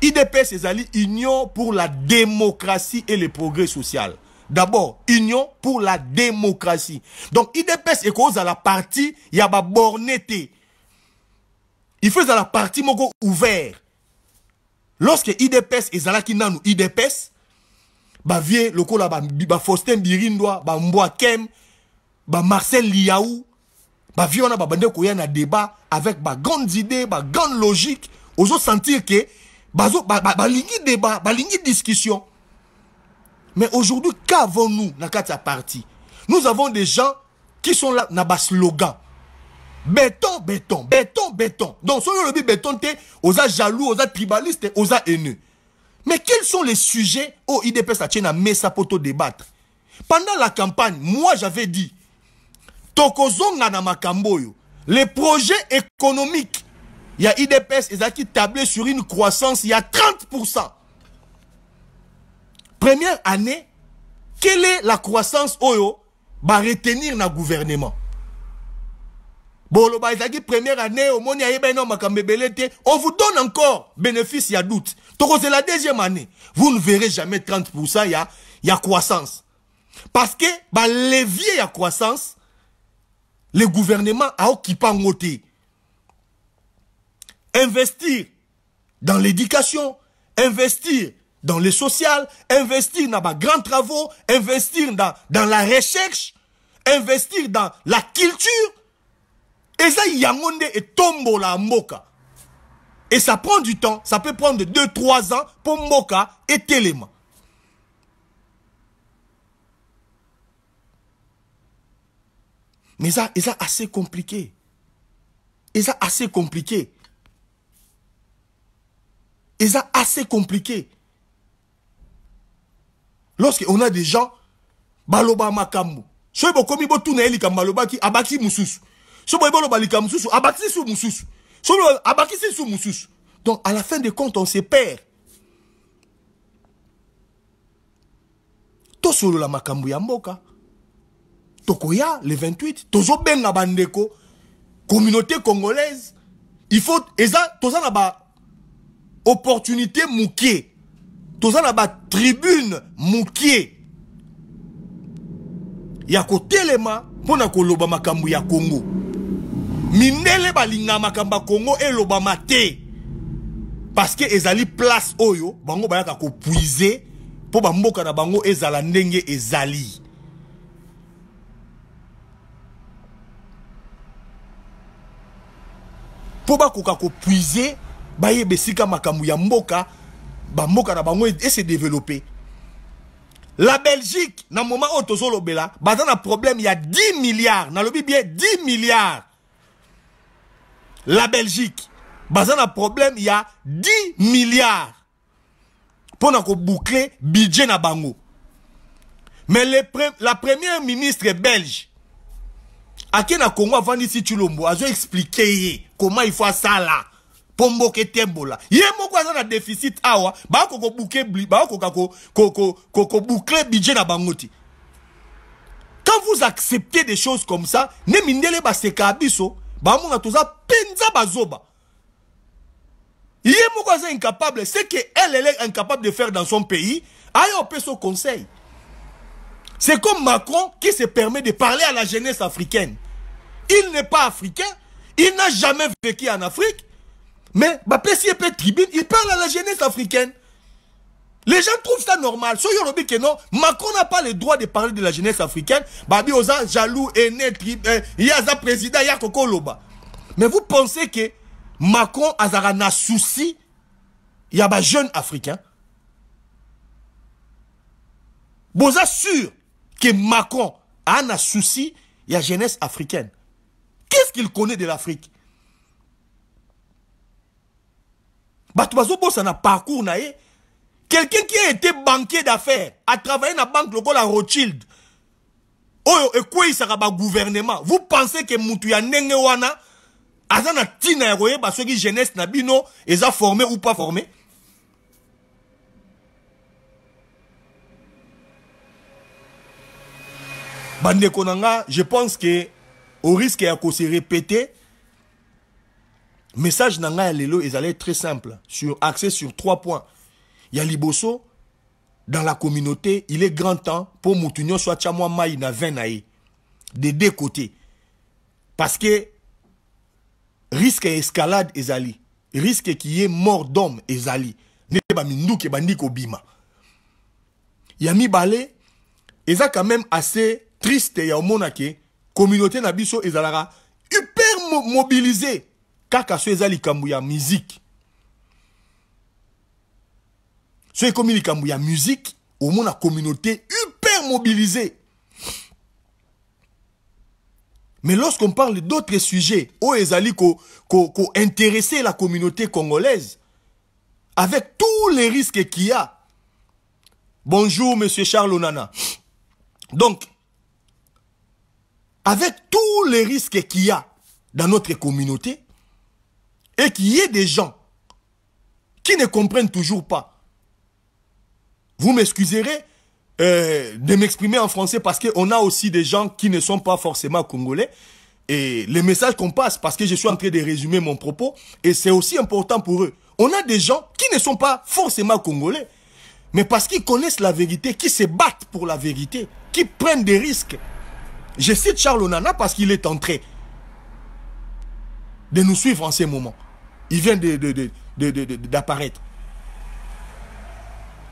idps alliés, union pour la démocratie et le progrès social D'abord, Union pour la démocratie. Donc, IDPS et cause à la partie, il y a bornété. Il fait à la partie moko ouvert. Lorsque IDPS et Zala qui nous IDPS, bah vient le cola bah, bah Faustin Birindwa, bah mboakem bah Marcel Liaou, bah vient on a bah bande na débat avec bah grandes idées, bah grande logique, autres sentir que bah bah bah, bah ligne lingi débat, bah lingi discussion. Mais aujourd'hui, qu'avons-nous dans la partie Nous avons des gens qui sont là dans le slogan. Béton, béton, béton, béton. Donc, si on béton, on a jaloux, aux tribaliste, haineux. Mais quels sont les sujets où IDP à met sa poteau débattre Pendant la campagne, moi j'avais dit, na les projets économiques, il y a IDPS, ils ont tablé sur une croissance, il y a 30%. Première année, quelle est la croissance oyo va retenir le gouvernement Bon, première année on vous donne encore bénéfice a doute la deuxième année vous ne verrez jamais 30 y a croissance parce que y a croissance le gouvernement occupé en côté. investir dans l'éducation investir dans le social, investir dans les grands travaux, investir dans, la recherche, investir dans la culture. Et ça, Yangonde est tombé la moka. Et ça prend du temps, ça peut prendre 2-3 ans pour Moka et Téléma. Mais ça, c'est assez compliqué. Et ça, assez compliqué. C'est ça, assez compliqué lorsque on a des gens, baloba makambo. Soyez bon, comme il tourne les baloba qui abaki moussus. Soyez bon, baloba likam mususu abaki sous mususu Soyez abaki si sous Donc, à la fin des comptes, on se perd. la makambo ya mboka tokoya le 28 la bandeko communauté congolaise il faut eza toza na opportunité mouké. toza na batribune mokie ya kotelema mpo na koloba makambo ya kongo mindele balingaka makambo ya kongo elobama te parceke ezali place oyo bango bayaka kopuize mpo bamboka na bango ezala ndenge ezali mpo bakoka kopuize bayeba esika makambo ya mboka bamboka na bango s'est développé la belgique le moment il y bazan un problème y il a 10 milliards lobi bien 10 milliards la belgique a un problème y il a 10 milliards pour na boucler budget na bango mais le la première ministre belge qui na congo ici tulombo azo expliquer expliqué comment il faut ça là pomboke tembola ye moko na déficit awa boucler budget na bangoti quand vous acceptez des choses comme ça ne mindele baseka ya un peu toza penza bazoba ye moko incapable ce que elle elle est incapable de faire dans son pays aye ce conseil c'est comme macron qui se permet de parler à la jeunesse africaine il n'est pas africain il n'a jamais vécu en afrique mais tribune, il parle à la jeunesse africaine. Les gens trouvent ça normal. on dit que non, Macron n'a pas le droit de parler de la jeunesse africaine. Babi Oza, jaloux, aîné, euh, il y a président, il y a Koko Mais vous pensez que Macron a un souci, il y a un jeune africain. Vous assure que Macron ah, a un souci, il y a jeunesse africaine. Qu'est-ce qu'il connaît de l'Afrique bato bazobosana parcours na ye quelqu'un qui a été banquier d'affaires a travaillé la banque lokola rothschild oyo ekweyisaka gouvernement vous pensez que mutu ya ndenge wana aza na ntina ya koyeba qui jeunesse na bino a formé ou pas formé bande konanga, je pense que au risque ya se répéter message nanga ya lelo est très simple sur axé sur trois points ya liboso dans la communauté il est grand temps pour mutu soit atya mwa mai na de deux côtés parce que risque escalade ezali risque est mort d'homme ezali Il y a kobima ya mibale eza quand même assez triste ya omona ke communauté na biso hyper mobilisée kaka so eza mis ya musique so ekomi likambo ya musique la communauté hyper mobilisée mais lorsqu'on parle d'autres sujets au oh, ezali ko, ko, ko la communauté congolaise avec tous les risques qu'il y a bonjour monsieur charles onana donc avec tous les risques qu'il y a dans notre communauté et qu'il y ait des gens qui ne comprennent toujours pas. Vous m'excuserez euh, de m'exprimer en français parce qu'on a aussi des gens qui ne sont pas forcément congolais. Et les messages qu'on passe, parce que je suis en train de résumer mon propos, et c'est aussi important pour eux. On a des gens qui ne sont pas forcément congolais, mais parce qu'ils connaissent la vérité, qui se battent pour la vérité, qui prennent des risques. Je cite Charles Onana parce qu'il est en train de nous suivre en ces moments. Il vient d'apparaître.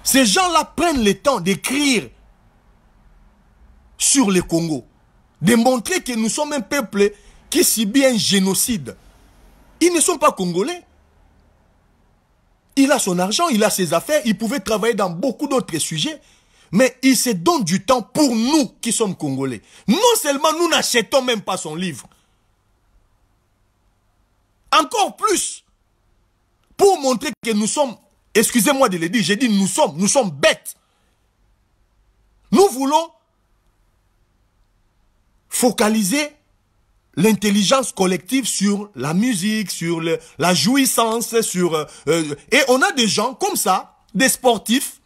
Ces gens-là prennent le temps d'écrire sur le Congo, de montrer que nous sommes un peuple qui subit un génocide. Ils ne sont pas congolais. Il a son argent, il a ses affaires, il pouvait travailler dans beaucoup d'autres sujets. Mais il se donne du temps pour nous qui sommes congolais. Non seulement nous n'achetons même pas son livre. Encore plus, pour montrer que nous sommes, excusez-moi de le dire, j'ai dit nous sommes, nous sommes bêtes. Nous voulons focaliser l'intelligence collective sur la musique, sur la jouissance, sur euh, euh, et on a des gens comme ça, des sportifs,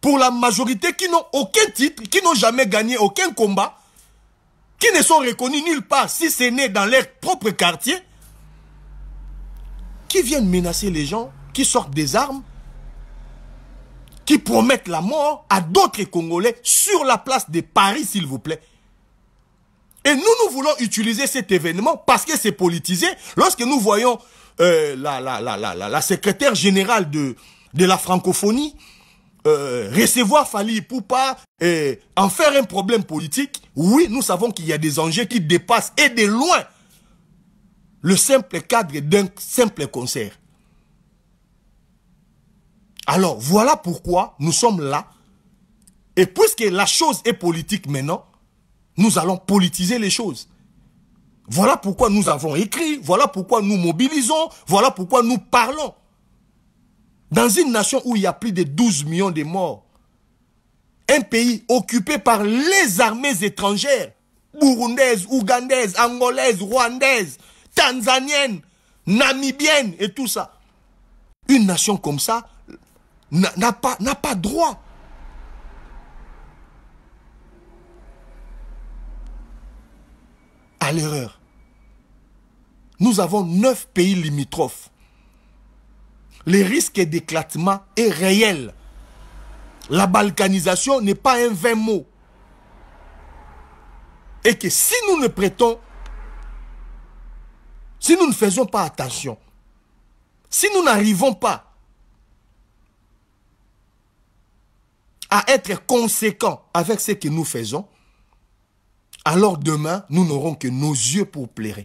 pour la majorité qui n'ont aucun titre, qui n'ont jamais gagné aucun combat, qui ne sont reconnus nulle part si ce n'est dans leur propre quartier, qui viennent menacer les gens, qui sortent des armes, qui promettent la mort à d'autres Congolais sur la place de Paris, s'il vous plaît. Et nous, nous voulons utiliser cet événement parce que c'est politisé. Lorsque nous voyons euh, la, la, secrétaire générale de, de la francophonie euh, recevoir Fali Poupa et en faire un problème politique, oui, nous savons qu'il y a des enjeux qui dépassent et de loin le simple cadre d'un simple concert. Alors, voilà pourquoi nous sommes là. Et puisque la chose est politique maintenant, nous allons politiser les choses. Voilà pourquoi nous avons écrit, voilà pourquoi nous mobilisons, voilà pourquoi nous parlons. Dans une nation où il y a plus de 12 millions de morts, un pays occupé par les armées étrangères, burundaises, ougandaises, angolaises, rwandaises, tanzanienne, namibienne et tout ça. Une nation comme ça n'a pas, droit. à l'erreur. Nous avons neuf pays limitrophes. Le risque d'éclatement est réel. La balkanisation n'est pas un vain mot. Et que si nous ne prêtons si nous ne faisons pas attention, si nous n'arrivons pas à être conséquents avec ce que nous faisons, alors demain, nous n'aurons que nos yeux pour plaire.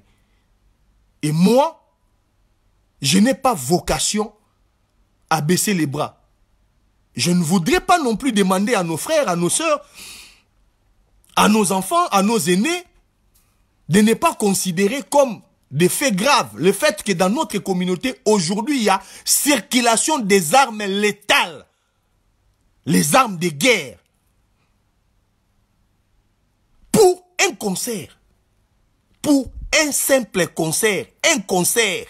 Et moi, je n'ai pas vocation à baisser les bras. Je ne voudrais pas non plus demander à nos frères, à nos sœurs, à nos enfants, à nos aînés, de ne pas considérer comme des faits graves. Le fait que dans notre communauté, aujourd'hui, il y a circulation des armes létales. Les armes de guerre. Pour un concert. Pour un simple concert. Un concert.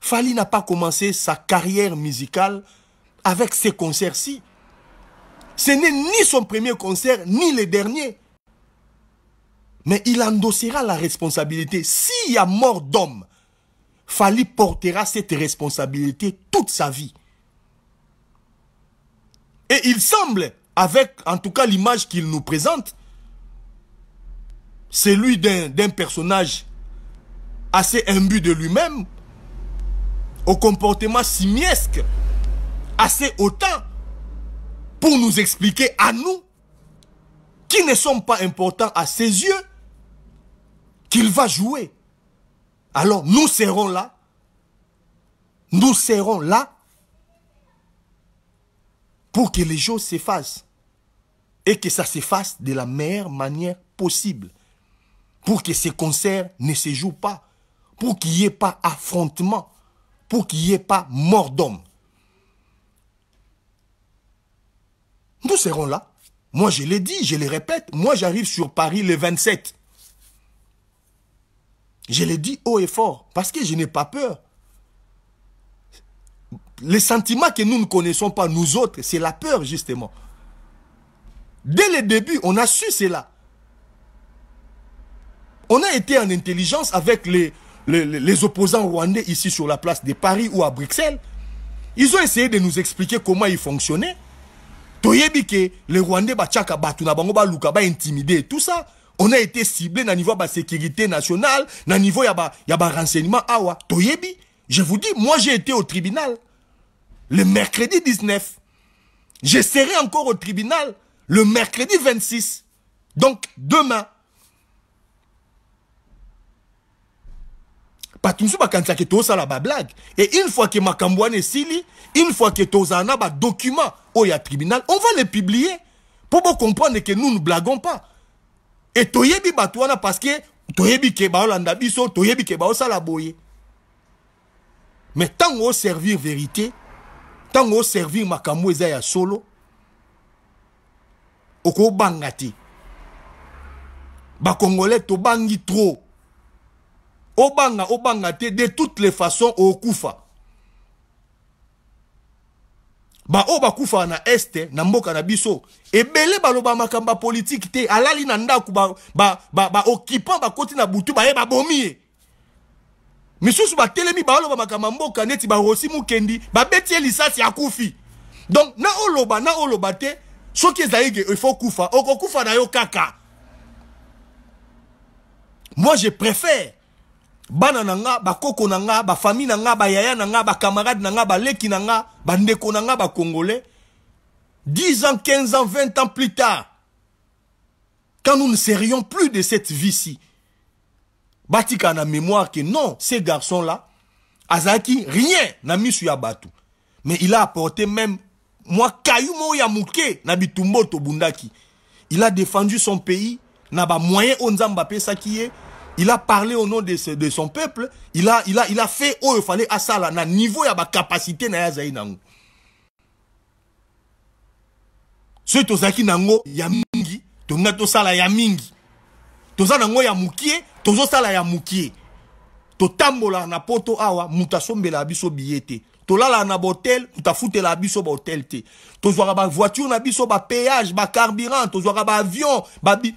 Fali n'a pas commencé sa carrière musicale avec ces concerts-ci. Ce n'est ni son premier concert, ni le dernier. Mais il endossera la responsabilité. S'il y a mort d'homme, Fali portera cette responsabilité toute sa vie. Et il semble, avec en tout cas l'image qu'il nous présente, celui d'un personnage assez imbu de lui-même, au comportement simiesque, assez autant pour nous expliquer à nous, qui ne sommes pas importants à ses yeux, qu'il va jouer. Alors nous serons là. Nous serons là pour que les choses s'effacent. Et que ça s'efface de la meilleure manière possible. Pour que ces concerts ne se jouent pas. Pour qu'il n'y ait pas affrontement. Pour qu'il n'y ait pas mort d'homme. Nous serons là. Moi, je l'ai dit, je le répète. Moi, j'arrive sur Paris le 27. Je l'ai dis haut et fort parce que je n'ai pas peur. Les sentiments que nous ne connaissons pas, nous autres, c'est la peur justement. Dès le début, on a su cela. On a été en intelligence avec les, les, opposants rwandais ici sur la place de Paris ou à Bruxelles. Ils ont essayé de nous expliquer comment ils fonctionnaient. Toyebi que les Rwandais batuna bah, Bangoba, bah, ba intimider tout ça on a été ciblé au niveau la sécurité nationale, au niveau de ba renseignement ah toyebi. Je vous dis moi j'ai été au tribunal le mercredi 19. Je serai encore au tribunal le mercredi 26. Donc demain que que ça la blague et une fois que makamboane sili une fois que tozana ba un document au tribunal on va les publier pour comprendre que nous ne blaguons pas et toyebi bato batouana parce que toyebi ke baolanda biso toyebi ke baosala boye mais ntango servir vérité tant servir servir ya solo okobanga te bakongolais tobangi trop obanga obanga te de toutes les façons okufa. Ba bakufaka na este na mboka na biso ebele baloba makambo ya politike te alali na ndako ba ba, ba, koti na butu baye babomi ye misusu ba ba makambo ya mboka neti kendi mukendi, babeti ye lisasi akufi donc na oloba na oloba te soki il faut kufa okokufa na yo kaka moi je préfère bana bakoko nanga ba famille nanga, ba bayaya ba 10 ans 15 ans 20 ans plus tard quand nous ne serions plus de cette vie-ci batika na mémoire que non ces garçons là Azaki, rien na mis sur bato mais il a apporté même moi kayu mo ya muke na bitumbo tobundaki il a défendu son pays na moyen oyo ça qui est il a parlé au nom de, de son peuple, il a, il a, il a fait au il fallait à ça, là, na niveau, il y a capacité, na yazaï nango. Ce tozaki nango, ya mingi, nga to sala ya mingi. Toza nango ya mukie, tozo sala ya mukie. Totambola na poto awa, mutasombela biso billete. lala na botel tafutela biso botel te ba voiture na biso ba avion ba baavion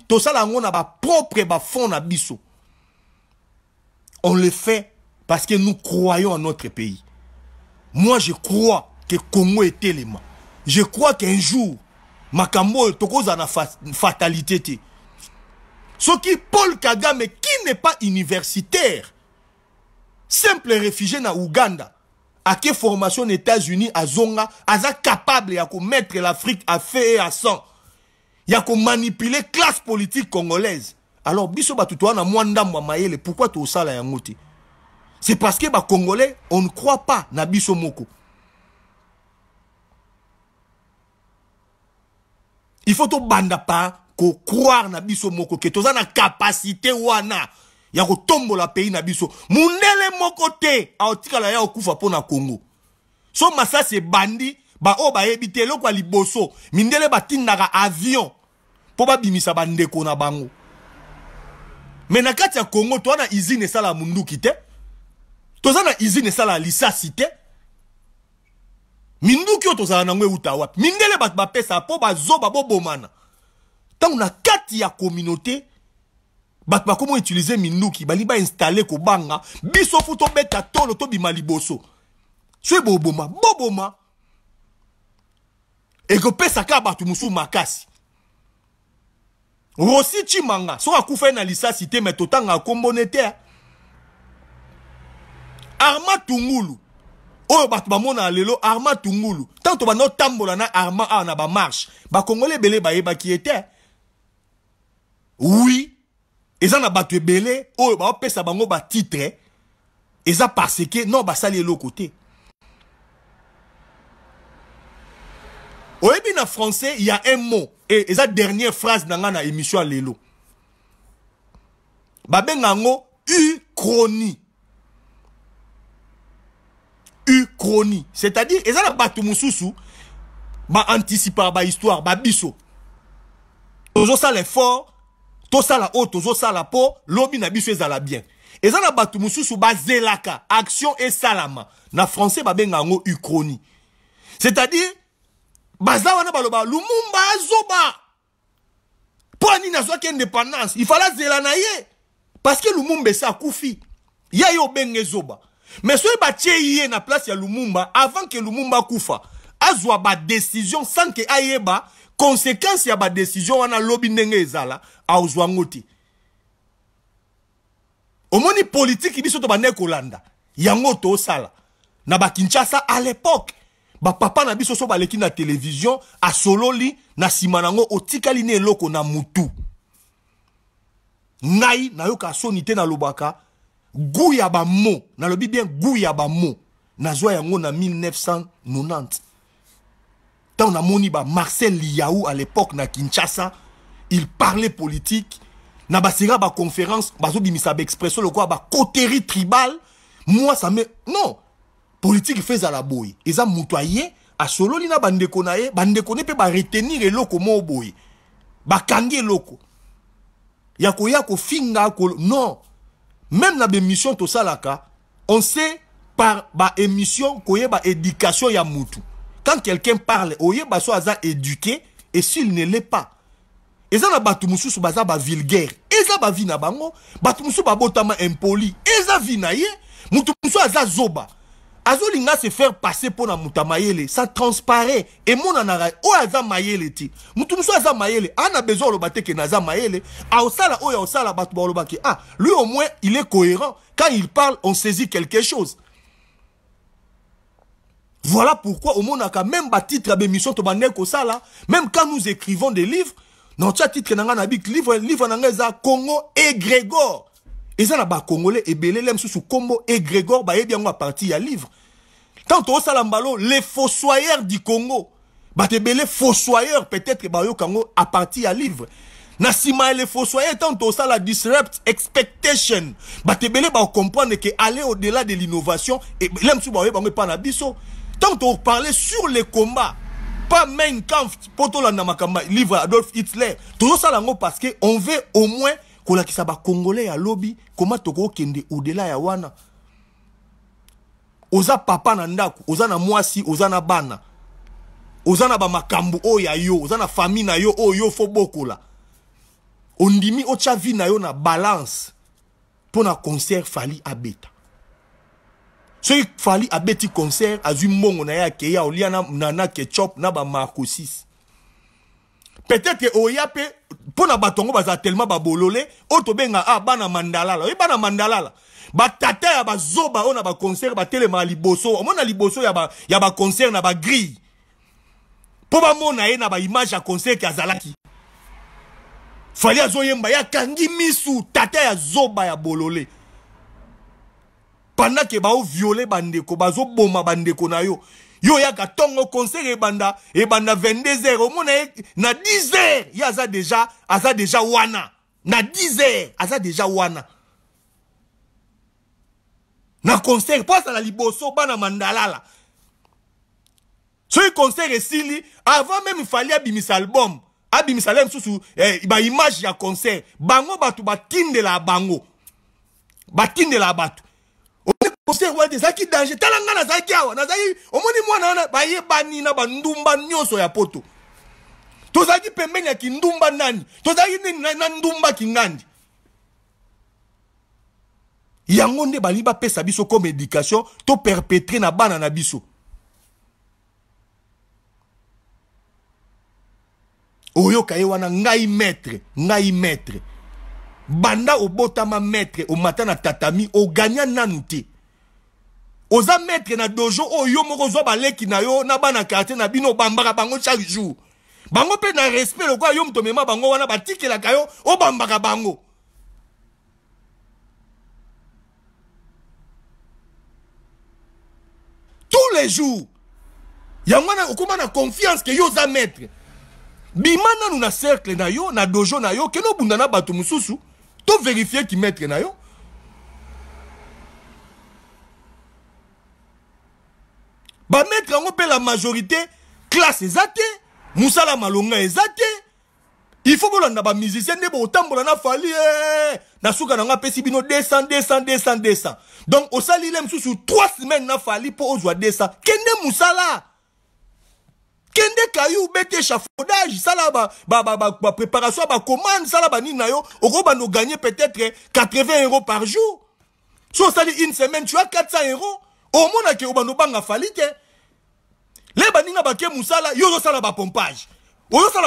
tosala nango na ba propre ba fond na biso on le fait parce que nous croyons en notre pays. Moi, je crois que Congo est tellement. Je crois qu'un jour, Makambo est la fatalité. Ce qui Paul Kagame, qui n'est pas universitaire, simple réfugié dans Ouganda, à quelle formation aux États-Unis, à Zonga, à capable de mettre l'Afrique à feu et à sang, à manipuler la classe politique congolaise alors biso bato toa na mwa ya mayele pourkui tosala c'est parce que ba Congolais on ne croit pas na biso moko il faut banda pa croire na biso moko ke to na capacité wana ya la pays na biso mundele moko te la ya okufa po na congo so ba oba bandi ba te ebite lokwa liboso mindele batindaka avion Poba bimisa bandeko na bango mais na kati ya congo to na usine nesala ya munduki te toza na usine esala lisasi te minduki to za na euta wapi mindele bato ba ba bazoba bobomana ntango na kati ya communauté utilize minduki installer ko banga biso fu beta tolo maliboso. maliboso. boboma boboma pesa ka batu musu makasi rosi manga, soki akufa ye na lisasi te me en kombone te hein. arma tungulu oyo ba mona lelo arma tungulu ba no otambola na arma awa na bamarshe bakongoli ebele ba ye te hein. Oui, eza na oh bele, oyo sa bango ba titre, eza parce que non basali eloko côté. Oebi na français y a un mot Et eza dernière phrase na ngai na émission à lelo Babengango yango uchronie uchronie c'est-à-dire ba na Ba mosusu baanticipaka bahistoire babiso la effort tosala oyo la po, lobi na biso ezala bien eza na sous ba zelaka. action et salama. na français babengango, yango uchronie c'est-à-dire baza wana baloba lumumba azoba na nini azwaki indépendance il fallait na ye que lumumba ese ya ye benge zoba mais me soki na place ya lumumba avant que lumumba kufa. azwa décision sans ke ba conséquence ya décision wana lobi ndenge ezala a ngo te omoni politique biso to bande kolanda yango sala na ba kinchasa à l'époque papa na biso so baleki na télévision asololi na na simanango, otikali ne loko na mutu ngai na sonité na na lobaka ya bamo lobi bien gu ya na nazwa yango na 1990 moni ba Marcel liyaou à l'époque na kinshasa il parlait politique na basika baconférence le quoi ba coterie tribal moi ça me non politique à la boye eza solo lina bande na bande na pe ba retenir retenir loko mo boy. Ba kangé loko. ya koya finga ko non même na to salaka, on sait par ba émission ba éducation ya mutu quand quelqu'un parle oyeba so aza éduqué et s'il ne l'est pas eza na bato mosusu baza vulgaire. eza ba vina bango bato ba botama impoli eza vi ye mutu mosusu aza zoba azolinga se faire passer pour na Muta mayele ça transparaît Et emonanaka O aza mayele ti. motu mosusu aza mayele aa na besoin oloba te ke naza mayele aosala osala aosala lo balobaki ah lui au moins il est cohérent quand il parle on saisit quelque chose voilà pourquoi au monaka, même batitre titre bémission tobandai sala, même quand nous écrivons des livres non tcha titre n'anga livre livre na Congo eza congo et ça eza na bakongole ebele le mosusu nkombo egrégore bayebi eh yango parti, ya livre Tant au salambalo, les fossoyeurs du congo bato Belé fossoyeur peut-être bayoka a parti, ya livre Nassima, nsima ya le fossoyeur ntango tozosala disrupt expectation bato bah, ebele comprendre que aller au-delà de l'innovation et le mosusu bayoba eh, yango pas na Tant au parler sur les combats pas main camp mpo tolanda makambo livre Adolf hitler tout ça là, parce que on veut au moins kolakisa bakongole ya lobi koma tokokende odela ya wana oza papa na ndako oza na mwasi oza na bana oza na bamakambo oyo ya yo oza na fami na yo oyo yo fo bokola ondimi otya vi na yo na balance mpona concert fali abeta soki fali abeti concert azwi mbongo na ye akeya olia na, na, na ketchup na bamarco 6 peut-être oya mpe pour na bato yango tellement babololé auto benga ah bana mandalala e bana mandalala batata ya bazoba ba na baconcert batelemaka liboso omona liboso ya concert na bagrille mpo mona e na image ya concert ke azalaki fali yemba ya kangi misu tata ya zoba ya bolole pendant ke baoviole bandeko boma bandeko na yo yo ya ntongo concert ebanda ebanda 22 heures mon e na 10 y'a yaza aza deja aza déjà wana na 10 aza déjà wana na concert mpo la liboso bana mandalala ce concert sili. avant même fali abimisa album abimisa sou mosusu eh, image ya concert bango de la bango la batu koserwa ete zaki danger tala ngai nazalaki awa nazalaki omoni mwana wana bani na bandumba nyoso ya poto tozalaki pembeni ya kindumba nani tozaki nini na ndumba kingandi yango nde balingi bapesa biso comme éducation to perpétrer na bana na biso oyoka ye wana ngai maître ngai maître banda ma maître omata na tatami oganya nanu te oza maître na dojo o yo moko na yo na bana quartier na bino bambara bango chaque jour bango pe na respect lokola yo moto bango wana la yo o bango tous les jours yango na na confiance que yo maître bimana nous na cercle na yo na dojo na yo no bunda na bato mususu, to vérifie ki maître na yo Ba en pe la majorité classe exacte, Moussa la malonga exacte, il faut que musicien bamusicien nde botambola na fali eh. na suka na ngo apesi 200 200 200 200 donc au osali il sous trois semaines na fali mpo ozwa descend. kende là kende kayou mette échafaudage sala ba ba, ba, ba, préparation, bacommande sala banini na yo nous gagner peut-être 80 euros par jour so sali, une semaine tu as 400 euros a obanda obanga fali falite le baninga bake mousala, yo ozosala bapompage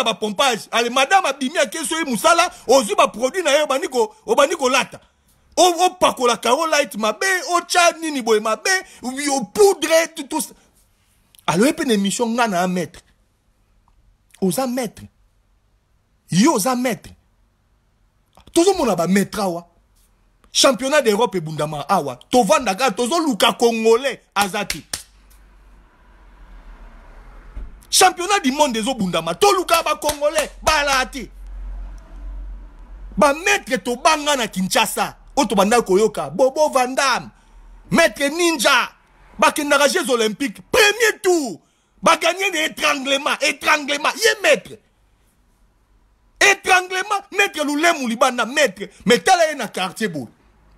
ba pompage ale madame abimi ke so e mousala. mosala ba produit na ye obandi la caro light mabe cha nini boe mabe poudre tout ça Alo mission nga na maître oza maître yo maître awa championnat d'Europe bundama awa Tovanda, Luka congolais azati. championnat du monde Bundama. toluka congolais balati. balati. maître tobanga na kinshasa Otobanda koyoka bobo vandam maître ninja Ba jeux olympique premier tour gagner l'étranglement. étranglement étranglement ye maître étranglement maître Loulemou Libana. maître tel est na quartier boule.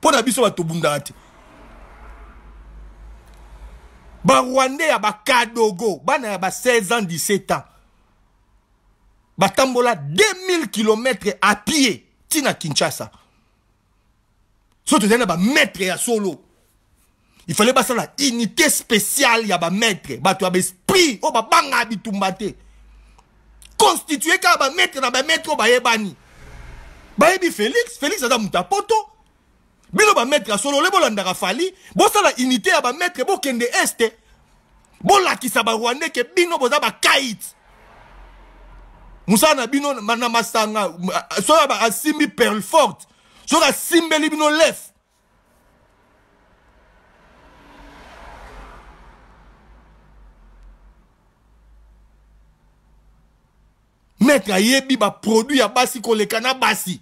Pour la biso à obundaka Ba à ya bakadogo bana ya ba 16 ans 17 ans Tambola 2000 km à pied tina kinshasa so tozali ba maître à solo il fallait une unité spéciale ya bamaître bato un baesprit oyo babangaka bitumba te ka ba maître na ba oyo bayebani bayebi félix félix aza moto Poto bino mètre à solo le rafali fali la unité ya bamaître bokende este ba barwandais ke bino boza bakaite Moussa na bino na masanga soki simbi perle forte simbeli bino lef maître ba produit ya basi à na basi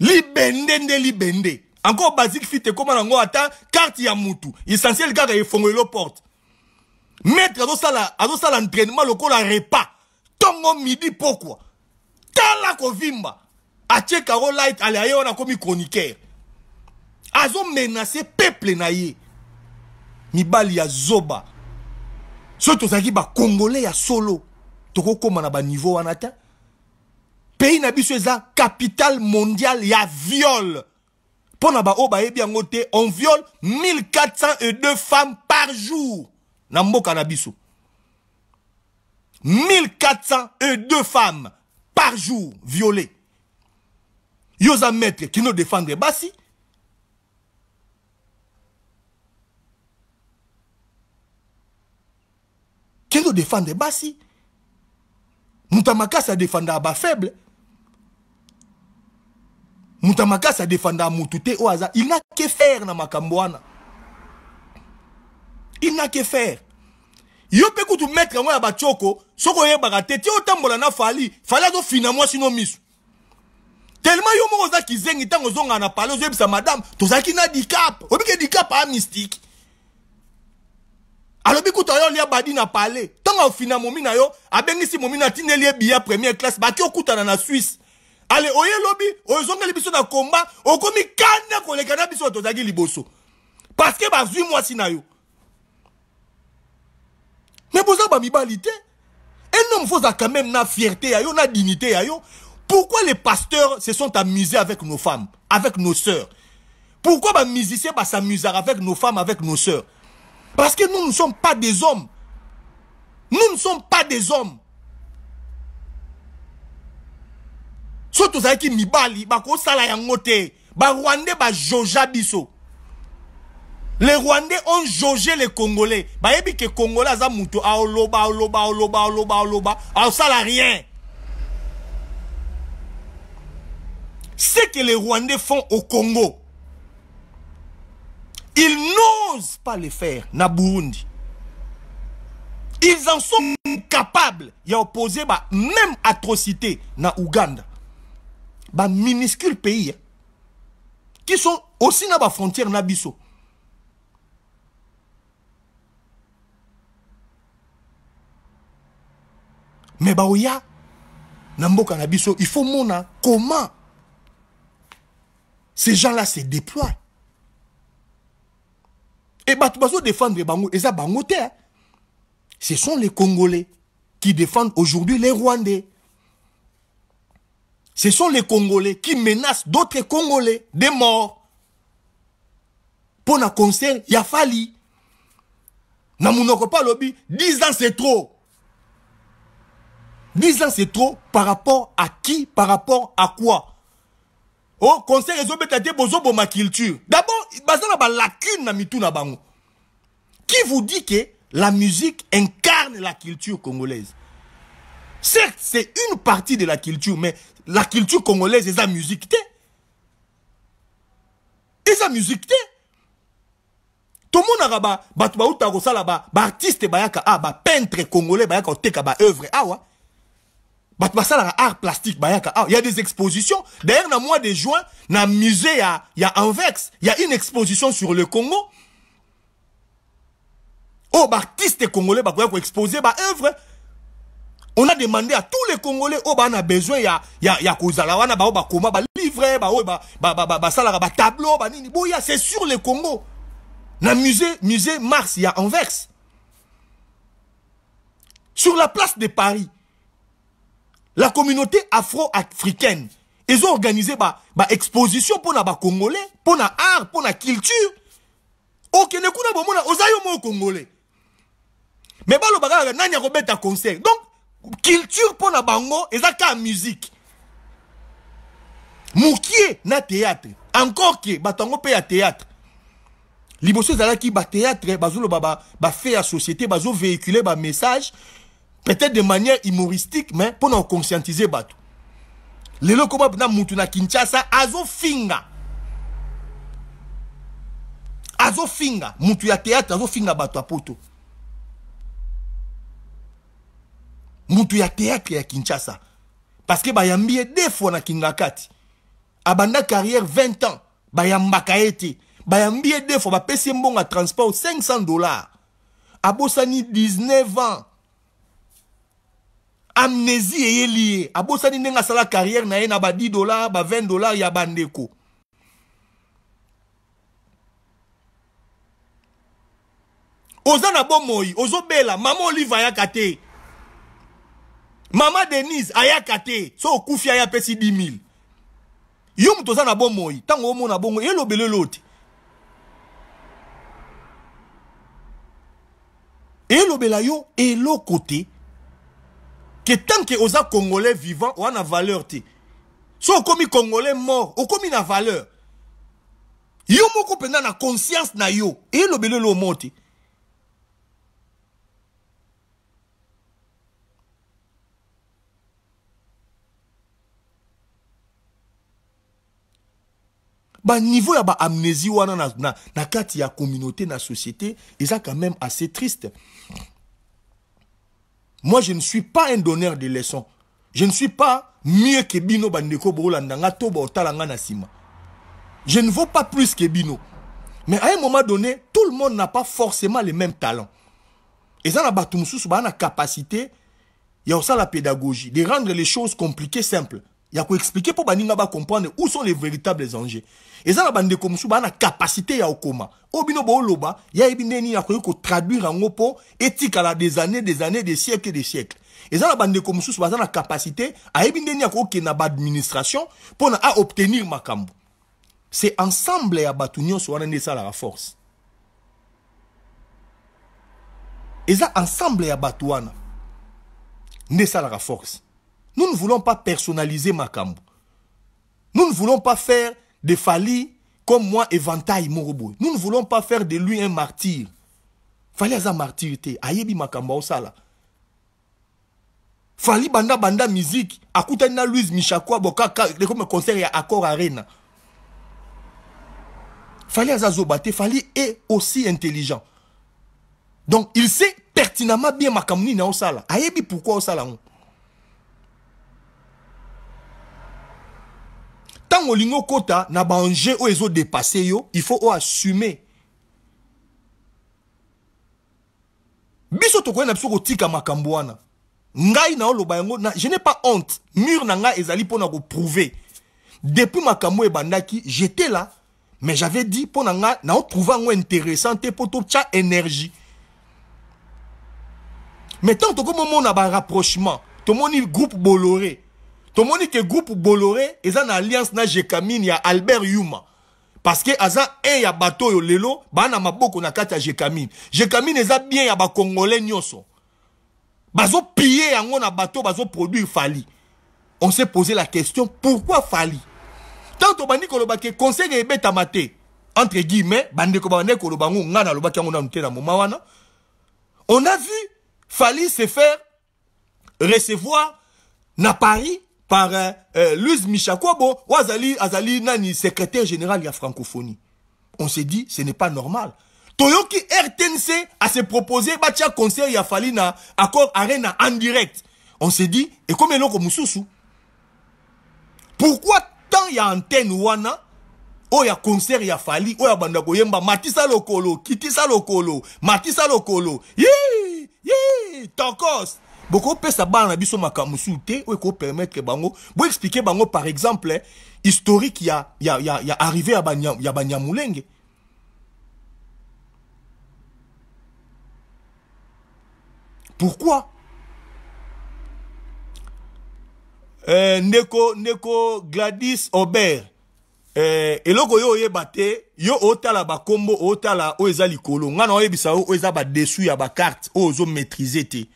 libende nde libende encore basique fit ekóma nango ata karte ya mutu essentiel kaka efongolelo porte maître azosala azosala entraînement lokola repas ntongo midi pokwa tala kovimba atie caro light ale aye wana akomi chroniqueur azomenase peuple na ye mibali ya zoba soki tozalaki bacongolais ya solo tokokóma na baniveau wana te pays na biso eza capitale mondiale ya viol a baoyo viol. yango on viole 1402 femmes par jour na mboka na biso 1402 femmes par jour violées yo qui maître nous défendre basi nous défendre basi moto défendu à bas faible. moto ya makasi adefandaka motu te oyo aza il na ke faire na makambo wana il na ke faire yo mpe kutu maître yango ya batioko soki oyebaka te ti otambola na fali fali azofina mwasi no miso telema yo moko oza kizengi ntango ozongaka na pale ozoyebisa madame tozalaki na dikap obike dikap aya mystike alobi kutu ayo alia badi na pale ntango afina momi na yo abengisi momi na atindeli ye biya première classe baki okutana na swisse Allez oye elobi ozongeli biso na komba okomi kanda koleka na biso tozalaki Parce que bazwi mwasi na Mais me boza mi te un homme faut quand même na fierté ya na dignité pourquoi les pasteurs se sont amusés avec nos femmes avec nos sœurs pourquoi bah s'amuser avec nos femmes avec nos sœurs parce que nous ne sommes pas des hommes nous ne sommes pas des hommes so tozalaki mibali bakosala ba te ba bajoja biso les rwandais ont jaugé les congolais bayebi ke congolais aza loba, aoloba loba, aoloba loba, au salaire rien ce que les rwandais font au congo ils n'osent pas le faire na burundi ils en sont capables a opposé ba même atrocité na uganda ba minuscule pays hein. qui sont aussi dans la frontière Nabiso. mais baoya oya il faut mona hein, comment ces gens-là se déploient et bah, tu bazo défendre bango ça bango hein. ce sont les congolais qui défendent aujourd'hui les rwandais ce sont les Congolais qui menacent d'autres Congolais des morts. Pour un concert, il y a fallu. pas lobby, 10 ans c'est trop. 10 ans c'est trop par rapport à qui, par rapport à quoi Oh, conseil réseau bétaté bozo ma culture. D'abord, a la lacune na mitou na bango. Qui vous dit que la musique incarne la culture congolaise Certes, c'est une partie de la culture, mais la culture congolaise, est la musique. C'est la musique. Tout le monde a batu il y ba artiste bayaka ah peintre congolais bayaka ba œuvre il y a des expositions. D'ailleurs dans mois de juin, dans le musée y il y a une exposition sur le Congo. Oh, artiste congolais qui ko exposer ba œuvre on a demandé à tous les Congolais, où oh, bah, on a besoin, ya, ya, ya, wana, bah, oh, bah, koma, bah, tableau, c'est sur le Congo. Na musée, musée Mars, il y a Anvers. Sur la place de Paris, la communauté afro-africaine, ils ont organisé, bah, bah exposition pour les Congolais, pour l'art pour la culture. Ok, oh, ne kuna bomona, osayo Congolais. Mais bah, le bagarre, nani à concert. Donc, culture pour la bango eza musique moukier na théâtre encore ke bato pe qui ya théâtre théâtre ba Baba ba fait ya société ba message peut-être de manière humoristique mais pour nous conscientiser bato lelo koma na mutu na kinshasa azo finga mutu ya théâtre azo bato ya poto mutu ya théâtre ya kinshasa parce que bayambi ye deux fois na kingaka ti abanda carrière 20 ans bayambaka ye te bayambi ye deux fois bapesi ye mbongo ya transport 500 dollars abosani 19 ans amnésie eyeli ye abosani ndenge asala carrière na ye na ba 10 dollars ba 20 dollars ya bandeko oza na bomoi ozobela mama olive ayaka te mama denise aya kate, so kufia ya apesi 10 000 toza moto aza na bomoi ntango omona bongo elobelo elo te elobela yo eloko Que ke tanke oza congolais vivant ou na valeur te so komi congolais mort komi na valeur Yomoko moko na conscience na yo elo omo te niveau ya amnésie wana na, na, na kati ya communauté na société ça quand même assez triste moi je ne suis pas un donneur de leçons je ne suis pas mieux que bino bandeko nga to je ne vaux pas plus que bino mais à un moment donné tout le monde n'a pas forcément les mêmes talents ça na la capacité, il na capacité ya la pédagogie de rendre les choses compliquées simples ya koexplike mpo baninga comprendre où sont les véritables enjeux eza na bande comme sous na capacité ya okoma oyo ya booloba ya ko traduire kotraduire éthique à la des années des années des siècles des siècles Et ça na bande comme sous bana capacité a ndeni ya ko mpo na pour n'a obtenir makambo c'est ensemble ya bato nyonso wana la esalaka force ça, ensemble ya bato ne ça la force nous ne voulons pas personnaliser Makambo. Nous ne voulons pas faire de Fali comme moi, éventail Morobo. Nous ne voulons pas faire de lui un martyr. Fali a martyr martyrité. Ayebi Makambo sala. Fali banda banda musique. écoute na Louise Michakwa bokaka comme concert ya Accor Arena. Fali sa zobate. Fali est aussi intelligent. Donc il sait pertinemment bien Makambo ni na osala. Ayebi pourquoi osala on lingo Kota na au ezo dépassé yo il faut assumer biso tokoya na biso kotika makambo wana ngai naoloba yango je n'ai pas honte mur na nga ezali mpona prouver. depuis makambo ebandaki j'étais là mais j'avais dit nga na ngai naotrouve yango intéressant te mpo totya énergie mais tant tokomomona barapprochement tomoni groupe boloré tomoni ke groupe boloré eza na alliance na jekamine ya albert yuma parce que aza un ya bato lelo baa na maboko na kati jekamine jekamine eza bien ya nyoso. Bazo bazopie yango na bato produit fali on s'est posé la question pourquoi fali tant tobandi koloba ke conseil ebetama te entre guillemets bandeko babandeki koloba nga na nalobaki yango nanu te na moma wana on a vu fali se faire recevoir na paris par euh, euh Luz Michakobo, Wazali Azali Nani, secrétaire général de la francophonie. On s'est dit, ce n'est pas normal. Toyoki RTNC a se proposé, Batia conseil ya Falina, accord Arena en direct. On s'est dit, et comme eloko Pourquoi tant ya antenne wana, o oh, ya concert ya Fali, ou oh, ya Bandago Yemba, Matissa Lokolo, Kitissa Lokolo, Matissa Lokolo, yi, yi, Tokos, bokopesa bana na biso makambo mosusu te ko permettre bango expliquer bango par exemple eh, historique ya, ya, ya, ya arrivé à banya, ya banyamulenge pourquoi euh, Neko, Neko gladys aubert euh, eloko yo ye te yo otala bakombo otala oyo eza likolo ngai na ye dessus yabakarte, ezaba badesu ya o maîtriser te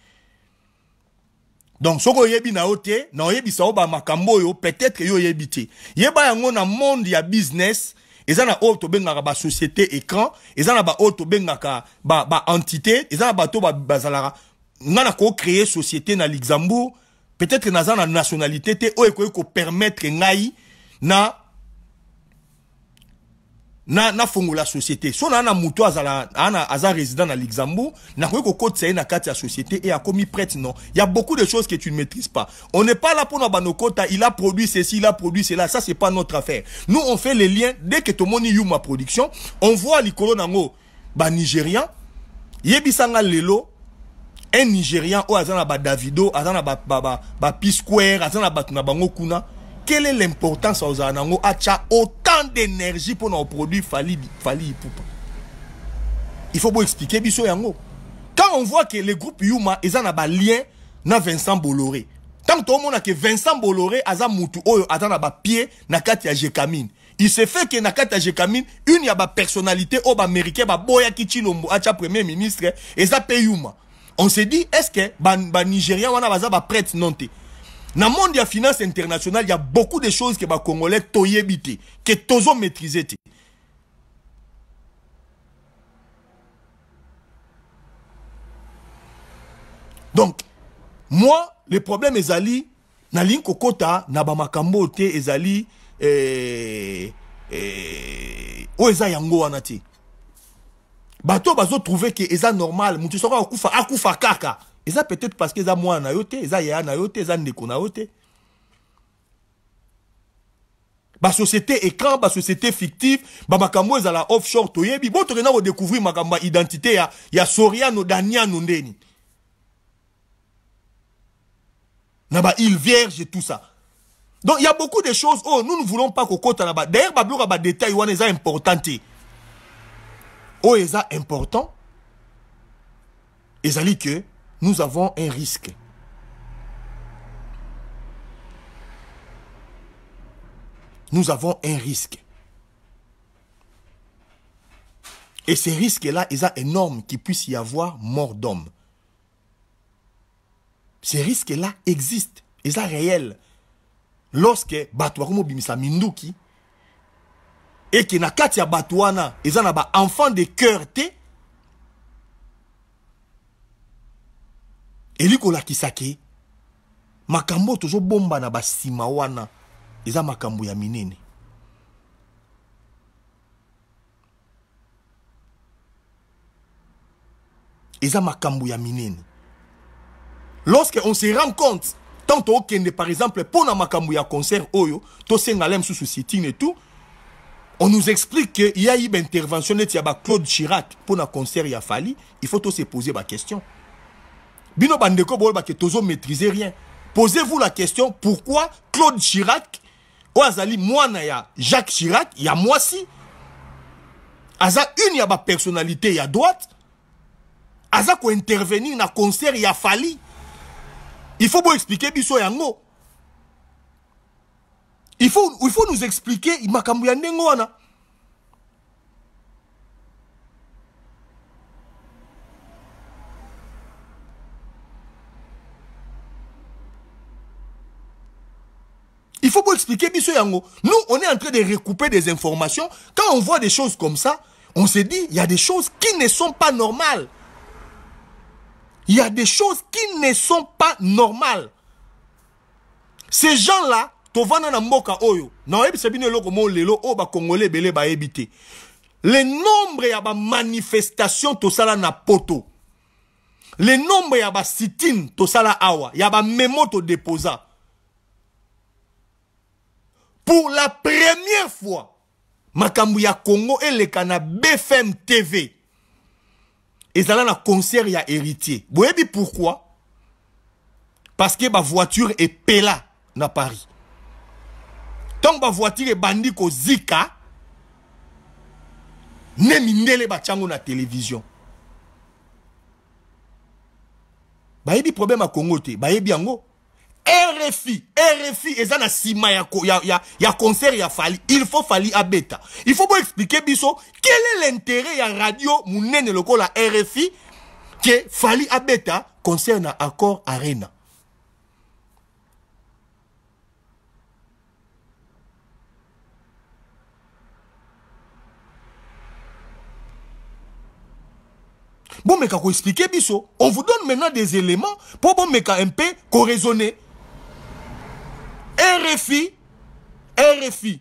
donc ce yebi na dit c'est na yo peut-être yo y'a te yeba yango na monde ya business eza na benga société écran eza na ka ba entité, eza na bazalara. nga na une société na peut-être na nationalité te permettre permettre. na na na fongola société so na na azala ana aza résident à Luxembourg na ko ko kotsa na carte à société et a commis prête non il y a beaucoup de choses que tu ne maîtrises pas on n'est pas là pour nos quotas il a produit ceci il a produit cela ça c'est pas notre affaire nous on fait les liens dès que you ma production on voit l'icolo nango ba nigérian yebisanga lelo un nigérian o oh, azana ba Davido azana ba ba ba, ba azana ba na bango kuna quelle est l'importance aux anango acha autant d'énergie pour nos produits fali fali il faut vous expliquer biso yango quand on voit que le groupe Yuma ils a ba lien na Vincent Bolloré tant tout monde a que Vincent Bolloré a mutu oyo oh, pied na kati Jekamine il se fait que na Jekamine une yaba personnalité o oh, ba américain boya le acha premier ministre ça Yuma on se dit est-ce que ba, Nigériens Nigérien wana baza ba prête non dans le monde de la finance internationale, il y a beaucoup de choses que les Congolais ne que tozo maîtrisé. Donc, moi, le problème est ali na linko na ba makambo ezali eh, eh, yango wana Bato bazo trouver que normal, mutu soka kaka ça peut-être parce que ça mwana na yo ça a na yote, ça eza ndeko na yo La société écran société fictive la ezala offshore toyebi bon tu kodécouvrir découvrir makamba identité ya, ya soriano daniano ndeni na il vierge et tout ça donc il y a beaucoup de choses oh, nous ne voulons pas compte là-bas. d'ailleurs bloka ba détail wana eza important Oh oyo Ils important ezali que nous avons un risque. Nous avons un risque. Et ces risques-là, ils sont énormes qu'il puisse y avoir mort d'homme. Ces risques-là existent. Ils sont réels. Lorsque Batwarumo Bimisa Minduki, et que na katia batwana, ils ont enfant de cœur, eli kisake. makambo na basima wana eza makambo ya minene eza makambo ya minene lorsque on se rend compte tant okende par exemple pour na makambo ya concert oyo tosengala sous sitine et tout on nous explique qu'il y a eu intervention neti Claude Chirac pour concert ya fali il faut se poser question. Bino bandeko bo ba tozo maîtriser rien. Posez-vous la question pourquoi Claude Chirac Oazali Azali ya Jacques Chirac il y a moi aussi. aza une ya ba personnalité a droite aza ko intervenir na concert il y a Fali. Il faut vous expliquer biso yango. Il faut il faut nous expliquer m'a ya ndengo wana. Il faut vous expliquer, Yango. Nous, on est en train de recouper des informations. Quand on voit des choses comme ça, on se dit, il y a des choses qui ne sont pas normales. Il y a des choses qui ne sont pas normales. Ces gens-là, tu vois mboka oyo Les bino eloko moo lelo oyo bakongole Les nombres le nombre ya bamanifestation tosala na poto le nombre ya awa pour la première fois Makambuya Congo Congo le Kana BFM TV et ezala un concert a héritier voyez pourquoi parce que ma voiture est pella na Paris ma voiture Tant est bandée Zika, Zika. ne le à na télévision y a des problèmes à congo y a des problèmes. RFI, RFI, et ça, na sima ya, ya, ya, concert ya fali. Il faut fali à bêta. Il faut expliquer, biso, quel est l'intérêt ya radio, mounene loko la RFI, que fali à bêta, concerne accord arena. Bon, mais quand vous expliquez, biso, on vous donne maintenant des éléments pour bon, vous un peu, raisonner. RFI, RFI,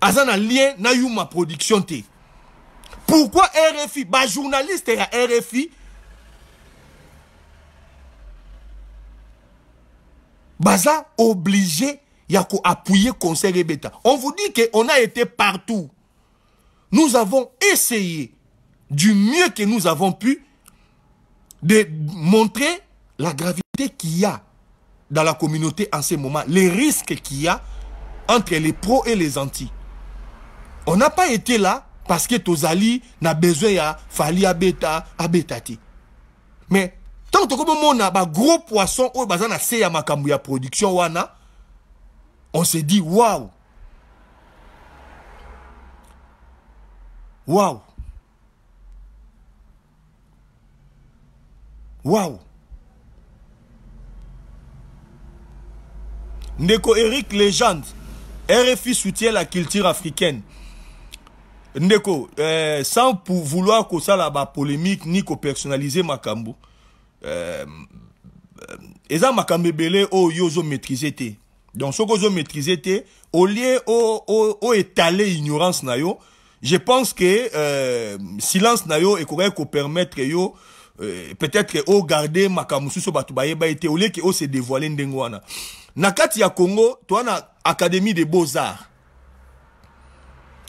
Azana lien na production te. Pourquoi RFI, Bah journaliste RFI, baza obligé ya ko appuyer conseil rebeta. On vous dit que on a été partout. Nous avons essayé du mieux que nous avons pu de montrer la gravité qu'il y a dans la communauté en ce moment, les risques qu'il y a entre les pros et les anti. On n'a pas été là parce que Tozali n'a besoin à Fali Abeta Abetati. Mais tant que on a un gros poisson au a un makambu ya production on se dit waouh. Waouh. Waouh. Neko Eric Légende, RFI soutient la culture africaine. Neko, euh, sans pour vouloir que ça là-bas polémique ni que personnaliser Makambo, euh, et euh, ça Makambo belé oh yozo maîtrisé te. Donc ce que ont maîtrisé, au lieu au au, étaler ignorance na je pense que euh, silence na yo correct qu'on permettre yo euh, peut-être au oh, garder Makambo sous ce bateau ba été au lieu que oh, se dévoiler Nakati ya congo tuana na académie des beaux-arts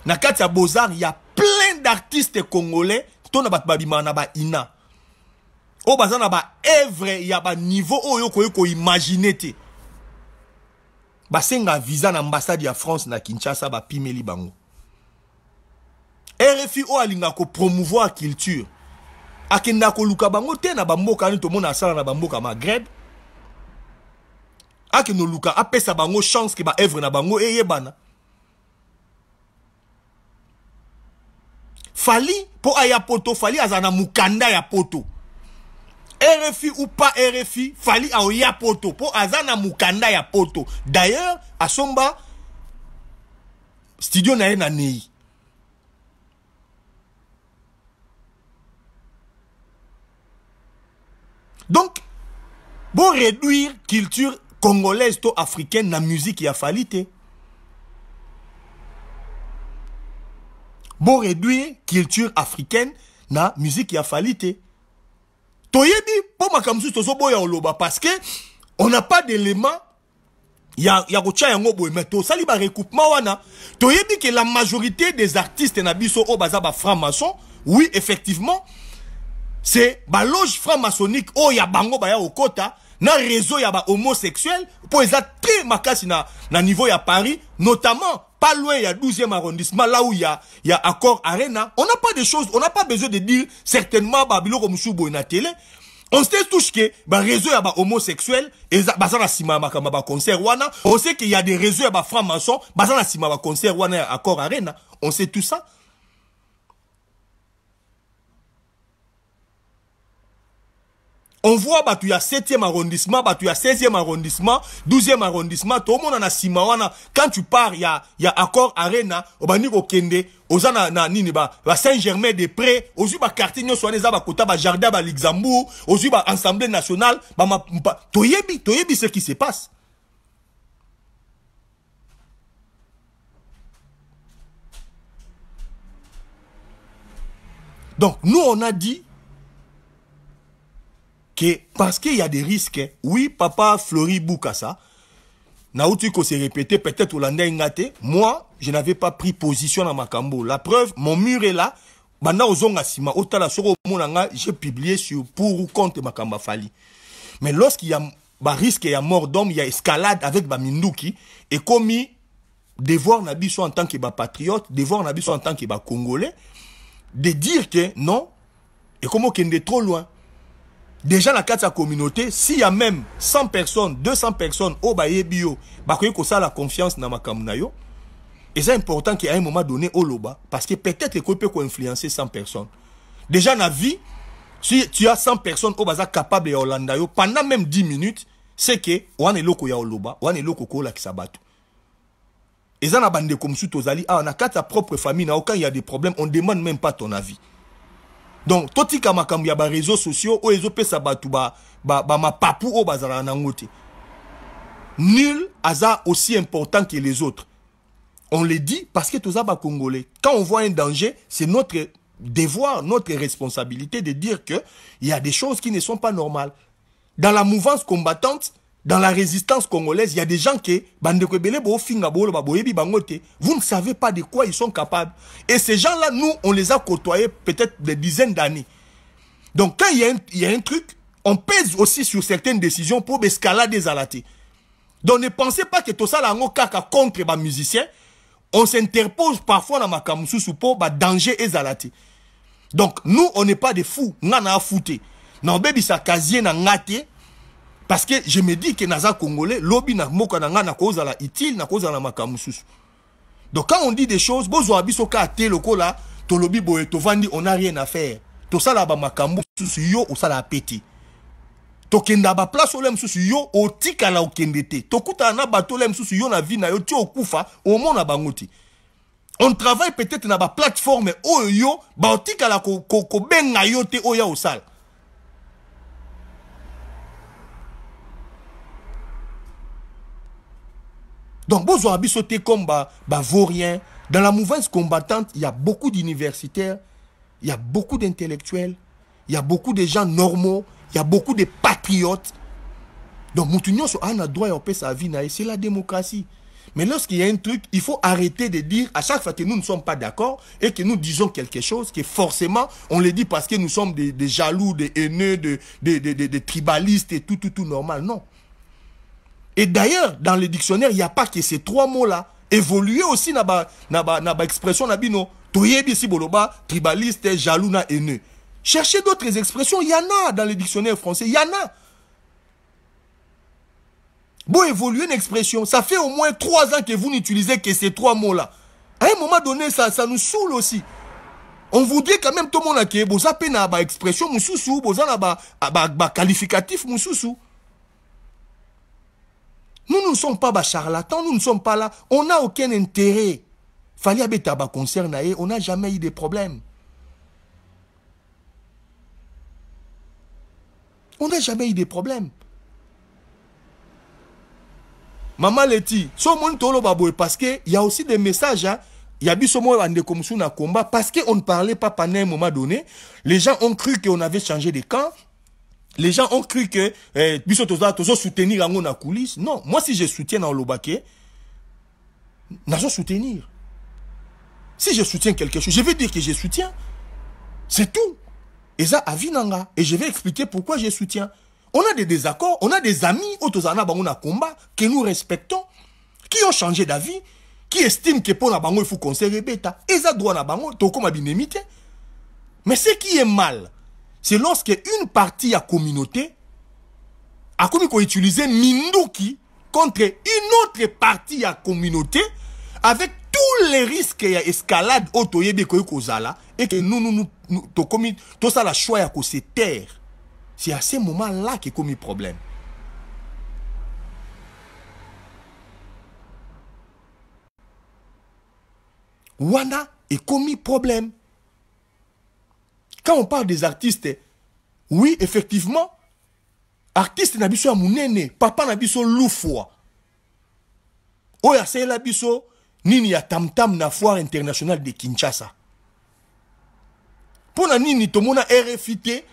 Nakati ya beaux-arts y a plein d'artistes congolais to na bato babimaka na ina. O oh, baza na baevre ya niveau oyo ko imaginer te basenga visa na ambassade ya france na kinshasa pimeli bango rfi oyo ko promouvoir culture ko luka bango te na ni to mona sala na mboka maghreb nous no luka apesa bango chance ke ba œuvre na bango eyebana eh, fali pour aya poto fali azana mukanda ya poto rfi ou pas rfi fali aoya poto Po azana mukanda ya poto d'ailleurs asomba studio na ye donc bo réduire culture congolaise to africaine na musique ya fali bon réduit culture africaine na musique ya fali te toyebi mpo to mosusu boya oloba parce que on n'a pas d'élément ya, ya kotia yango boy mais tosali recoupement wana toyebi que la majorité des artistes na biso o baza franc maçon oui effectivement c'est loge franc-maçonnique o ya bango baya kota le réseau y a bah homosexuel pour les très makasi na na niveau a Paris notamment pas loin il y a 12e arrondissement là où il y a il y a accord arena on n'a pas de choses on n'a pas besoin de dire certainement babilo comme na télé on sait tous que bah réseau a y homosexuel et bah ça na sima ma concert on sait qu'il y a des réseaux francs-maçons bah ça la sima concert wana accord arena on sait tout ça on voit y a 7e arrondissement, y a 16e arrondissement, 12e arrondissement, tout le monde en a simawana. Quand tu pars, il y a, y a accord arena, au kende, au na, na ba, Saint-Germain des Prés, aux ba quartier nyo soaneza ba kota ba jardin à Luxembourg, aux ba assemblée nationale, ba ma, toyebi, toyebi ce qui se passe. Donc, nous, on a dit, que parce qu'il y a des risques. Hein. Oui, papa Flori Boukassa, s'est répété, peut-être Hollandais moi, je n'avais pas pris position dans cambo. La preuve, mon mur est là. Bah, j'ai publié sur pour ou contre Makamba Fali. Mais lorsqu'il y a bah, risque, il y a mort d'homme, il y a escalade avec Baminduki, et commis devoir Nabiso en tant que bah, patriote, devoir Nabiso en tant que bah, congolais, de dire que non, et comment qu'il est trop loin déjà la la communauté s'il y a même 100 personnes 200 personnes qui ont bah, que ça la confiance dans ma communauté et c'est important y à un moment donné au loba parce que peut-être ekoki peut influencer 100 personnes déjà na vie si tu as 100 personnes au baza capable et olanda yo pendant même 10 minutes c'est que on est loko ya oloba wana et koolakisa bato comme na tu aux tozali ah, on a carte à propre famille na il y a des problèmes on demande même pas ton avis donc totika ya réseaux sociaux ba, ba bah, bah, bah, oh, nul hasard aussi important que les autres on le dit parce que va congolais. quand on voit un danger c'est notre devoir notre responsabilité de dire qu'il y a des choses qui ne sont pas normales dans la mouvance combattante dans la résistance congolaise, il y a des gens qui, vous ne savez pas de quoi ils sont capables. Et ces gens-là, nous, on les a côtoyés peut-être des dizaines d'années. Donc, quand il y, a un, truc, on pèse aussi sur certaines décisions pour escalader Zalati. Donc, ne pensez pas que tout ça, là, contre les musiciens, on s'interpose parfois dans ma pour danger et Zalati. Donc, nous, on n'est pas des fous. On a fouté. Non, baby, ça, parce que je me dis que naza congolais lobby na nanga na nga na la utile na koza la mosusu donc quand on dit des choses bozwa biso ka te lobby tolobi boye vandi, on n'a rien à faire tosala bamakambo mosusu yo To kenda ba place ou mosusu yo ou okende To tokutana na bato ole mosusu yo na vie na yo ti okufa mon na te on travaille peut-être na plateforme oyo yo tika la ko, ko yo te oyo ya sala. Donc, avez sauté comme Vaurien. Dans la mouvance combattante, il y a beaucoup d'universitaires, il y a beaucoup d'intellectuels, il y a beaucoup de gens normaux, il y a beaucoup de patriotes. Donc, on a droit à sa vie, c'est la démocratie. Mais lorsqu'il y a un truc, il faut arrêter de dire à chaque fois que nous ne sommes pas d'accord et que nous disons quelque chose, que forcément, on le dit parce que nous sommes des, jaloux, des haineux, des, des, des, tribalistes et tout, tout, tout normal. Non. Et d'ailleurs, dans le dictionnaire, il n'y a pas que ces trois mots-là. Évoluer aussi dans l'expression. expression boloba, tribaliste, jaloux, haineux. Cherchez d'autres expressions. Il y en a dans le dictionnaire français. Il y en a. Bon, évoluer une expression, ça fait au moins trois ans que vous n'utilisez que ces trois mots-là. À un moment donné, ça, nous saoule aussi. On vous dit quand même tout le monde a qui est expression, moussousou, vous là ba qualificatif, moussousou. Nous ne sommes pas charlatans, nous ne sommes pas là. On n'a aucun intérêt. Fallait abeta ba on n'a jamais eu de problème. On n'a jamais eu de problème. Maman Leti, Ce parce que il y a aussi des messages Il hein. y a eu des combat parce qu'on ne parlait pas pendant un moment donné. Les gens ont cru qu'on avait changé de camp les gens ont cru que eh, biso toza soutenir na coulisse non moi si je soutiens na je soutenir si je soutiens quelque chose je veux dire que je soutiens c'est tout et ça avinanga et je vais expliquer pourquoi je soutiens on a des désaccords on a des amis otozana oh, na combat que nous respectons qui ont changé d'avis qui estiment que pour il faut conserver... bêta et ça droit na bango comme mais ce qui est mal c'est lorsque une partie à communauté a commis qu'on utiliser Minduki contre une autre partie à communauté avec tous les risques et escalade et que nous nous nous, tout ça la choix à se taire. C'est à ce moment-là qui commis problème. Wana est commis problème. Quand on parle des artistes, oui, effectivement, artiste na à mon papa na loufoua. loufwa. c'est la biso nini ya tamtam na foire internationale de Kinshasa. Pour nini tomona RFIT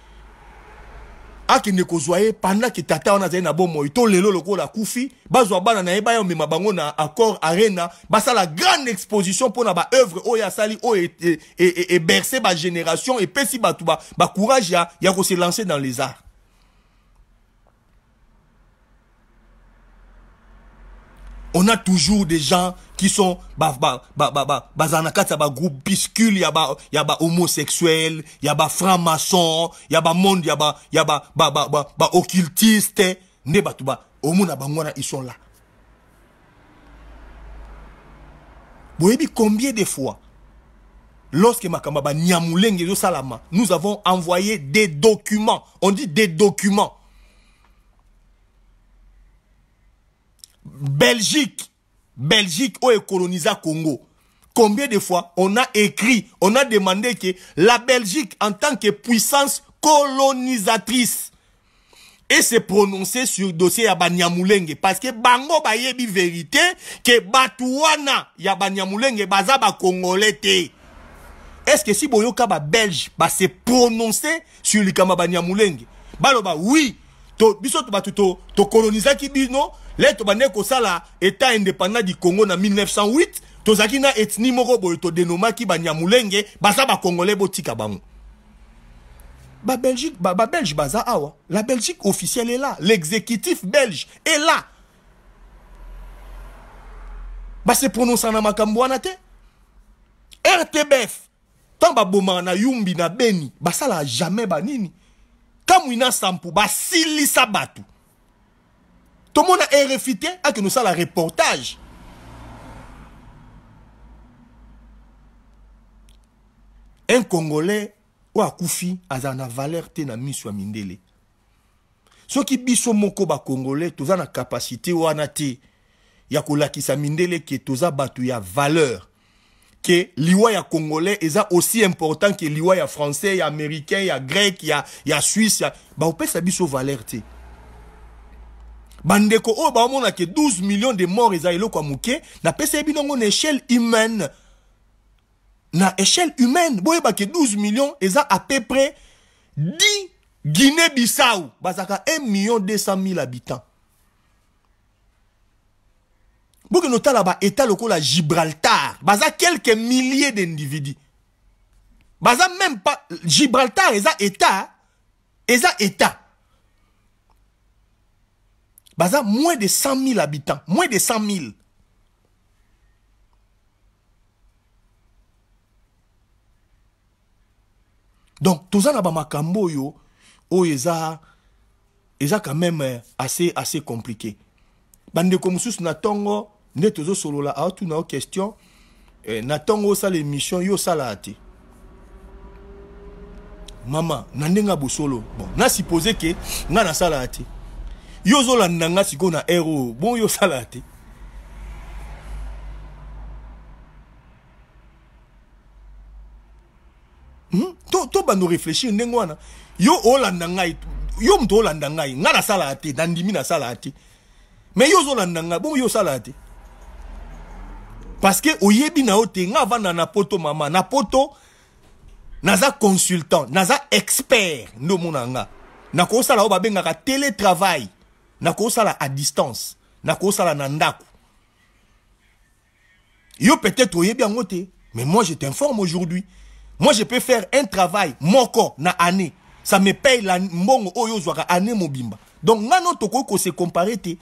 ne ne ye pendant que tata on a azali na le to lelo la akufi bazwa bana na ye ma bango na accord arena la grande exposition pour na œuvre, sali o et ba asali génération et ba epesi ba courage ya ya se lancer dans les arts on a toujours des gens qui sont bah bah y a bah y a homosexuel y a franc-maçon y monde y a bah y a bah occultiste ne ils sont là voyez combien de fois lorsque salama nous avons envoyé des documents on dit des documents Belgique, Belgique, où est le Congo. Combien de fois on a écrit, on a demandé que la Belgique, en tant que puissance colonisatrice, et se prononcer sur le dossier Yabanyamoulenge. Parce que bango ba yebi vérité, que batuana Yabanyamoulenge Banyamulenge baza ba Congolais Est-ce que si Boyoka ba Belge, ba se prononcer sur le Kama Baloba, oui, to biso to batuto, to bino le to baneko sala état indépendant du Congo na 1908 to zakina na etni moko boyo to denomaki banyamulenge basa ba congolais botika bango ba Belgique ba, Belgique Belge baza awa la Belgique officielle est là l'exécutif belge est là ba se prononce na makambo RTBF tant na yumbi na beni basala jamais banini kamwina sampu monde a tomona à que nous na la reportage un congolais ou Kufi a azala na valeur te na Ceux qui mindele soki biso moko tout toza na capacité wana te ya sa mindele ke toza y ya valeur que liwa ya congolais est aussi important que liwa ya français américain grec y a suisse s'abuser sur biso valeur te bandeko a 12 millions de morts eza eloko N'a pas binongo na échelle humaine na échelle humaine 12 millions eza à peu près 10 guinée bissau bazaka 1 million 200 000 habitants bokende otala baétat lokola gibraltar baza quelques milliers d'individus baza même pas gibraltar eza état eza état baza moins de 100 000 habitants moins de 100 000 donc ça na c'est oyo oyo eza eza quand même euh, assez assez compliqué Bande komusus na nde tozosolola tout une question eh, Nous na yo salaati maman mama na solo ya qui bon nasuppose ke na nasalaka yo zo nga nanga na aire bon yo salaati hmm? to nous ndenge nengwana. yo olanda nanga yo moto ola nanga ngai salaati te nandimi me yo la nanga bon yo sala parce que oyebi na te nga na poto mama na poto naza consultant naza expert nde omona o benga benga ka télétravail sala à distance nakosala na ndako yo peut-être oyebi ngote mais moi je t'informe aujourd'hui moi je peux faire un travail moko na année ça me paye la mbongo oyo ka année mobimba donc ngana ko se comparer te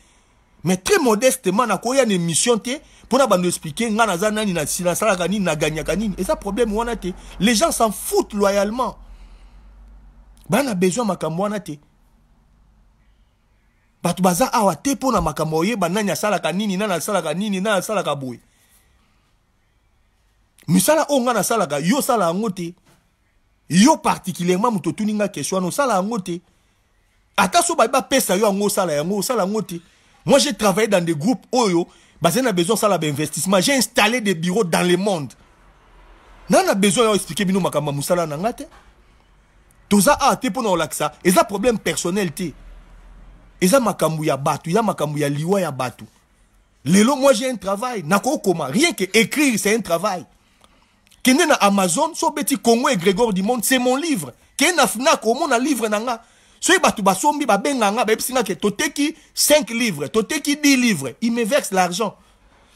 mais très modestement nakoya une émission te mpona bando expliquer nga naza nani nasalaka nini naganyaka et ça problème a te les gens s'en foutent loyalement bana besoin on a te bato baza awa te mpona makambo oyeba na asalaka nini nani nini nani asalaka misala oyo ngai nasalaka yo osala yango yo particulièrement moto otuni ngai question wana osala yango te ata ba baye yo yango osala yango moi, j'ai travaillé dans des groupes Oyo. Oh, bah, on a besoin de ça, l'investissement. J'ai installé des bureaux dans le monde. on a besoin d'expliquer nous, Makama Moussala, Nangate. Tout ça, ah, t'es pour nous, ça. Et ça, problème personnel, t'es. Et ça, Makamou, ya batu. Ya Makamou, ya liwa, ya batu. Lélo, moi, j'ai un travail. Nako, comment? Rien que écrire, c'est un travail. Kende na Amazon, so petit Congo et Grégor du monde, c'est mon livre. Kende na Fnac, au monde, un livre, nanga soki bato basombi babenganga bayebisi nga ke toteki 5 livres, toteki 10 livres, il me verse l'argent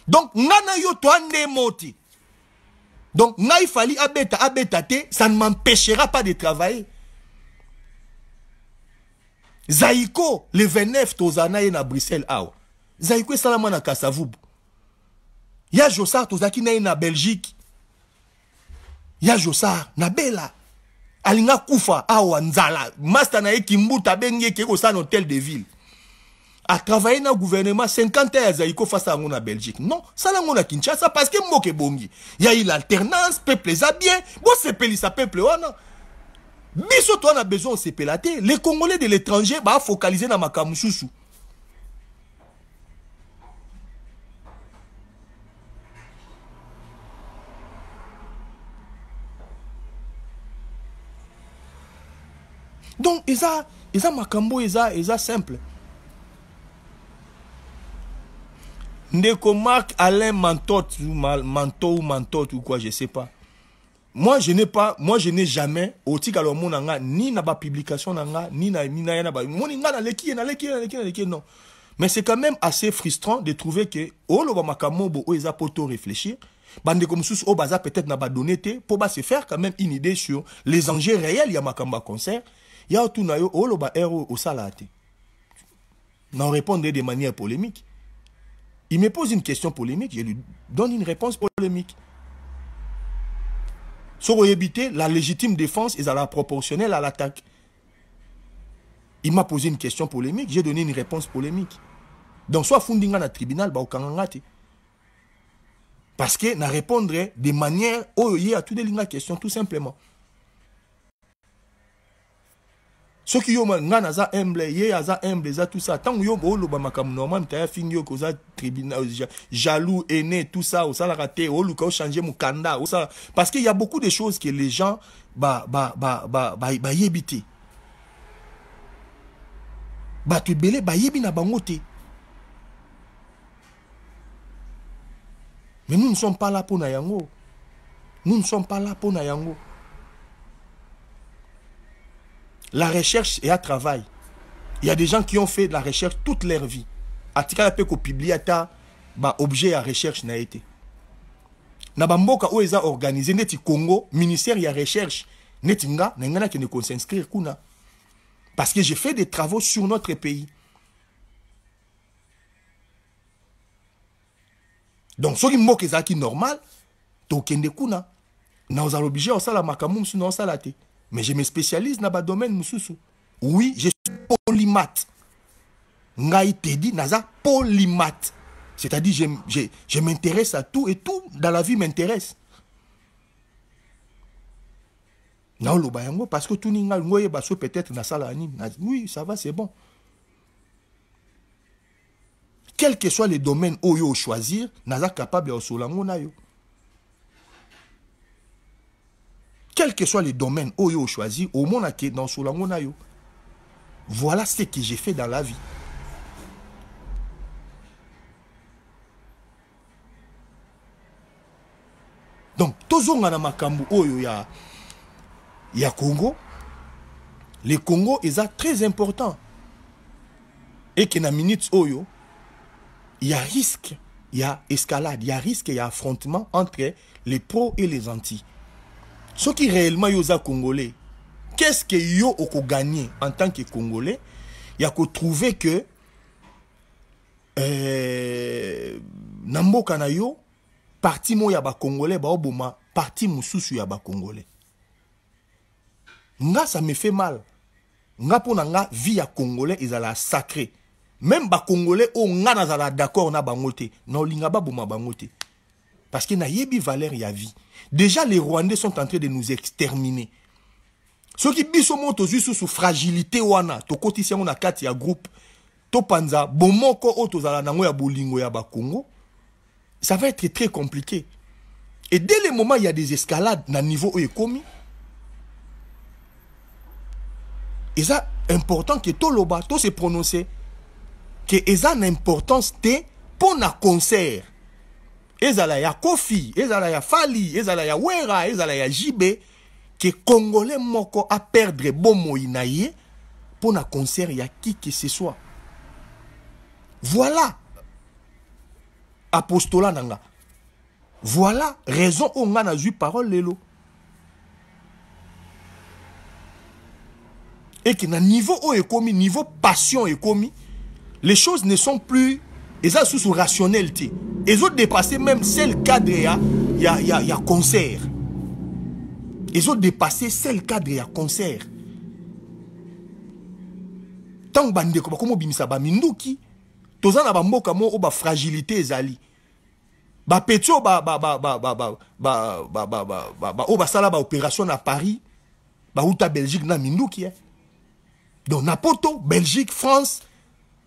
donc ngana yo to toandemo moti. donc ngai fali abeta abeta te ça ne m'empêchera pas de travailler zaiko le 29 tozala na ye na bruxelles awa zaiko salama na kasavubu ya josar tozalaki na ye na belgique ya josar na bela alinga kufa awa nzala master na ye kimbuta abengi ye keye hotel hôtel de ville A atravaille na gouvernement 50 heures azali kofasa à na belgique non ça yango na kinshasa parce que Y a il l'alternance peuple ça bien bosepelisa peuple wana oh, biso to na besoin de se pelater. les congolais de l'étranger bah, focaliser na ma donc eza eza makambo ils eza simple ndeko marc alain mantot ou manto ou mantot ou quoi je sais pas moi je n'ai pas moi je n'ai jamais au otikala mon nga ni na bapublication publication, ni na ni na ye mon bamoni nga naleki non mais c'est quand même assez frustrant de trouver que, oloba oh, makambo bo oyo pas trop réfléchi, réfléchir comme sous au oh, bazar peut-être na badonné pour pour se faire quand même une idée sur les enjeux réels ya makambo ya concert tout n'a yo oloba ero au n'en répondre de manière polémique il me pose une question polémique je lui donne une réponse polémique soko éviter la légitime défense est proportionnelle à l'attaque il m'a posé une question polémique j'ai donné une réponse polémique donc soit dans le tribunal ba te parce que na répondrait de manière à oh, toutes lignes question tout simplement soki yo nga naza humble ye aza humble eza tout ça ntango yo ba makam normal mita ya fini yo koza tribunal euh, jaloux aîné tout ça osalaka changer mon ochange mokanda ça. parce qu'il y a beaucoup de choses que les gens ba ba ba ba ba ba bayebi te bato ebele bayebi na bango te mais nous ne sommes pas là pour na yango nous ne sommes pas là pour na yango la recherche est à travail. Il y a des gens qui ont fait de la recherche toute leur vie. Atika la ko publiata ba objet à recherche na été. Na bamboka où ils ont organisé neti Congo ministère ya recherche netinga nga na ne kuna. Parce que j'ai fait des travaux sur notre pays. Donc soki mboka qui normal tokende kuna na ozala obligé osala makambo mosusu sur osala te mais je me spécialise dans le domaine Oui, je suis polymath. Ngai te dit, Naza, polymath. C'est-à-dire, je, je, m'intéresse à tout et tout dans la vie m'intéresse. Parce que tout le monde peut-être dans la Oui, ça va, c'est bon. Quel que soit le domaine où choisissez, choisir, naza capable de faire quel que soit le domaine où yo choisi, au monde dans Solango yo. Voilà ce que j'ai fait dans la vie. Donc, tozonga na makambu oyo ya le Congo. Le Congo est très important. Et que la minute oyo il y a risque, il y a escalade, il y a risque, il y a affrontement entre les pros et les anti ce qui réellement yoza congolais qu'est-ce que yo oko gagner en tant que congolais ya ko trouver que euh, na mboka yo parti mo ya bacongolais baoboma parti mosusu ya congolais. nga ça me fait mal nga pour na nga vie ya congolais la sacré même congolais au nga la d'accord na bangote te linga ba boma bangote parce que nayebi valeur ya vie Déjà, les Rwandais sont en train de nous exterminer. Ceux qui biso moto juste sous fragilité wana, to kotisi yango na kati ya groupe, to panza, bomoko o tozala nango ya bolingo ya bakongo, ça va être très compliqué. Et dès le moment où il y a des escalades na niveau où il est commis, et important que tout le bas, se prononce que ça a une importance pour un concert et ezala ya kofi ezala ya fali ezala ya wera ezala ya jibe les congolais moko perdu perdre bon pour pour na concert ya qui que ce soit voilà apostolat voilà Raison voilà raison oyo eu la parole lelo dans na niveau o ekomi niveau passion commis, les choses ne sont plus eza sous rationnel ça, dépassé même ce cadre là il y a concert ezodépasse ce cadre a concert ntango bandeko ba minouki, baminduki toza na ba ba dit que ba bapeti ba oyo ba opération à paris bauta belgique na minouki donc na belgique france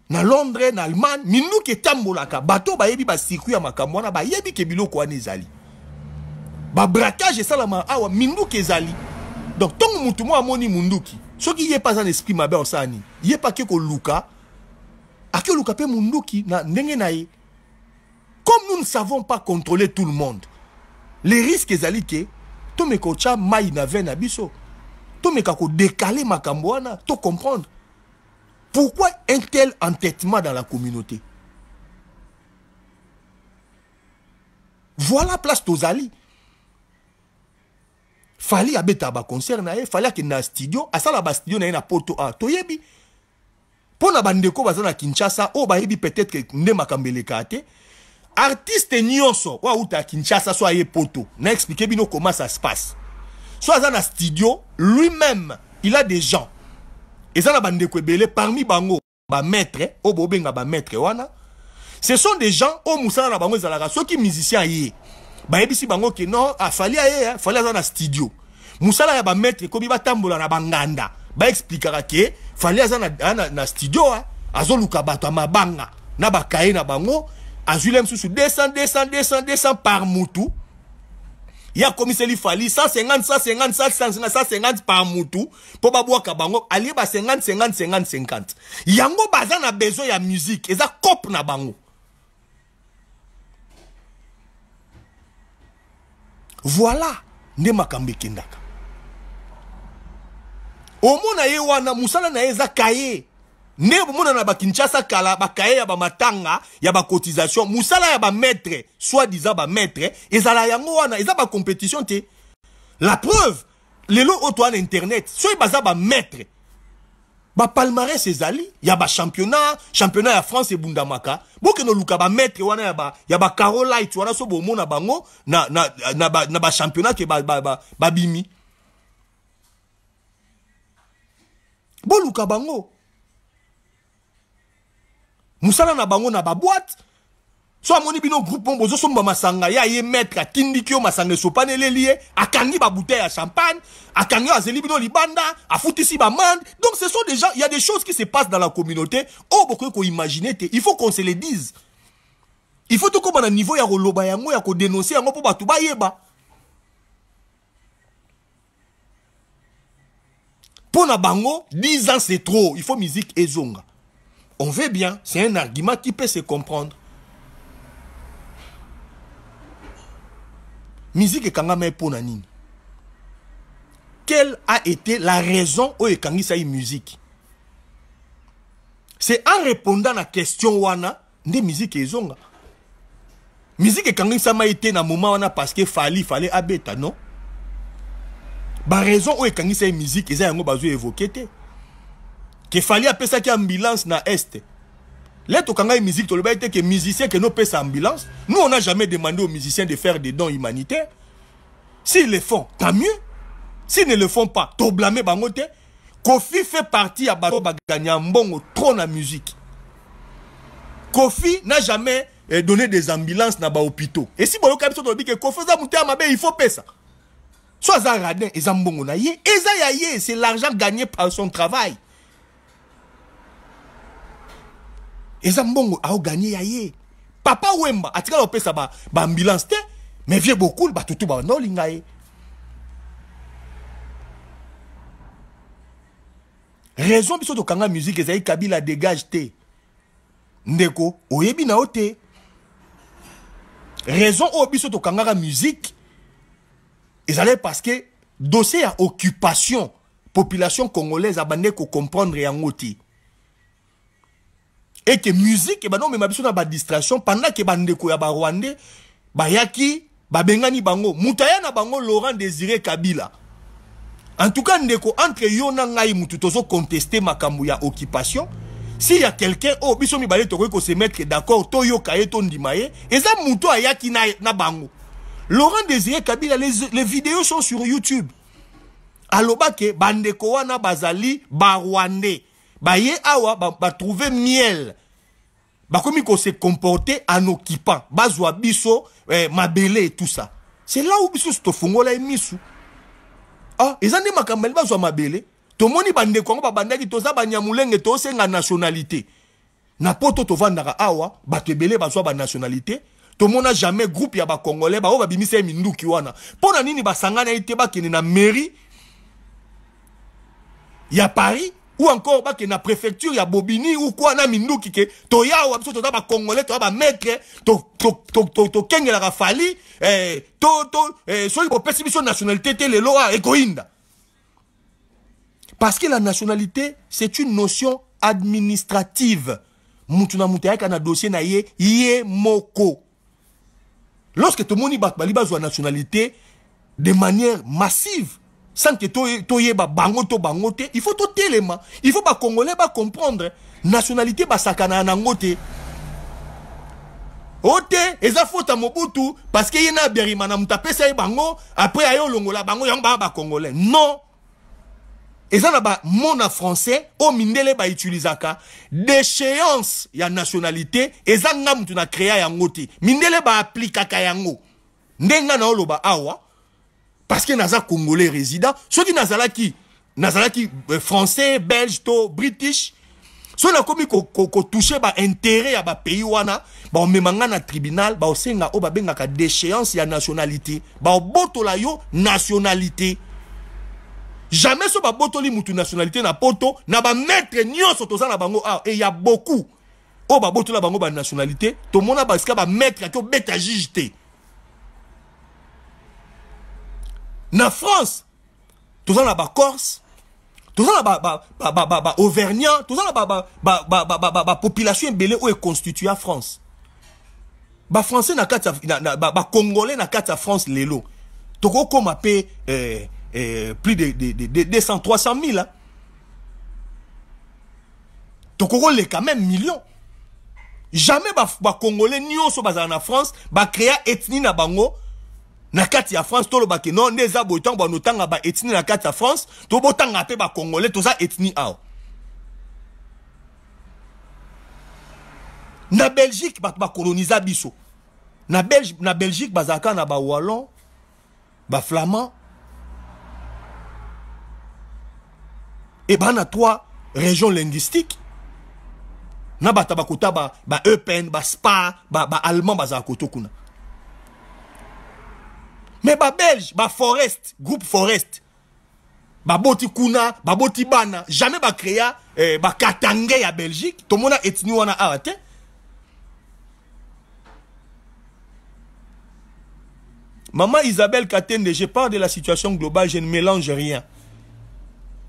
na londres na allemagne ke tambolaka bato bayebi basirkuit ya makambo wana bayebi ke biloko wana ezali babrakage esalama awa ke ezali donc ntongo motu moko amoni munduki soki ye mpe aza esprit mabe osani nini ye mpe ake koluka ake luka pe munduki na ndenge na ye comme nous ne savons pas contrôler tout le monde les risques ezali ke tomeka otya mai na vin na biso ko décaler makambo wana comprendre pourquoi un tel entêtement dans la communauté Voilà place tozali. Fali abeta un concert na y ait un studio, à un studio na studio, na poto A. Toyebi. Pona bandeko baza na Kinshasa, o bayebi peut-être que ma Artiste nyonso, wa uta Kinshasa soit aye poto. Na expliquer bino comment ça se passe. Soit dans un studio, lui-même, il a des gens. Et na bandeko parmi bango maître, obobenga bobenga maître wana ce sont des gens oh mosala na bango qui soki musicien aye ici bango ke non a ah, aye hein, fali na studio musala ya kobi ba batambola na banganda baexplikaka ke fali aza na, ah, na, na studio hein, azoluka bato ma banga na kaye na bango azulem su 200 descend descend descend par moutou. ye akomiseli fali 150 150 150 150 par motu mpo babwaka bango alie ba 50 50 50 50 yango baza na besoin ya musike eza cope na bango voila nde makambo ekendaka omona ye wana mosala na ye eza kaye na ba kinchasa kala matanga ya Matanga, ya bacotisation Musala ya maître, soit disant maître, ezala yango wana ezaba compétition. te la preuve lelo oyo internet. Soit internet soki maître, Ba palmarès, ezali ya ba championnat ya france no Luka ba maître wana ya, ba, ya carolite wana so bomona bango na, na, na, ba, na championnat ke ba ba, ba, ba, Bon luka bango Nabango na bango na boîte. so moni bino groupe moko somba masanga ye mettre maître a kyo masanga a ye ba bouteille à champagne akangi a azeli bino libanda ba bamande donc ce sont des gens il y a des choses qui se passent dans la communauté Oh beaucoup qu'on imagine. il faut qu'on se les dise il faut tout comme à niveau ya koloba yango ya dénoncer yango mpo Pour yeba. Pour na bango 10 ans c'est trop il faut musique et zonga. On veut bien, c'est un argument qui peut se comprendre. Musique Kangama Ponanine. Quelle a été la raison où y la musique C'est en répondant à la question Wana, des musique La Musique ça m'a été dans le moment Wana parce que fallait, fallait abeta, non? La raison où y la musique, ils ont évoqué kefali qui ambulance na este Là, tu as musique, tu que musicien que nous paie sa ambulance. Nous, on n'a jamais demandé aux musiciens de faire des dons humanitaires. S'ils le font, tant mieux. S'ils ne le font pas, t'as blâmé Bangote. Kofi fait partie à Bato au trop à musique. Kofi n'a jamais eh, donné des ambulances dans les hôpitaux. Et si Bolo Kabito dit que Kofi a monté à Mabé, il faut payer ça. Soit Zaradin, ils ont bon, ils ont c'est l'argent gagné par son travail. eza mbongo aoganye ya papa wemba atikala kopesa baambulance ba te mais vie tout tout ba non ye raison biso kanga musique ezali kabila dégage te ndeko oyebi na yo raison oyo biso kanga musique. ezali parce que dossier occupation population congolaise abande ko comprendre te et que musique eh ben mais ma biso na distraction. pendant que bandeko ya yaki bayaki babengani bango Mutaya na bango laurent désiré kabila en tout cas ndeko entre yo na ngai mutu contester makambu ya occupation s'il y a quelqu'un oyo oh, biso ko se mettre d'accord yo ye tondima Et eza muto ayaki na, na bango laurent désiré kabila les, les vidéos sont sur youtube Alobake, bandeko wana bazali rwandais baye awa trouver miel bakomi se comporter en occupant bazwa biso eh, mabele et tout ça c'est là où biso tofungola misu. ah eza nde makambo yali bande mabele tomoni bandeko ba babandaki toza banyamulenge tosenga nationalité na poto vandara awa bato ba nationalité tout mona jamais groupe ya bacongolais baoyo bimise ye minduki wana nini ba nini basanganai teba ki na mairie ya paris ou encore que la préfecture y a bobini ou quoi na minduki ke toyawa biso toza bacongolais toza bamaître to fali soki bopesi biso nationalité t'es le a ekoyinda parce que la nationalité c'est une notion administrative mutu na mutu na dossier na ye moko lorsque tomoni ba bali nationalité de manière massive sans que ba bango to bango te il faut totelema il faut bacongolais comprendre nationalité basakana na yango te o te eza faute ya mobutu parce que yena na abiarima na bango après ayo longola bango yango ba Congolais. non eza na mona français o mindele utilisaka, déchéance ya nationalité eza nga tu na créa ya te mindele baaplikaka yango Ndenga na oloba awa parce que naza congolais résident ceux qui nazalaki qui euh, français belge to british so par intérêt à ya pays wana on nga na tribunal ba benga ka déchéance ya nationalité baobotola yo nationalité jamais ba botoli mutu nationalité na poto na mettre nyonso toza na bango y ah, y'a beaucoup ba botola bango ba tomona basika bamaître yaki obeta juge te la france toza na la Corse, na baauvergnat toza population bapopulation la population constituée à france Les na sont Congolais na kati france lelo tokokoma mpe plus de, de, de, 200 300 000 les quand même millions. jamais Congolais ne sont pas en france bacréa ethnie na bango na kati ya france tolobaki non neza eza boye notanga ba baethnie na kati ya france tobotanga ba congolais toza ethnie awa na belgique ba colonisa biso na, Belgique na belgique bazaka na ba bawallon baflamand ebaa na toi région linguistique. na ba tabakota ba ba e ba Spa ba Allemand bazaka koto kuna mais belge, forest, groupe forest, ba boti kuna, bana, jamais ba créa, eh, à Belgique, tout le monde a etni wana Maman Isabelle Katende, je parle de la situation globale, je ne mélange rien.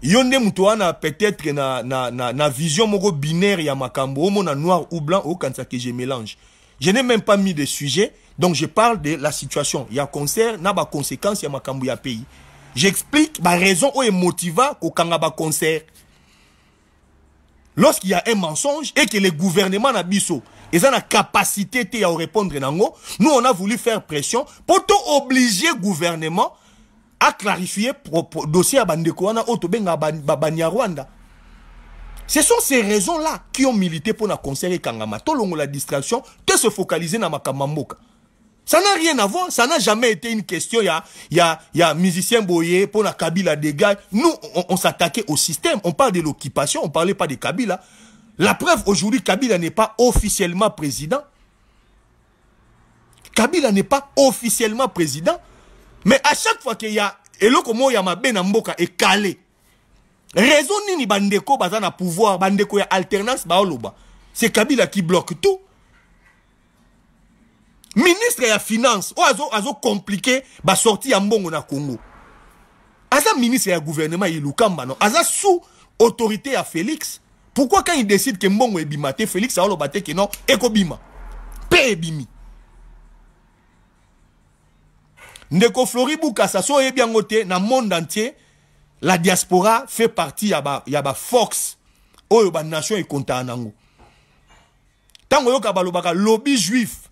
Yonde Moutouana peut-être na, na, na, na vision moro binaire ya makambo, Ou na noir ou blanc, au kansa que je mélange. Je n'ai même pas mis de sujet. Donc je parle de la situation. Il y a concert, n'a pas conséquence, il y a makambu pays. J'explique ma raison où est motiva au kangaba concert. Lorsqu'il y a un mensonge et que le gouvernement n'a biso, ils ont la capacité de répondre nous on a voulu faire pression pour obliger le gouvernement à clarifier le dossier à au Rwanda. Ce sont ces raisons-là qui ont milité pour la concert et Kangama. Tout le la distraction, de se focaliser dans Makamamboka. Ça n'a rien à voir, ça n'a jamais été une question, il y a, y, a, musicien Boyer, pour la Kabila dégage. Nous, on, s'attaquait au système, on parle de l'occupation, on ne parlait pas de Kabila. La preuve, aujourd'hui, Kabila n'est pas officiellement président. Kabila n'est pas officiellement président. Mais à chaque fois qu'il y a et il y a na mboka ekale raison nini bandeko a pouvoir bandeko a alternance c'est kabila qui bloque tout ministre ya finance compliqué ba sorti ya mbongo na congo aza ministre ya gouvernement ilukamba no. aza sous autorité à félix pourquoi quand il décide que mbongo ebima te félix lo baté que non ekobima pe bimi. ndeko flori bukasa so bien yango na monde entier la diaspora fait partie ya yaba Fox force nation e nation konta nango Tango oyoka balobaka lobby juif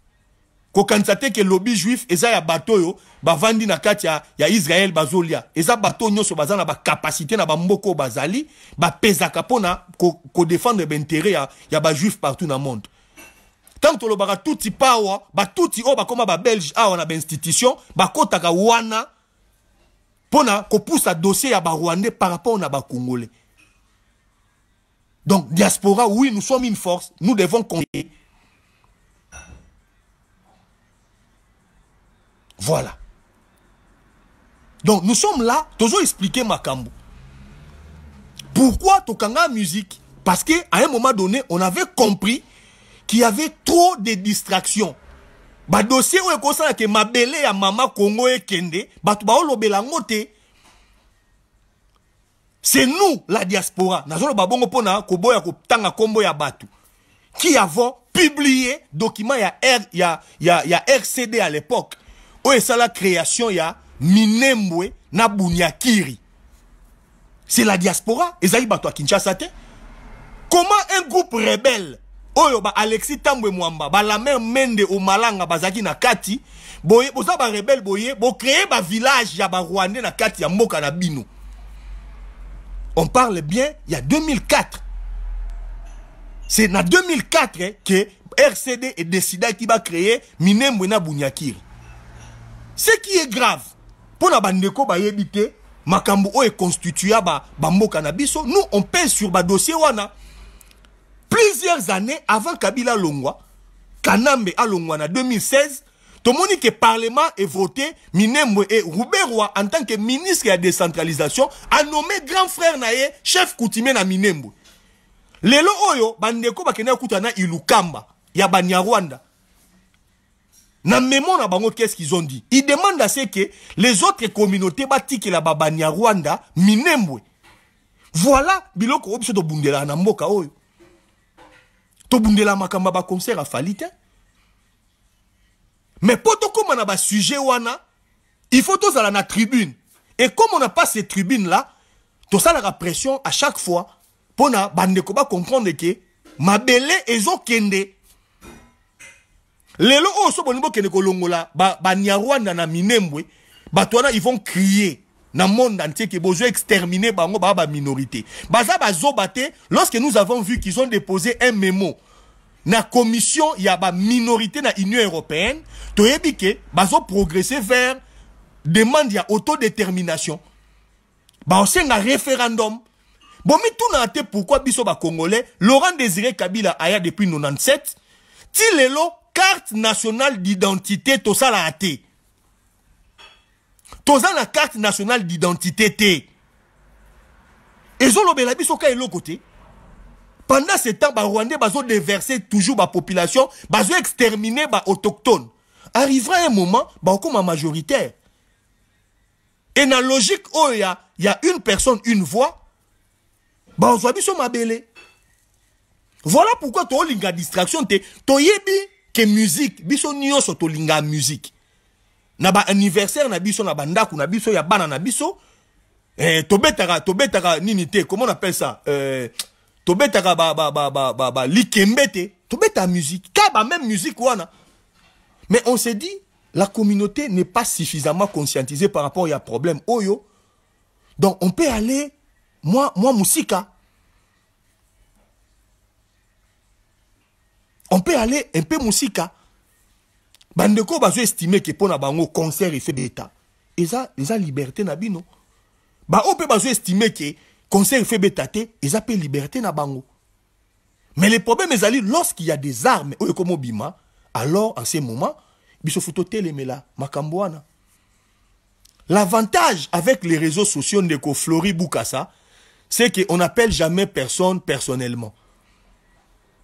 quand que ke lobby juif eza ya bato yo, na kati ya, ya israel bazolia eza bato nyonso bazana na capacité, na ba oyo bazali ba peza kapona, ko ya, ya juifs partout na monde ntango tolobaka tuti pa o ba koma ba belge awa na wana à dossier ya barwandais par rapport na Congolais. donc diaspora oui nous sommes une force nous devons continuer Voilà. Donc nous sommes là, toujours expliquer Makambo. Pourquoi Tokanga musique Parce qu'à un moment donné, on avait compris qu'il y avait trop de distractions. Le dossier où est que Maman Congo et kende, C'est nous la diaspora. qui avons publié document ya RCD à l'époque. C'est la création ya minembwe na bunyakiri c'est la diaspora ezali bato kinshasa comment un groupe rebelle oyo ba alexis tambwe mwamba mère mende omalanga Bazaki na kati boye boza rebelle boye ba village ya barwandais na kati ya mboka na on parle bien il y a 2004 c'est en 2004 que rcd va créer minembwe na bunyakiri ce qui est grave pour bande bandeko bayebi te makambo est constitué par bambo biso nous on pèse sur le wana plusieurs années avant kabila Longwa, kanambe alongwa na 2016 tomoni le parlement voté, minembo et ruberwa en tant que ministre de la décentralisation a nommé grand frère na chef coutumier na minembo lelo oyo bandeko ba qui na ilukamba ya banyarwanda na na bango qu'est-ce qu'ils ont dit ils demandent à ce que les autres communautés la babani Rwanda minembwe voilà biloko oyo do bundela na mboka oyo bundela makamba ba baconcert afali te mais on a na sujet wana il faut tous à na tribune et comme on n'a pas ces tribunes là ça la pression à chaque fois pour na comprendre que mabelé ezo kende lelo oyo oh, so bolingi Ba kolongola banyarwanda na minembwe ba wana ils vont crier na monde entier que besoin exterminer bango ba ba minorité baza lorsque nous avons vu qu'ils ont déposé un mémo na commission ya ba minorité na Union européenne To ont bazo progresser vers demande ya autodétermination na référendum tout te pourquoi biso congolais. laurent désiré kabila aya depuis 97 ti carte nationale d'identité ça tosala Tout ça la carte nationale d'identité Et l'obé la biso ka l'autre côté. pendant ce temps ont déversé toujours population, exterminé les autochtones. arrivera un moment ma majoritaire et dans la logique il y a une personne une voix bazwa ma belé voilà pourquoi linga distraction te yebi que musique biso nyonso tolinga musique na ba anniversaire na biso na banda na biso ya bana na biso eh, tobetaka tobetaka nini te comment on appelle ça euh, tobetaka ba, ba, ba, ba, ba, ba, tobeta musique kaba même musique wana mais on s'est dit la communauté n'est pas suffisamment conscientisée par rapport à problème oyo donc on peut aller moi moi musika On peut aller un peu musika. Bandeko va estimer que pour bango concert effet d'état. Et ça, la liberté nabino. Ba on peut estimer que concert effet bêta Ils ils la liberté na Mais le problème est lorsqu'il y a des armes au comme alors en ce moment, biso photo telemela Macamboana. L'avantage avec les réseaux sociaux de Flori Bukasa, c'est qu'on n'appelle jamais personne personnellement.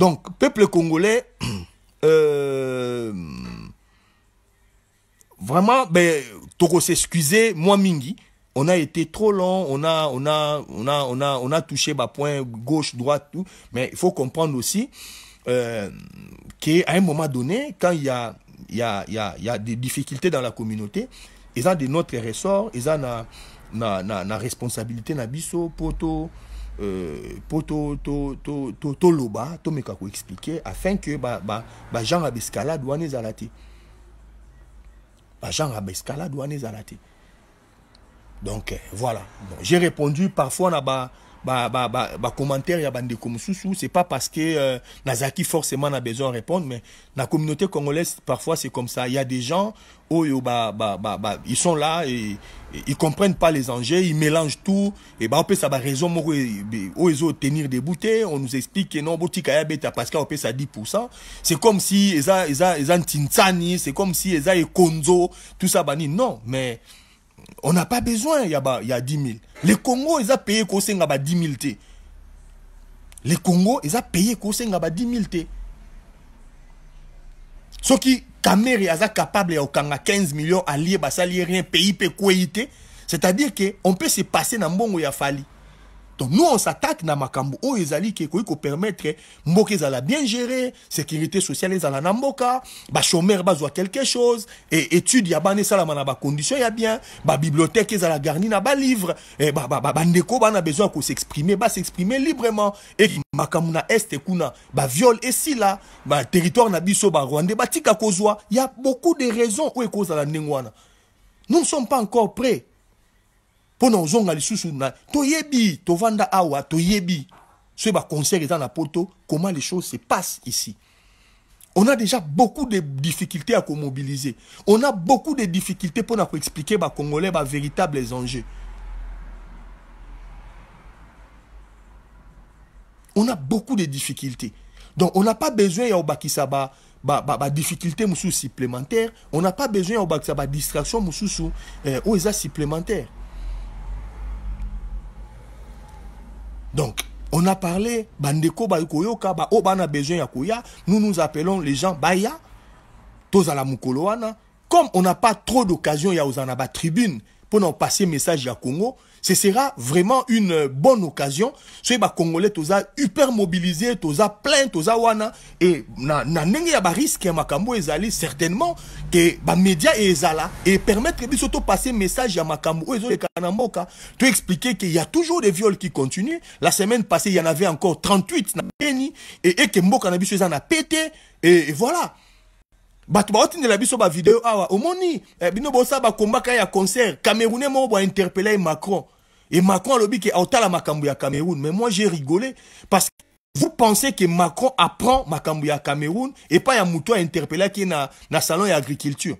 Donc, peuple congolais, (clears throat) euh, vraiment, ben, Togo s'excuser, moi Mingi, on a été trop long, on a, on a, on a, on a, on a touché ma point gauche, droite, tout. Mais il faut comprendre aussi euh, qu'à un moment donné, quand il y a, y, a, des difficultés dans la communauté, ils ont de notre ressort, ils ont la, responsabilité responsabilité, na biso, poto, euh, to toloba tomeka expliquer, afin que ba, ba, ba Jean ezala te zalati Ba jean wana ezala te donc euh, voilà bon, j'ai répondu parfois na ba ba ba ba, commentaire ya bandeko mosusu c'est pas parce que euh, nazaki forcément a besoin de répondre mais la communauté congolaise parfois c'est comme ça il y a des gens oyo oh, ba ba ba, ils sont là et, ils comprennent pas les enjeux ils mélangent tout et bah on ça ba raison moko oyo tenir bouteilles on nous explique que non boutique ya beta parce qu'on peut ça 10% c'est comme si ils ont eza tintsani c'est comme si ils eza konzo tout ça bani non mais on n'a pas besoin il y 10 000 les Congo ils a payé 10 000 t les Congo ils a payé 10 000 t ceux qui est capable de faire 15 millions alliés bah, rien pays c'est-à-dire qu'on peut se passer dans il mbongo ya fali donc nous, on s'attaque na makambo oyo ezali ke koyi ko permettre eh, mboka la bien gérer, sécurité sociale ezala na mboka, ba chômeur bazwa quelque chose et étude ya bana esalama na ba y a bien, ba bibliothèque ezala garni na ba livre, et ba ba, ba bandeko bah, besoin qu'on s'exprimer, ba s'exprimer librement et makambo estekuna est kuna ba viol là ba territoire na biso ba Rwanda batika kozwa, il y a beaucoup de raisons oyo ekozala la Nengwana. Nous ne sommes pas encore prêts. Toi na ozonga lisusu na toyebi tovanda awa toyebi soki eza na comment les choses se passent ici on a déjà beaucoup de difficultés à mobiliser on a beaucoup de difficultés pour aux Congolais les véritables enjeux on a beaucoup de difficultés donc on n'a pas besoin ya obakisa ba ba difficulté on n'a pas besoin de distraction euh, supplémentaire Donc, on a parlé, bandeko bayokoyoka, ba obana besoin ya kouya. nous nous appelons les gens baya, à la mukoloana, comme on n'a pas trop d'occasion ya ozana ba tribune pour nous passer message ya Congo, ce sera vraiment une bonne occasion les bah, Congolais à hyper mobilisé pleins, plein à wana Et na, na a un risque à makambo Zali, certainement que médias et Zala, et permettre surtout passer message à makambo aux Kanamoka Tu expliquer qu'il y a toujours des viols qui continuent la semaine passée il y en avait encore 38 Et beni e, et et mboka na pété. voilà bato baotindela biso bavideo awa omoni eh, bino bosala bakomba kaka ya concert camerounais moko interpeller macron et macron alobi ke aotala makambu ya cameroun mais moi j'ai rigolé parce que vous pensez que macron apprend makambu ya cameroun epai ya qui est na, na salon ya agriculture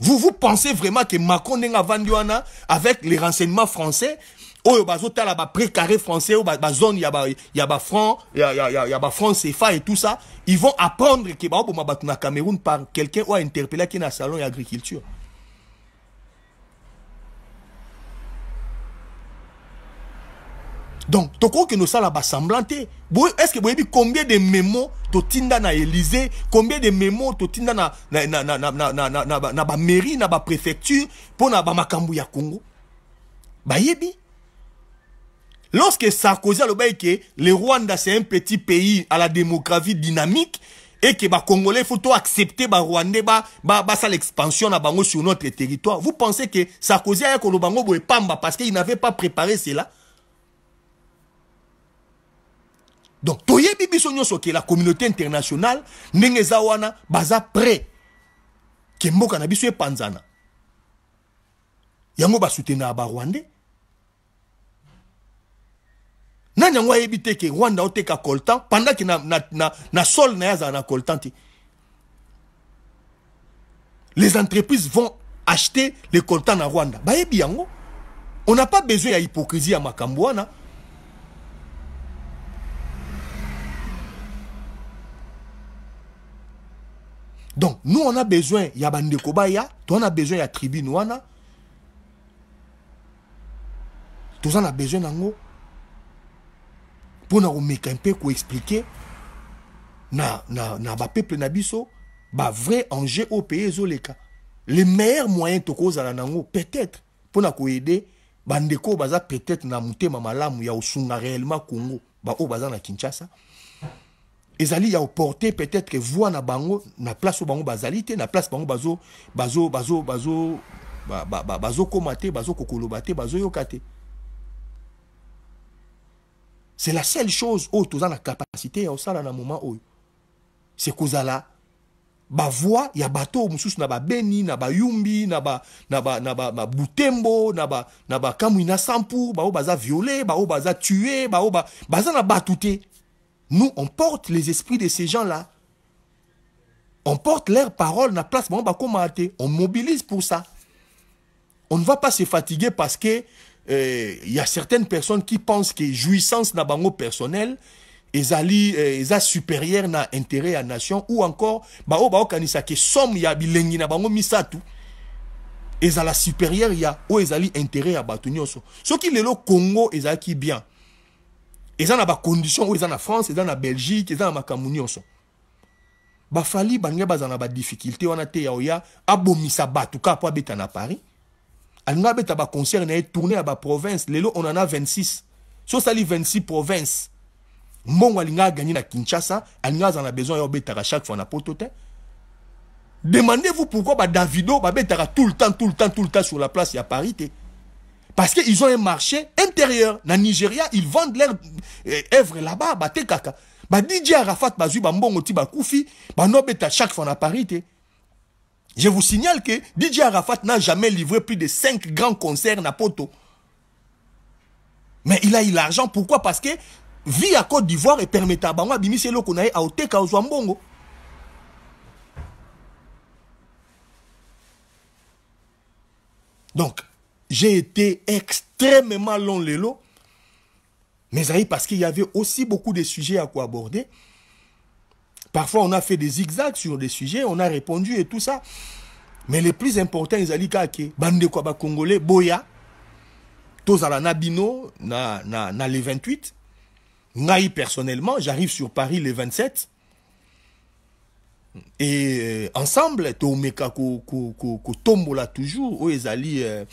vous vous pensez vraiment que macron n'est avandi wana avec les renseignements français oyo y précaré français ou bazone ya il y a franc ya y a franc CFA et tout ça ils vont apprendre que ba boma Cameroun par quelqu'un ou a interpellé qui le salon et agriculture Donc, crois que nous sommes là Est-ce que vous avez combien de mémos totinda na Élysée, combien de mémos totinda na na na na na na na préfecture pour na ba ya Congo? Lorsque Sarkozy a l'obéi que le Rwanda c'est un petit pays à la démographie dynamique et que les bah, Congolais faut accepter Rwanda bah, Rwandais ba, bah, l'expansion sur notre territoire, vous pensez que Sarkozy a eu Pamba parce qu'il n'avait pas préparé cela donc toyebi biso dit que la communauté internationale ndenge eza baza prêt ke mboka na biso ba yango le Rwanda? nani yango ayebi te ke rwanda oteka coltan pendant que na, na, na, na sol na ye na coltan les entreprises vont acheter les coltan na rwanda bayebi yango on n'a pas besoin ya hypocrisie ya makambo donc nous on a besoin ya bandeko baya to on a besoin ya tribune wana toza na besoin nango pour komeka mpe expliquer, na, na, na bapeuple na biso bavrai enjeu oyo peye ezoleka le meilleur moyen la nango peut-être mpona aider bandeko baza peut-être na motema malamu ya kosunga réellement congo baoyo baza na kinshasa ezali ya koporte peut-être voi na bango na place oyo bango bazali na place bango bazokoma bazo, bazo, bazo, ba, ba, ba, te bazokokoloba te c'est la seule chose tu as la capacité ça dans un moment où c'est ba voix ya bato ba beni na yumbi na ba na na ba, na ba na sampu baoyo baza viole baoyo baza tuer baoyo ba, baza na nous on porte les esprits de ces gens là on porte leurs paroles la place bango ba on mobilise pour ça on ne va pas se fatiguer parce que eh, il y a certaines personnes qui pensent que jouissance na bango personnelle ezali eh, supérieure na intérêt à nation ou encore bao ils que somme ya bilengi na bango misatu ezala supérieure ya oyo ezali intérêt le congo la bien condition, france ont la belgique eza na makambo nyonso bafali balingai bazala difficulté on a te ya abomisa po à paris concert, abeta est na à à province. province. lelo on en a 26 so osali 26 provinces, mbongo l'inga gagné na kinshasa alinga en a besoin de obetaka chaque fois na demandez-vous pourquoi ba bah, est tout le temps tout le temps tout le temps sur la place ya paris parce qu'ils ont un marché intérieur le nigeria ils vendent leurs euh, œuvres là-bas bon bah, badj arafat bazwi Koufi. ti no à chaque fois na paris je vous signale que DJ Arafat n'a jamais livré plus de 5 grands concerts à Poto. Mais il a eu l'argent. Pourquoi Parce que vie à Côte d'Ivoire et permet à Bangwa Bimi Selo à Oteka Donc, j'ai été extrêmement long lot. Mais parce qu'il y avait aussi beaucoup de sujets à quoi aborder. Parfois, on a fait des zigzags sur des sujets, on a répondu et tout ça. Mais le plus important, ils allaient kake. Bande ba congolais, boya. Tozala nabino, na, na, na les 28. Naï, personnellement, j'arrive sur Paris les 27. Et euh, ensemble, Tomeka ko, ko, ko, ko tombola toujours, où ils allaient, euh,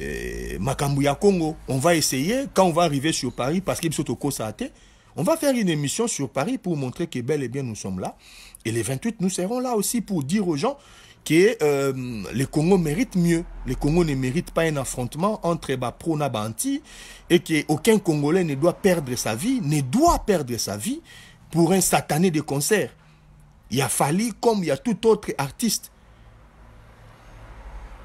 euh, Makambuya Congo. On va essayer quand on va arriver sur Paris parce qu'ils sont au Kosate. On va faire une émission sur Paris pour montrer que bel et bien nous sommes là. Et les 28, nous serons là aussi pour dire aux gens que euh, les Congo méritent mieux. Les Congo ne méritent pas un affrontement entre eh bas ben, pro Nabanti et qu'aucun Congolais ne doit perdre sa vie, ne doit perdre sa vie pour un satané de concert. Il y a Fali comme il y a tout autre artiste.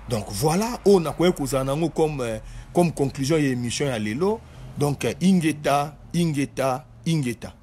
Donc voilà, oh, on a quoi comme euh, comme conclusion et émission à l'élo. Donc euh, Ingeta, Ingeta, inge ta